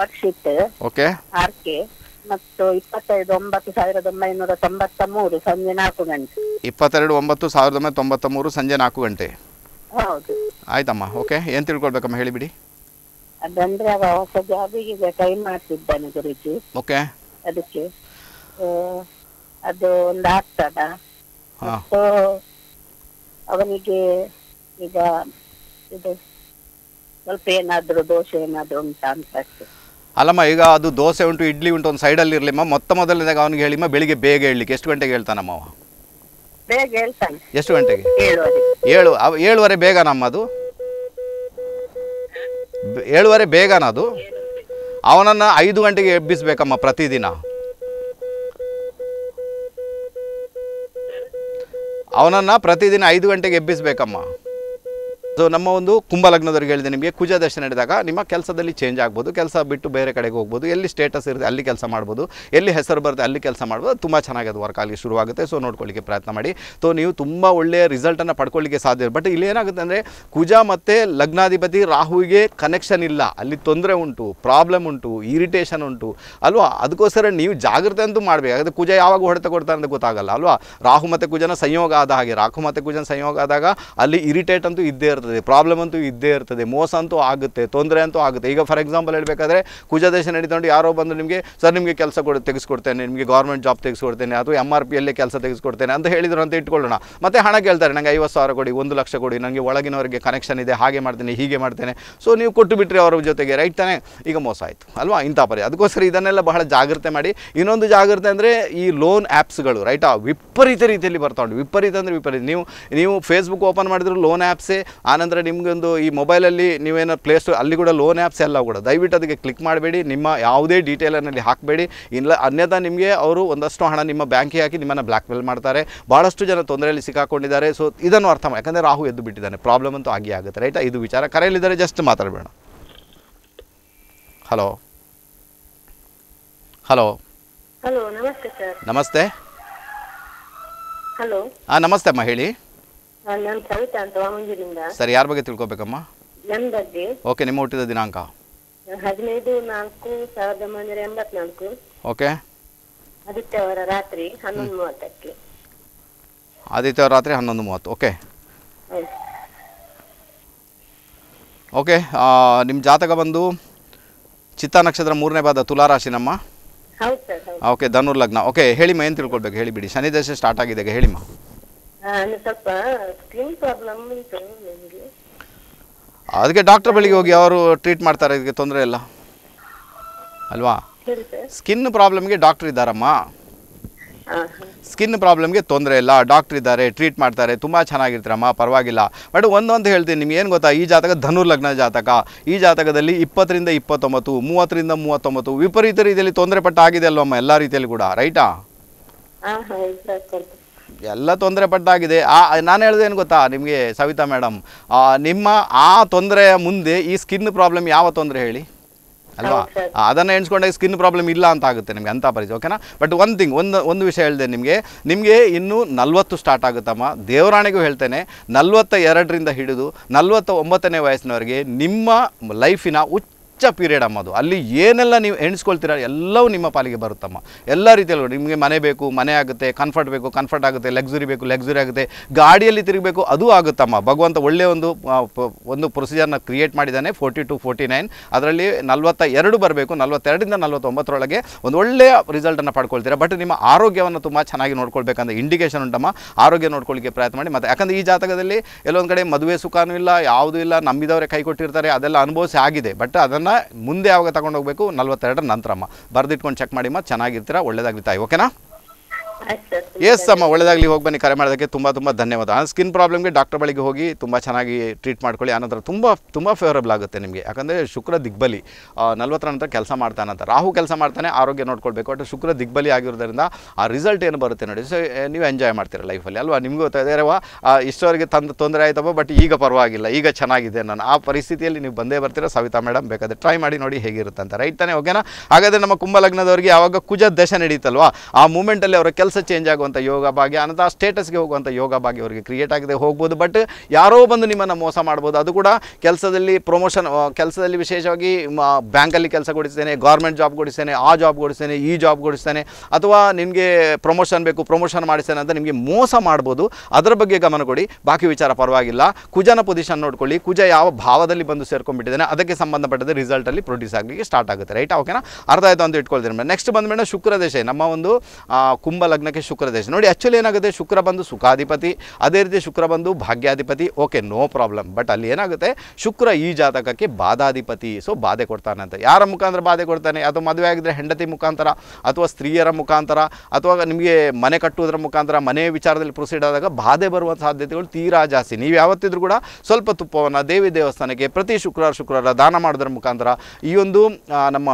ವರ್ಷಿತ್ ಓಕೆ
ಆರ್ ಕೆ ಮತ್ತು ಇಪ್ಪತ್ತೈದು ಒಂಬತ್ತು ಸಾವಿರದ ಒಂಬೈನೂರ ತೊಂಬತ್ತ ಮೂರು ಸಂಜೆ ನಾಲ್ಕು ಗಂಟೆ
ಇಪ್ಪತ್ತೆರಡು ಒಂಬತ್ತು ಸಾವಿರದ ಒಂಬೈನೂರ ತೊಂಬತ್ತ ಮೂರು ಸಂಜೆ ನಾಲ್ಕು ಗಂಟೆ ಹೌದು ಆಯ್ತಮ್ಮ ಓಕೆ ಏನು ತಿಳ್ಕೊಳ್ಬೇಕಮ್ಮ ಹೇಳಿಬಿಡಿ
ಅದಂದ್ರೆ ಅವ ಹೊಸ ಜಾಬಿಗೆ ಈಗ ಟ್ರೈ ಮಾಡ್ತಿದ್ದಾನೆ ಗುರುಜಿ ಓಕೆ ಅದಕ್ಕೆ ಅದು ಒಂದು ಆಗ್ತದ ಸೊ ಅವನಿಗೆ ಈಗ ಇದು ಸ್ವಲ್ಪ ಏನಾದರೂ ದೋಷ ಏನಾದರೂ ಅಂತ ಅಷ್ಟೇ
ಅಲ್ಲಮ್ಮ ಈಗ ಅದು ದೋಸೆ ಉಂಟು ಇಡ್ಲಿ ಉಂಟು ಒಂದು ಸೈಡಲ್ಲಿ ಇರಲಿಮ್ಮ ಮೊತ್ತ ಮೊದಲನೇದಾಗ ಅವ್ನಿಗೆ ಹೇಳಿಮ್ಮ ಬೆಳಿಗ್ಗೆ ಬೇಗ ಹೇಳಲಿಕ್ಕೆ ಎಷ್ಟು ಗಂಟೆಗೆ ಹೇಳ್ತಾನಮ್ಮ ಅವ
ಬೇಗ ಹೇಳ್ತಾನೆ
ಎಷ್ಟು ಗಂಟೆಗೆ ಏಳುವರೆ ಏಳುವರೆ ಬೇಗ ನಮ್ಮದು ಏಳುವರೆ ಅದು ಅವನನ್ನು ಐದು ಗಂಟೆಗೆ ಎಬ್ಬಿಸ್ಬೇಕಮ್ಮ ಪ್ರತಿದಿನ ಅವನನ್ನು ಪ್ರತಿದಿನ ಐದು ಗಂಟೆಗೆ ಎಬ್ಬಿಸ್ಬೇಕಮ್ಮ ಸೊ ನಮ್ಮ ಒಂದು ಕುಂಭ ಹೇಳಿದೆ ನಿಮಗೆ ಕುಜಾ ದರ್ಶನ ನಡೆದಾಗ ನಿಮ್ಮ ಕೆಲಸದಲ್ಲಿ ಚೇಂಜ್ ಆಗ್ಬೋದು ಕೆಲಸ ಬಿಟ್ಟು ಬೇರೆ ಕಡೆಗೆ ಹೋಗ್ಬೋದು ಎಲ್ಲಿ ಸ್ಟೇಟಸ್ ಇರುತ್ತೆ ಅಲ್ಲಿ ಕೆಲಸ ಮಾಡ್ಬೋದು ಎಲ್ಲಿ ಹೆಸರು ಬರುತ್ತೆ ಅಲ್ಲಿ ಕೆಲಸ ಮಾಡ್ಬೋದು ತುಂಬ ಚೆನ್ನಾಗಿ ಅದು ವರ್ಕ್ ಅಲ್ಲಿ ಶುರುವಾಗುತ್ತೆ ಸೊ ನೋಡ್ಕೊಳ್ಳಿಕ್ಕೆ ಪ್ರಯತ್ನ ಮಾಡಿ ಸೊ ನೀವು ತುಂಬ ಒಳ್ಳೆಯ ರಿಸಲ್ಟನ್ನು ಪಡ್ಕೊಳ್ಳಿಕ್ಕೆ ಸಾಧ್ಯ ಬಟ್ ಇಲ್ಲಿ ಏನಾಗುತ್ತೆ ಅಂದರೆ ಕುಜ ಮತ್ತು ಲಗ್ನಾಧಿಪತಿ ರಾಹುವಿಗೆ ಕನೆಕ್ಷನ್ ಇಲ್ಲ ಅಲ್ಲಿ ತೊಂದರೆ ಉಂಟು ಪ್ರಾಬ್ಲಮ್ ಉಂಟು ಇರಿಟೇಷನ್ ಉಂಟು ಅಲ್ವಾ ಅದಕ್ಕೋಸ್ಕರ ನೀವು ಜಾಗ್ರತೆ ಅಂತೂ ಮಾಡಬೇಕು ಕುಜ ಯಾವಾಗ ಹೊಡೆತ ಕೊಡ್ತಾರೆ ಅಂತ ಗೊತ್ತಾಗಲ್ಲ ಅಲ್ವಾ ರಾಹು ಮತ್ತು ಕುಜನ ಸಂಯೋಗ ಆದ ಹಾಗೆ ರಾಹು ಮತ್ತು ಕುಜನ ಸಂಯೋಗ ಆದಾಗ ಅಲ್ಲಿ ಇರಿಟೇಟ್ ಅಂತೂ ಇದ್ದೇ ಇರ್ತದೆ ಇರ್ತದೆ ಪ್ರಾಬ್ಲಮ್ ಅಂತೂ ಇದ್ದೇ ಇರ್ತದೆ ಮೋಸ ಅಂತೂ ಆಗುತ್ತೆ ತೊಂದರೆ ಅಂತೂ ಆಗುತ್ತೆ ಈಗ ಫಾರ್ ಎಕ್ಸಾಂಪಲ್ ಹೇಳಬೇಕಾದ್ರೆ ಕುಜದೇಶ ನಡೀತಂಡು ಯಾರೋ ಬಂದು ನಿಮಗೆ ಸರ್ ನಿಮಗೆ ಕೆಲಸ ಕೊಡ ತೆಗೆಸ್ಕೊಡ್ತೇನೆ ನಿಮಗೆ ಗೌರ್ಮೆಂಟ್ ಜಾಬ್ ತೆಗೆಸ್ಕೊಡ್ತೇನೆ ಅಥವಾ ಎಮ್ ಆರ್ ಪಿ ಪಿಯಲ್ಲೇ ಕೆಲಸ ತೆಗೆಸ್ಕೊಡ್ತೇನೆ ಅಂತ ಹೇಳಿದ್ರು ಅಂತ ಇಟ್ಕೊಳ್ಳೋಣ ಮತ್ತೆ ಹಣ ಕೇಳ್ತಾರೆ ನಂಗೆ ಐವತ್ತು ಸಾವಿರ ಕೊಡಿ ಒಂದು ಲಕ್ಷ ಕೊಡಿ ನನಗೆ ಒಳಗಿನವರಿಗೆ ಕನೆಕ್ಷನ್ ಇದೆ ಹಾಗೆ ಮಾಡ್ತೇನೆ ಹೀಗೆ ಮಾಡ್ತೇನೆ ಸೊ ನೀವು ಕೊಟ್ಟು ಬಿಟ್ಟರೆ ಅವರ ಜೊತೆಗೆ ರೈಟ್ ತಾನೇ ಈಗ ಮೋಸ ಆಯಿತು ಅಲ್ವಾ ಇಂಥ ಪರಿ ಅದಕ್ಕೋಸ್ಕರ ಇದನ್ನೆಲ್ಲ ಬಹಳ ಜಾಗ್ರತೆ ಮಾಡಿ ಇನ್ನೊಂದು ಜಾಗ್ರತೆ ಅಂದರೆ ಈ ಲೋನ್ ಆ್ಯಪ್ಸ್ಗಳು ರೈಟಾ ವಿಪರೀತ ರೀತಿಯಲ್ಲಿ ಬರ್ತಾ ಉಂಟು ವಿಪರೀತ ಅಂದರೆ ವಿಪರೀತ ನೀವು ನೀವು ಫೇಸ್ಬುಕ್ ಓಪನ್ ಮಾಡಿದ್ರು ಲೋನ್ ಆ್ಯಪ್ಸೇ ಆ ನಾನಂದರೆ ನಿಮಗೊಂದು ಈ ಮೊಬೈಲಲ್ಲಿ ನೀವೇನೋ ಪ್ಲೇಸ್ಟೋರ್ ಅಲ್ಲಿ ಕೂಡ ಲೋನ್ ಆ್ಯಪ್ಸ್ ಎಲ್ಲ ಕೂಡ ದಯವಿಟ್ಟು ಅದಕ್ಕೆ ಕ್ಲಿಕ್ ಮಾಡಬೇಡಿ ನಿಮ್ಮ ಯಾವುದೇ ಡೀಟೇಲನ್ನಲ್ಲಿ ಹಾಕಬೇಡಿ ಇಲ್ಲ ಅನ್ಯಥಾ ನಿಮಗೆ ಅವರು ಒಂದಷ್ಟು ಹಣ ನಿಮ್ಮ ಬ್ಯಾಂಕಿಗೆ ಹಾಕಿ ನಿಮ್ಮನ್ನು ಬ್ಲ್ಯಾಕ್ ಮೇಲ್ ಮಾಡ್ತಾರೆ ಭಾಳಷ್ಟು ಜನ ತೊಂದರೆಯಲ್ಲಿ ಸಿಕ್ಕಾಕೊಂಡಿದ್ದಾರೆ ಸೊ ಇದನ್ನು ಅರ್ಥ ಮಾಡಿ ಯಾಕಂದರೆ ರಾಹು ಎದ್ದು ಬಿಟ್ಟಿದ್ದಾನೆ ಪ್ರಾಬ್ಲಮ್ ಅಂತೂ ಆಗಿ ಆಗುತ್ತೆ ರೈತ ಇದು ವಿಚಾರ ಕರೆಯಲಿದ್ದಾರೆ ಜಸ್ಟ್ ಮಾತಾಡಬೇಡ ಹಲೋ ಹಲೋ
ಹಲೋ ನಮಸ್ತೆ ಸರ್ ನಮಸ್ತೆ ಹಲೋ
ಹಾಂ ನಮಸ್ತೆ ಅಮ್ಮ ಹೇಳಿ
ನಾನು ಕವಿತಾ ಅಂತ
ಸರಿ ಯಾರ ಬಗ್ಗೆ ತಿಳ್ಕೊಬೇಕಮ್ಮ ನನ್ನ ಬಗ್ಗೆ ಓಕೆ ನಿಮ್ಮ ಹುಟ್ಟಿದ ದಿನಾಂಕ
ಹದಿನೈದು ನಾಲ್ಕು ಸಾವಿರದ ಓಕೆ ಆದಿತ್ಯವಾರ ರಾತ್ರಿ ಹನ್ನೊಂದು ಮೂವತ್ತಕ್ಕೆ
ಆದಿತ್ಯವಾರ ರಾತ್ರಿ ಹನ್ನೊಂದು ಮೂವತ್ತು ಓಕೆ ಓಕೆ ನಿಮ್ಮ ಜಾತಕ ಬಂದು ಚಿತ್ತಾ ನಕ್ಷತ್ರ ಮೂರನೇ ಪಾದ ತುಲಾರಾಶಿನಮ್ಮ ಓಕೆ ಧನುರ್ ಲಗ್ನ ಓಕೆ ಹೇಳಿಮ್ಮ ಏನು ತಿಳ್ಕೊಳ್ಬೇಕು ಹೇಳಿಬಿಡಿ ಶನಿ ದಶೆ ಸ್ಟಾರ್ಟ್ ಆಗಿದೆ ಹೇಳಿಮ್ಮ ಅದಕ್ಕೆ ಡಾಕ್ಟರ್ ಬಳಿಗೆ ಹೋಗಿ ಅವರು ಟ್ರೀಟ್ ಮಾಡ್ತಾರೆ ಇದಕ್ಕೆ ತೊಂದರೆ ಇಲ್ಲ ಅಲ್ವಾ ಸ್ಕಿನ್ ಪ್ರಾಬ್ಲಮ್ಗೆ ಡಾಕ್ಟರ್ ಇದ್ದಾರಮ್ಮ ಸ್ಕಿನ್ ಪ್ರಾಬ್ಲಮ್ಗೆ ತೊಂದರೆ ಇಲ್ಲ ಡಾಕ್ಟರ್ ಇದ್ದಾರೆ ಟ್ರೀಟ್ ಮಾಡ್ತಾರೆ ತುಂಬ ಚೆನ್ನಾಗಿರ್ತೀರಮ್ಮ ಪರವಾಗಿಲ್ಲ ಬಟ್ ಒಂದೊಂದು ಹೇಳ್ತೀನಿ ನಿಮ್ಗೆ ಏನು ಗೊತ್ತಾ ಈ ಜಾತಕ ಧನುರ್ಲಗ್ನ ಜಾತಕ ಈ ಜಾತಕದಲ್ಲಿ ಇಪ್ಪತ್ತರಿಂದ ಇಪ್ಪತ್ತೊಂಬತ್ತು ಮೂವತ್ತರಿಂದ ಮೂವತ್ತೊಂಬತ್ತು ವಿಪರೀತ ರೀತಿಯಲ್ಲಿ ತೊಂದರೆ ಪಟ್ಟ ಆಗಿದೆ ಅಲ್ವಮ್ಮ ಎಲ್ಲ ರೀತಿಯಲ್ಲಿ ಕೂಡ ರೈಟಾ ಎಲ್ಲ ತೊಂದರೆ ಪಟ್ಟಾಗಿದೆ ಆ ನಾನು ಹೇಳಿದೆ ಏನು ಗೊತ್ತಾ ನಿಮಗೆ ಸವಿತಾ ಮೇಡಮ್ ನಿಮ್ಮ ಆ ತೊಂದರೆಯ ಮುಂದೆ ಈ ಸ್ಕಿನ್ ಪ್ರಾಬ್ಲಮ್ ಯಾವ ತೊಂದರೆ ಹೇಳಿ ಅಲ್ವಾ ಅದನ್ನು ಎಣಿಸ್ಕೊಂಡಾಗ ಸ್ಕಿನ್ ಪ್ರಾಬ್ಲಮ್ ಇಲ್ಲ ಅಂತ ಆಗುತ್ತೆ ನಿಮಗೆ ಅಂತ ಪರಿಚಯ ಓಕೆನಾ ಬಟ್ ಒನ್ ಥಿಂಗ್ ಒಂದು ಒಂದು ವಿಷಯ ಹೇಳಿದೆ ನಿಮಗೆ ನಿಮಗೆ ಇನ್ನೂ ನಲ್ವತ್ತು ಸ್ಟಾರ್ಟ್ ಆಗುತ್ತಮ್ಮ ದೇವರಾಣಿಗೂ ಹೇಳ್ತೇನೆ ನಲ್ವತ್ತ ಎರಡರಿಂದ ಹಿಡಿದು ನಲ್ವತ್ತ ಒಂಬತ್ತನೇ ವಯಸ್ಸಿನವರೆಗೆ ನಿಮ್ಮ ಲೈಫಿನ ಉಚ್ಚ ಹೆಚ್ಚ ಪೀರಿಯಡ್ ಅಮ್ಮ ಅದು ಅಲ್ಲಿ ಏನೆಲ್ಲ ನೀವು ಎಣಿಸ್ಕೊಳ್ತೀರ ಎಲ್ಲವೂ ನಿಮ್ಮ ಪಾಲಿಗೆ ಬರುತ್ತಮ್ಮ ಎಲ್ಲ ರೀತಿಯಲ್ಲಿ ನಿಮಗೆ ಮನೆ ಬೇಕು ಮನೆ ಆಗುತ್ತೆ ಕಂಫರ್ಟ್ ಬೇಕು ಕಂಫರ್ಟ್ ಆಗುತ್ತೆ ಲಗ್ಸುರಿ ಬೇಕು ಲಗ್ಸುರಿ ಆಗುತ್ತೆ ಗಾಡಿಯಲ್ಲಿ ತಿರುಗಬೇಕು ಅದು ಆಗುತ್ತಮ್ಮ ಭಗವಂತ ಒಳ್ಳೆಯ ಒಂದು ಒಂದು ಪ್ರೊಸೀಜರ್ನ ಕ್ರಿಯೇಟ್ ಮಾಡಿದ್ದಾನೆ ಫೋರ್ಟಿ ಟು ಫೋರ್ಟಿ ನೈನ್ ಅದರಲ್ಲಿ ನಲವತ್ತ ಎರಡು ಬರಬೇಕು ನಲ್ವತ್ತೆರಡರಿಂದ ನಲವತ್ತೊಂಬತ್ತರೊಳಗೆ ಒಂದು ಒಳ್ಳೆಯ ರಿಸಲ್ಟನ್ನು ಪಡ್ಕೊಳ್ತೀರಾ ಬಟ್ ನಿಮ್ಮ ಆರೋಗ್ಯವನ್ನು ತುಂಬ ಚೆನ್ನಾಗಿ ನೋಡ್ಕೊಳ್ಬೇಕಂತ ಇಂಡಿಕೇಶನ್ ಉಂಟಮ್ಮ ಆರೋಗ್ಯ ನೋಡ್ಕೊಳ್ಳಿಕ್ಕೆ ಪ್ರಯತ್ನ ಮಾಡಿ ಮತ್ತು ಯಾಕಂದರೆ ಈ ಜಾತಕದಲ್ಲಿ ಎಲ್ಲೊಂದು ಕಡೆ ಮದುವೆ ಸುಖಾನೂ ಇಲ್ಲ ಯಾವುದೂ ಇಲ್ಲ ನಂಬಿದವರೇ ಕೈ ಕೊಟ್ಟಿರ್ತಾರೆ ಅದೆಲ್ಲ ಅನುಭವಿಸಿ ಆಗಿದೆ ಬಟ್ ಅದನ್ನು ಮುಂದೆ ಯಾವಾಗ ಹೋಗ್ಬೇಕು ನಲ್ವತ್ತೆರಡರ ನಂತರಮ್ಮ ಬರೆದಿಟ್ಕೊಂಡು ಚೆಕ್ ಮಾಡಿಮ್ಮ ಚೆನ್ನಾಗಿರ್ತೀರ ಒಳ್ಳೆಯದಾಗಿರ್ತಾಯಿ ಓಕೆನಾ ಎಸ್ ಅಮ್ಮ ಒಳ್ಳೆದಾಗಲಿ ಹೋಗಿ ಬನ್ನಿ ಕರೆ ಮಾಡೋದಕ್ಕೆ ತುಂಬ ತುಂಬ ಧನ್ಯವಾದ ಸ್ಕಿನ್ ಪ್ರಾಬ್ಲಮ್ಗೆ ಡಾಕ್ಟರ್ ಬಳಿಗೆ ಹೋಗಿ ತುಂಬ ಚೆನ್ನಾಗಿ ಟ್ರೀಟ್ ಮಾಡ್ಕೊಳ್ಳಿ ಆನಂತರ ತುಂಬ ತುಂಬ ಫೇವರಬಲ್ ಆಗುತ್ತೆ ನಿಮಗೆ ಯಾಕಂದರೆ ಶುಕ್ರ ದಿಗ್ಬಲಿ ನಲ್ವತ್ತರ ನಂತರ ಕೆಲಸ ಮಾಡ್ತಾನೆ ಅಂತ ರಾಹು ಕೆಲಸ ಮಾಡ್ತಾನೆ ಆರೋಗ್ಯ ನೋಡ್ಕೊಳ್ಬೇಕು ಬಟ್ ಶುಕ್ರ ದಿಗ್ಬಲಿ ಆಗಿರೋದ್ರಿಂದ ಆ ರಿಸಲ್ಟ್ ಏನು ಬರುತ್ತೆ ನೋಡಿ ಸೊ ನೀವು ಎಂಜಾಯ್ ಮಾಡ್ತೀರ ಲೈಫಲ್ಲಿ ಅಲ್ವಾ ನಿಮಗೂ ಗೊತ್ತಾಯಿದೆರವ ಇಷ್ಟವರಿಗೆ ತಂದು ತೊಂದರೆ ಆಯ್ತಪ್ಪ ಬಟ್ ಈಗ ಪರವಾಗಿಲ್ಲ ಈಗ ಚೆನ್ನಾಗಿದೆ ನಾನು ಆ ಪರಿಸ್ಥಿತಿಯಲ್ಲಿ ನೀವು ಬಂದೇ ಬರ್ತೀರ ಸವಿತಾ ಮೇಡಮ್ ಬೇಕಾದ್ರೆ ಟ್ರೈ ಮಾಡಿ ನೋಡಿ ಹೇಗಿರುತ್ತೆ ಅಂತ ರೈಟ್ ತಾನೆ ಓಕೆನಾ ಹಾಗಾದರೆ ನಮ್ಮ ಕುಂಭಲಗ್ನದವ್ರಿಗೆ ಯಾವಾಗ ಕುಜ ದಶ ನಡೀತಲ್ವಾ ಆ ಮೂಮೆಂಟಲ್ಲಿ ಅವರ ಕೆಲಸ ಕೆಲಸ ಚೇಂಜ್ ಆಗುವಂಥ ಯೋಗ ಭಾಗ್ಯ ಅಂತ ಆ ಸ್ಟೇಟಸ್ಗೆ ಹೋಗುವಂಥ ಯೋಗ ಭಾಗ್ಯ ಅವರಿಗೆ ಕ್ರಿಯೇಟ್ ಆಗಿದೆ ಹೋಗ್ಬೋದು ಬಟ್ ಯಾರೋ ಬಂದು ನಿಮ್ಮನ್ನು ಮೋಸ ಮಾಡ್ಬೋದು ಅದು ಕೂಡ ಕೆಲಸದಲ್ಲಿ ಪ್ರಮೋಷನ್ ಕೆಲಸದಲ್ಲಿ ವಿಶೇಷವಾಗಿ ಬ್ಯಾಂಕಲ್ಲಿ ಕೆಲಸ ಕೊಡಿಸ್ತೇನೆ ಗೌರ್ಮೆಂಟ್ ಜಾಬ್ ಕೊಡಿಸ್ತೇನೆ ಆ ಜಾಬ್ ಕೊಡಿಸ್ತೇನೆ ಈ ಜಾಬ್ ಕೊಡಿಸ್ತೇನೆ ಅಥವಾ ನಿಮಗೆ ಪ್ರಮೋಷನ್ ಬೇಕು ಪ್ರಮೋಷನ್ ಮಾಡಿಸ್ತೇನೆ ಅಂತ ನಿಮಗೆ ಮೋಸ ಮಾಡ್ಬೋದು ಅದರ ಬಗ್ಗೆ ಗಮನ ಕೊಡಿ ಬಾಕಿ ವಿಚಾರ ಪರವಾಗಿಲ್ಲ ಕುಜನ ಪೊಸಿಷನ್ ನೋಡ್ಕೊಳ್ಳಿ ಕುಜ ಯಾವ ಭಾವದಲ್ಲಿ ಬಂದು ಸೇರ್ಕೊಂಡ್ಬಿಟ್ಟಿದ್ದೇನೆ ಅದಕ್ಕೆ ಸಂಬಂಧಪಟ್ಟದ ರಿಸಲ್ಟಲ್ಲಿ ಪ್ರೊಡ್ಯೂಸ್ ಆಗಲಿಕ್ಕೆ ಸ್ಟಾರ್ಟ್ ಆಗುತ್ತೆ ರೈಟ್ ಓಕೆನಾ ಅರ್ಥ ಆಯಿತು ಅಂತ ಇಟ್ಕೊಳ್ತೀನಿ ನೆಕ್ಸ್ಟ್ ಬಂದ ಶುಕ್ರ ದೇಶ ನಮ್ಮ ಒಂದು ಕುಂಬಲ ಲಗ್ನಕ್ಕೆ ಶುಕ್ರ ದೇಶ ನೋಡಿ ಆ್ಯಕ್ಚುಲಿ ಏನಾಗುತ್ತೆ ಶುಕ್ರ ಬಂದು ಸುಖಾಧಿಪತಿ ಅದೇ ರೀತಿ ಶುಕ್ರ ಬಂದು ಭಾಗ್ಯಾಧಿಪತಿ ಓಕೆ ನೋ ಪ್ರಾಬ್ಲಮ್ ಬಟ್ ಅಲ್ಲಿ ಏನಾಗುತ್ತೆ ಶುಕ್ರ ಈ ಜಾತಕಕ್ಕೆ ಬಾಧಾಧಿಪತಿ ಸೊ ಬಾಧೆ ಕೊಡ್ತಾನೆ ಅಂತ ಯಾರ ಮುಖಾಂತರ ಬಾಧೆ ಕೊಡ್ತಾನೆ ಅಥವಾ ಮದುವೆ ಆಗಿದ್ರೆ ಹೆಂಡತಿ ಮುಖಾಂತರ ಅಥವಾ ಸ್ತ್ರೀಯರ ಮುಖಾಂತರ ಅಥವಾ ನಿಮಗೆ ಮನೆ ಕಟ್ಟುವುದರ ಮುಖಾಂತರ ಮನೆ ವಿಚಾರದಲ್ಲಿ ಪ್ರೊಸೀಡ್ ಆದಾಗ ಬಾಧೆ ಬರುವ ಸಾಧ್ಯತೆಗಳು ತೀರಾ ಜಾಸ್ತಿ ನೀವು ಯಾವತ್ತಿದ್ರೂ ಕೂಡ ಸ್ವಲ್ಪ ತುಪ್ಪವನ್ನು ದೇವಿ ದೇವಸ್ಥಾನಕ್ಕೆ ಪ್ರತಿ ಶುಕ್ರವಾರ ಶುಕ್ರವಾರ ದಾನ ಮಾಡೋದ್ರ ಮುಖಾಂತರ ಈ ಒಂದು ನಮ್ಮ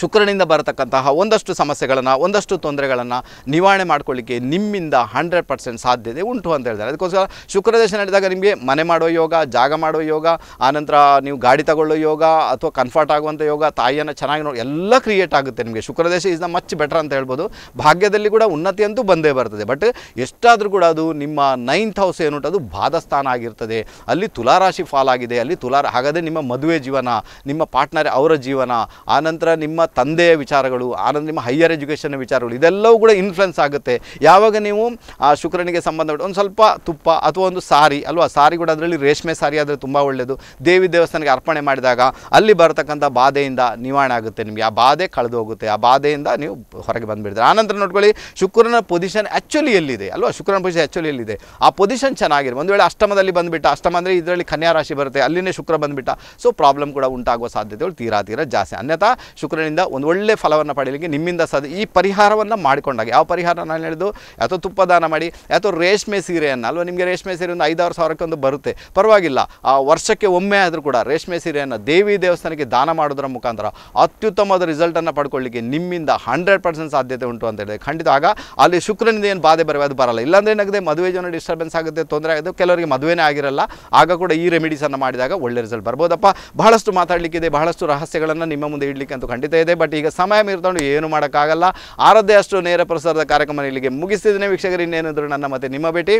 ಶುಕ್ರನಿಂದ ಬರತಕ್ಕಂತಹ ಒಂದಷ್ಟು ಸಮಸ್ಯೆಗಳನ್ನು ಒಂದಷ್ಟು ತೊಂದರೆಗಳನ್ನು ನಿವಾರಣೆ ಮಾಡ್ಕೊಳ್ಳಿಕ್ಕೆ ನಿಮ್ಮಿಂದ ಹಂಡ್ರೆಡ್ ಪರ್ಸೆಂಟ್ ಸಾಧ್ಯತೆ ಉಂಟು ಅಂತ ಹೇಳ್ತಾರೆ ಅದಕ್ಕೋಸ್ಕರ ಶುಕ್ರದೇಶ ನಡೆದಾಗ ನಿಮಗೆ ಮನೆ ಮಾಡೋ ಯೋಗ ಜಾಗ ಮಾಡೋ ಯೋಗ ಆನಂತರ ನೀವು ಗಾಡಿ ತಗೊಳ್ಳೋ ಯೋಗ ಅಥವಾ ಕನ್ಫರ್ಟ್ ಆಗುವಂಥ ಯೋಗ ತಾಯಿಯನ್ನು ಚೆನ್ನಾಗಿ ನೋಡಿ ಎಲ್ಲ ಕ್ರಿಯೇಟ್ ಆಗುತ್ತೆ ನಿಮಗೆ ಶುಕ್ರದೇಶ ಇಸ್ ದ ಮಚ್ ಬೆಟರ್ ಅಂತ ಹೇಳ್ಬೋದು ಭಾಗ್ಯದಲ್ಲಿ ಕೂಡ ಉನ್ನತಿ ಅಂತೂ ಬಂದೇ ಬರ್ತದೆ ಬಟ್ ಎಷ್ಟಾದರೂ ಕೂಡ ಅದು ನಿಮ್ಮ ನೈನ್ತ್ ಹೌಸ್ ಏನು ಅದು ಬಾಧಸ್ಥಾನ ಆಗಿರ್ತದೆ ಅಲ್ಲಿ ತುಲಾರಾಶಿ ಫಾಲ್ ಆಗಿದೆ ಅಲ್ಲಿ ತುಲಾರ ಹಾಗಾದರೆ ನಿಮ್ಮ ಮದುವೆ ಜೀವನ ನಿಮ್ಮ ಪಾರ್ಟ್ನರ್ ಅವರ ಜೀವನ ಆನಂತರ ನಿಮ್ಮ ನಿಮ್ಮ ತಂದೆಯ ವಿಚಾರಗಳು ಆನಂದ ನಿಮ್ಮ ಹೈಯರ್ ಎಜುಕೇಷನ್ ವಿಚಾರಗಳು ಇದೆಲ್ಲವೂ ಕೂಡ ಇನ್ಫ್ಲುಯೆನ್ಸ್ ಆಗುತ್ತೆ ಯಾವಾಗ ನೀವು ಆ ಶುಕ್ರನಿಗೆ ಸಂಬಂಧಪಟ್ಟು ಒಂದು ಸ್ವಲ್ಪ ತುಪ್ಪ ಅಥವಾ ಒಂದು ಸಾರಿ ಅಲ್ವಾ ಸಾರಿ ಕೂಡ ಅದರಲ್ಲಿ ರೇಷ್ಮೆ ಸಾರಿ ಆದರೆ ತುಂಬ ಒಳ್ಳೆಯದು ದೇವಿ ದೇವಸ್ಥಾನಕ್ಕೆ ಅರ್ಪಣೆ ಮಾಡಿದಾಗ ಅಲ್ಲಿ ಬರತಕ್ಕಂಥ ಬಾಧೆಯಿಂದ ನಿವಾರಣೆ ಆಗುತ್ತೆ ನಿಮಗೆ ಆ ಬಾಧೆ ಕಳೆದು ಹೋಗುತ್ತೆ ಆ ಬಾಧೆಯಿಂದ ನೀವು ಹೊರಗೆ ಬಂದುಬಿಡ್ತೀರ ಆನಂತರ ನೋಡ್ಕೊಳ್ಳಿ ಶುಕ್ರನ ಪೊಸಿಷನ್ ಆ್ಯಕ್ಚುಲಿ ಎಲ್ಲಿದೆ ಅಲ್ವಾ ಶುಕ್ರನ ಪೊಸಿಷನ್ ಆ್ಯಕ್ಚುಲಿ ಎಲ್ಲಿದೆ ಆ ಪೊಸಿಷನ್ ಚೆನ್ನಾಗಿದೆ ಒಂದು ವೇಳೆ ಅಷ್ಟಮದಲ್ಲಿ ಬಂದುಬಿಟ್ಟ ಅಷ್ಟಮ ಅಂದರೆ ಇದರಲ್ಲಿ ಕನ್ಯಾ ರಾಶಿ ಬರುತ್ತೆ ಅಲ್ಲಿನೇ ಶುಕ್ರ ಬಂದುಬಿಟ್ಟ ಸೊ ಪ್ರಾಬ್ಲಮ್ ಕೂಡ ಉಂಟಾಗುವ ಸಾಧ್ಯತೆಗಳು ತೀರಾ ತೀರಾ ಜಾಸ್ತಿ ಅನ್ಯಥಾ ಶುಕ್ರನ ಇದರಿಂದ ಒಂದು ಒಳ್ಳೆ ಫಲವನ್ನು ಪಡೆಯಲಿಕ್ಕೆ ನಿಮ್ಮಿಂದ ಸದ ಈ ಪರಿಹಾರವನ್ನು ಮಾಡಿಕೊಂಡಾಗ ಯಾವ ಪರಿಹಾರ ನಾನು ಹೇಳಿದ್ದು ದಾನ ತುಪ್ಪದಾನ ಮಾಡಿ ಅಥವಾ ರೇಷ್ಮೆ ಸೀರೆಯನ್ನು ಅಲ್ವಾ ನಿಮಗೆ ರೇಷ್ಮೆ ಸೀರೆ ಒಂದು ಐದಾರು ಸಾವಿರಕ್ಕೊಂದು ಬರುತ್ತೆ ಪರವಾಗಿಲ್ಲ ಆ ವರ್ಷಕ್ಕೆ ಒಮ್ಮೆ ಆದರೂ ಕೂಡ ರೇಷ್ಮೆ ಸೀರೆಯನ್ನು ದೇವಿ ದೇವಸ್ಥಾನಕ್ಕೆ ದಾನ ಮಾಡೋದರ ಮುಖಾಂತರ ಅತ್ಯುತ್ತಮವಾದ ರಿಸಲ್ಟನ್ನು ಪಡ್ಕೊಳ್ಳಿಕ್ಕೆ ನಿಮ್ಮಿಂದ ಹಂಡ್ರೆಡ್ ಪರ್ಸೆಂಟ್ ಸಾಧ್ಯತೆ ಉಂಟು ಅಂತ ಹೇಳಿದೆ ಖಂಡಿತ ಆಗ ಅಲ್ಲಿ ಶುಕ್ರನಿಂದ ಏನು ಬಾಧೆ ಬರವೆ ಅದು ಬರಲ್ಲ ಇಲ್ಲಾಂದ್ರೆ ಏನಾಗಿದೆ ಮದುವೆ ಜನ ಡಿಸ್ಟರ್ಬೆನ್ಸ್ ಆಗುತ್ತೆ ತೊಂದರೆ ಆಗುತ್ತೆ ಕೆಲವರಿಗೆ ಮದುವೆನೇ ಆಗಿರಲ್ಲ ಆಗ ಕೂಡ ಈ ರೆಮಿಡೀಸನ್ನು ಮಾಡಿದಾಗ ಒಳ್ಳೆ ರಿಸಲ್ಟ್ ಬರ್ಬೋದಪ್ಪ ಬಹಳಷ್ಟು ಮಾತಾಡಲಿಕ್ಕಿದೆ ಬಹಳಷ್ಟು ರಹಸ್ಯಗಳನ್ನು ನಿಮ್ಮ ಮುಂದೆ ಇಡಲಿಕ್ಕೆ ಅಂತೂ ಖಂಡಿತ ಇದೆ ಬಟ್ ಈಗ ಸಮಯ ಮೀರ್ಕೊಂಡು ಏನು ಮಾಡೋಕ್ಕಾಗಲ್ಲ ಆರದ್ದೇ ಅಷ್ಟು ನೇರ ಪ್ರಸಾರದ ಕಾರ್ಯಕ್ರಮ ಇಲ್ಲಿಗೆ ಮುಗಿಸಿದ್ದೇನೆ ವೀಕ್ಷಕರು ಇನ್ನೇನಿದ್ರು ನನ್ನ ಮತ್ತೆ ನಿಮ್ಮ ಭೇಟಿ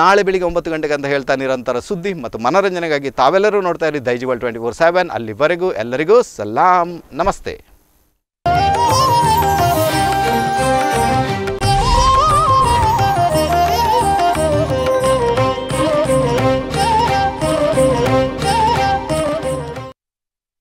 ನಾಳೆ ಬೆಳಿಗ್ಗೆ ಒಂಬತ್ತು ಗಂಟೆಗೆ ಅಂತ ಹೇಳ್ತಾ ನಿರಂತರ ಸುದ್ದಿ ಮತ್ತು ಮನೋರಂಜನೆಗಾಗಿ ತಾವೆಲ್ಲರೂ ನೋಡ್ತಾ ಇರಿ ದೈಜಿವಲ್ ಟ್ವೆಂಟಿ ಫೋರ್ ಸೆವೆನ್ ಅಲ್ಲಿವರೆಗೂ ಎಲ್ಲರಿಗೂ ಸಲಾಂ ನಮಸ್ತೆ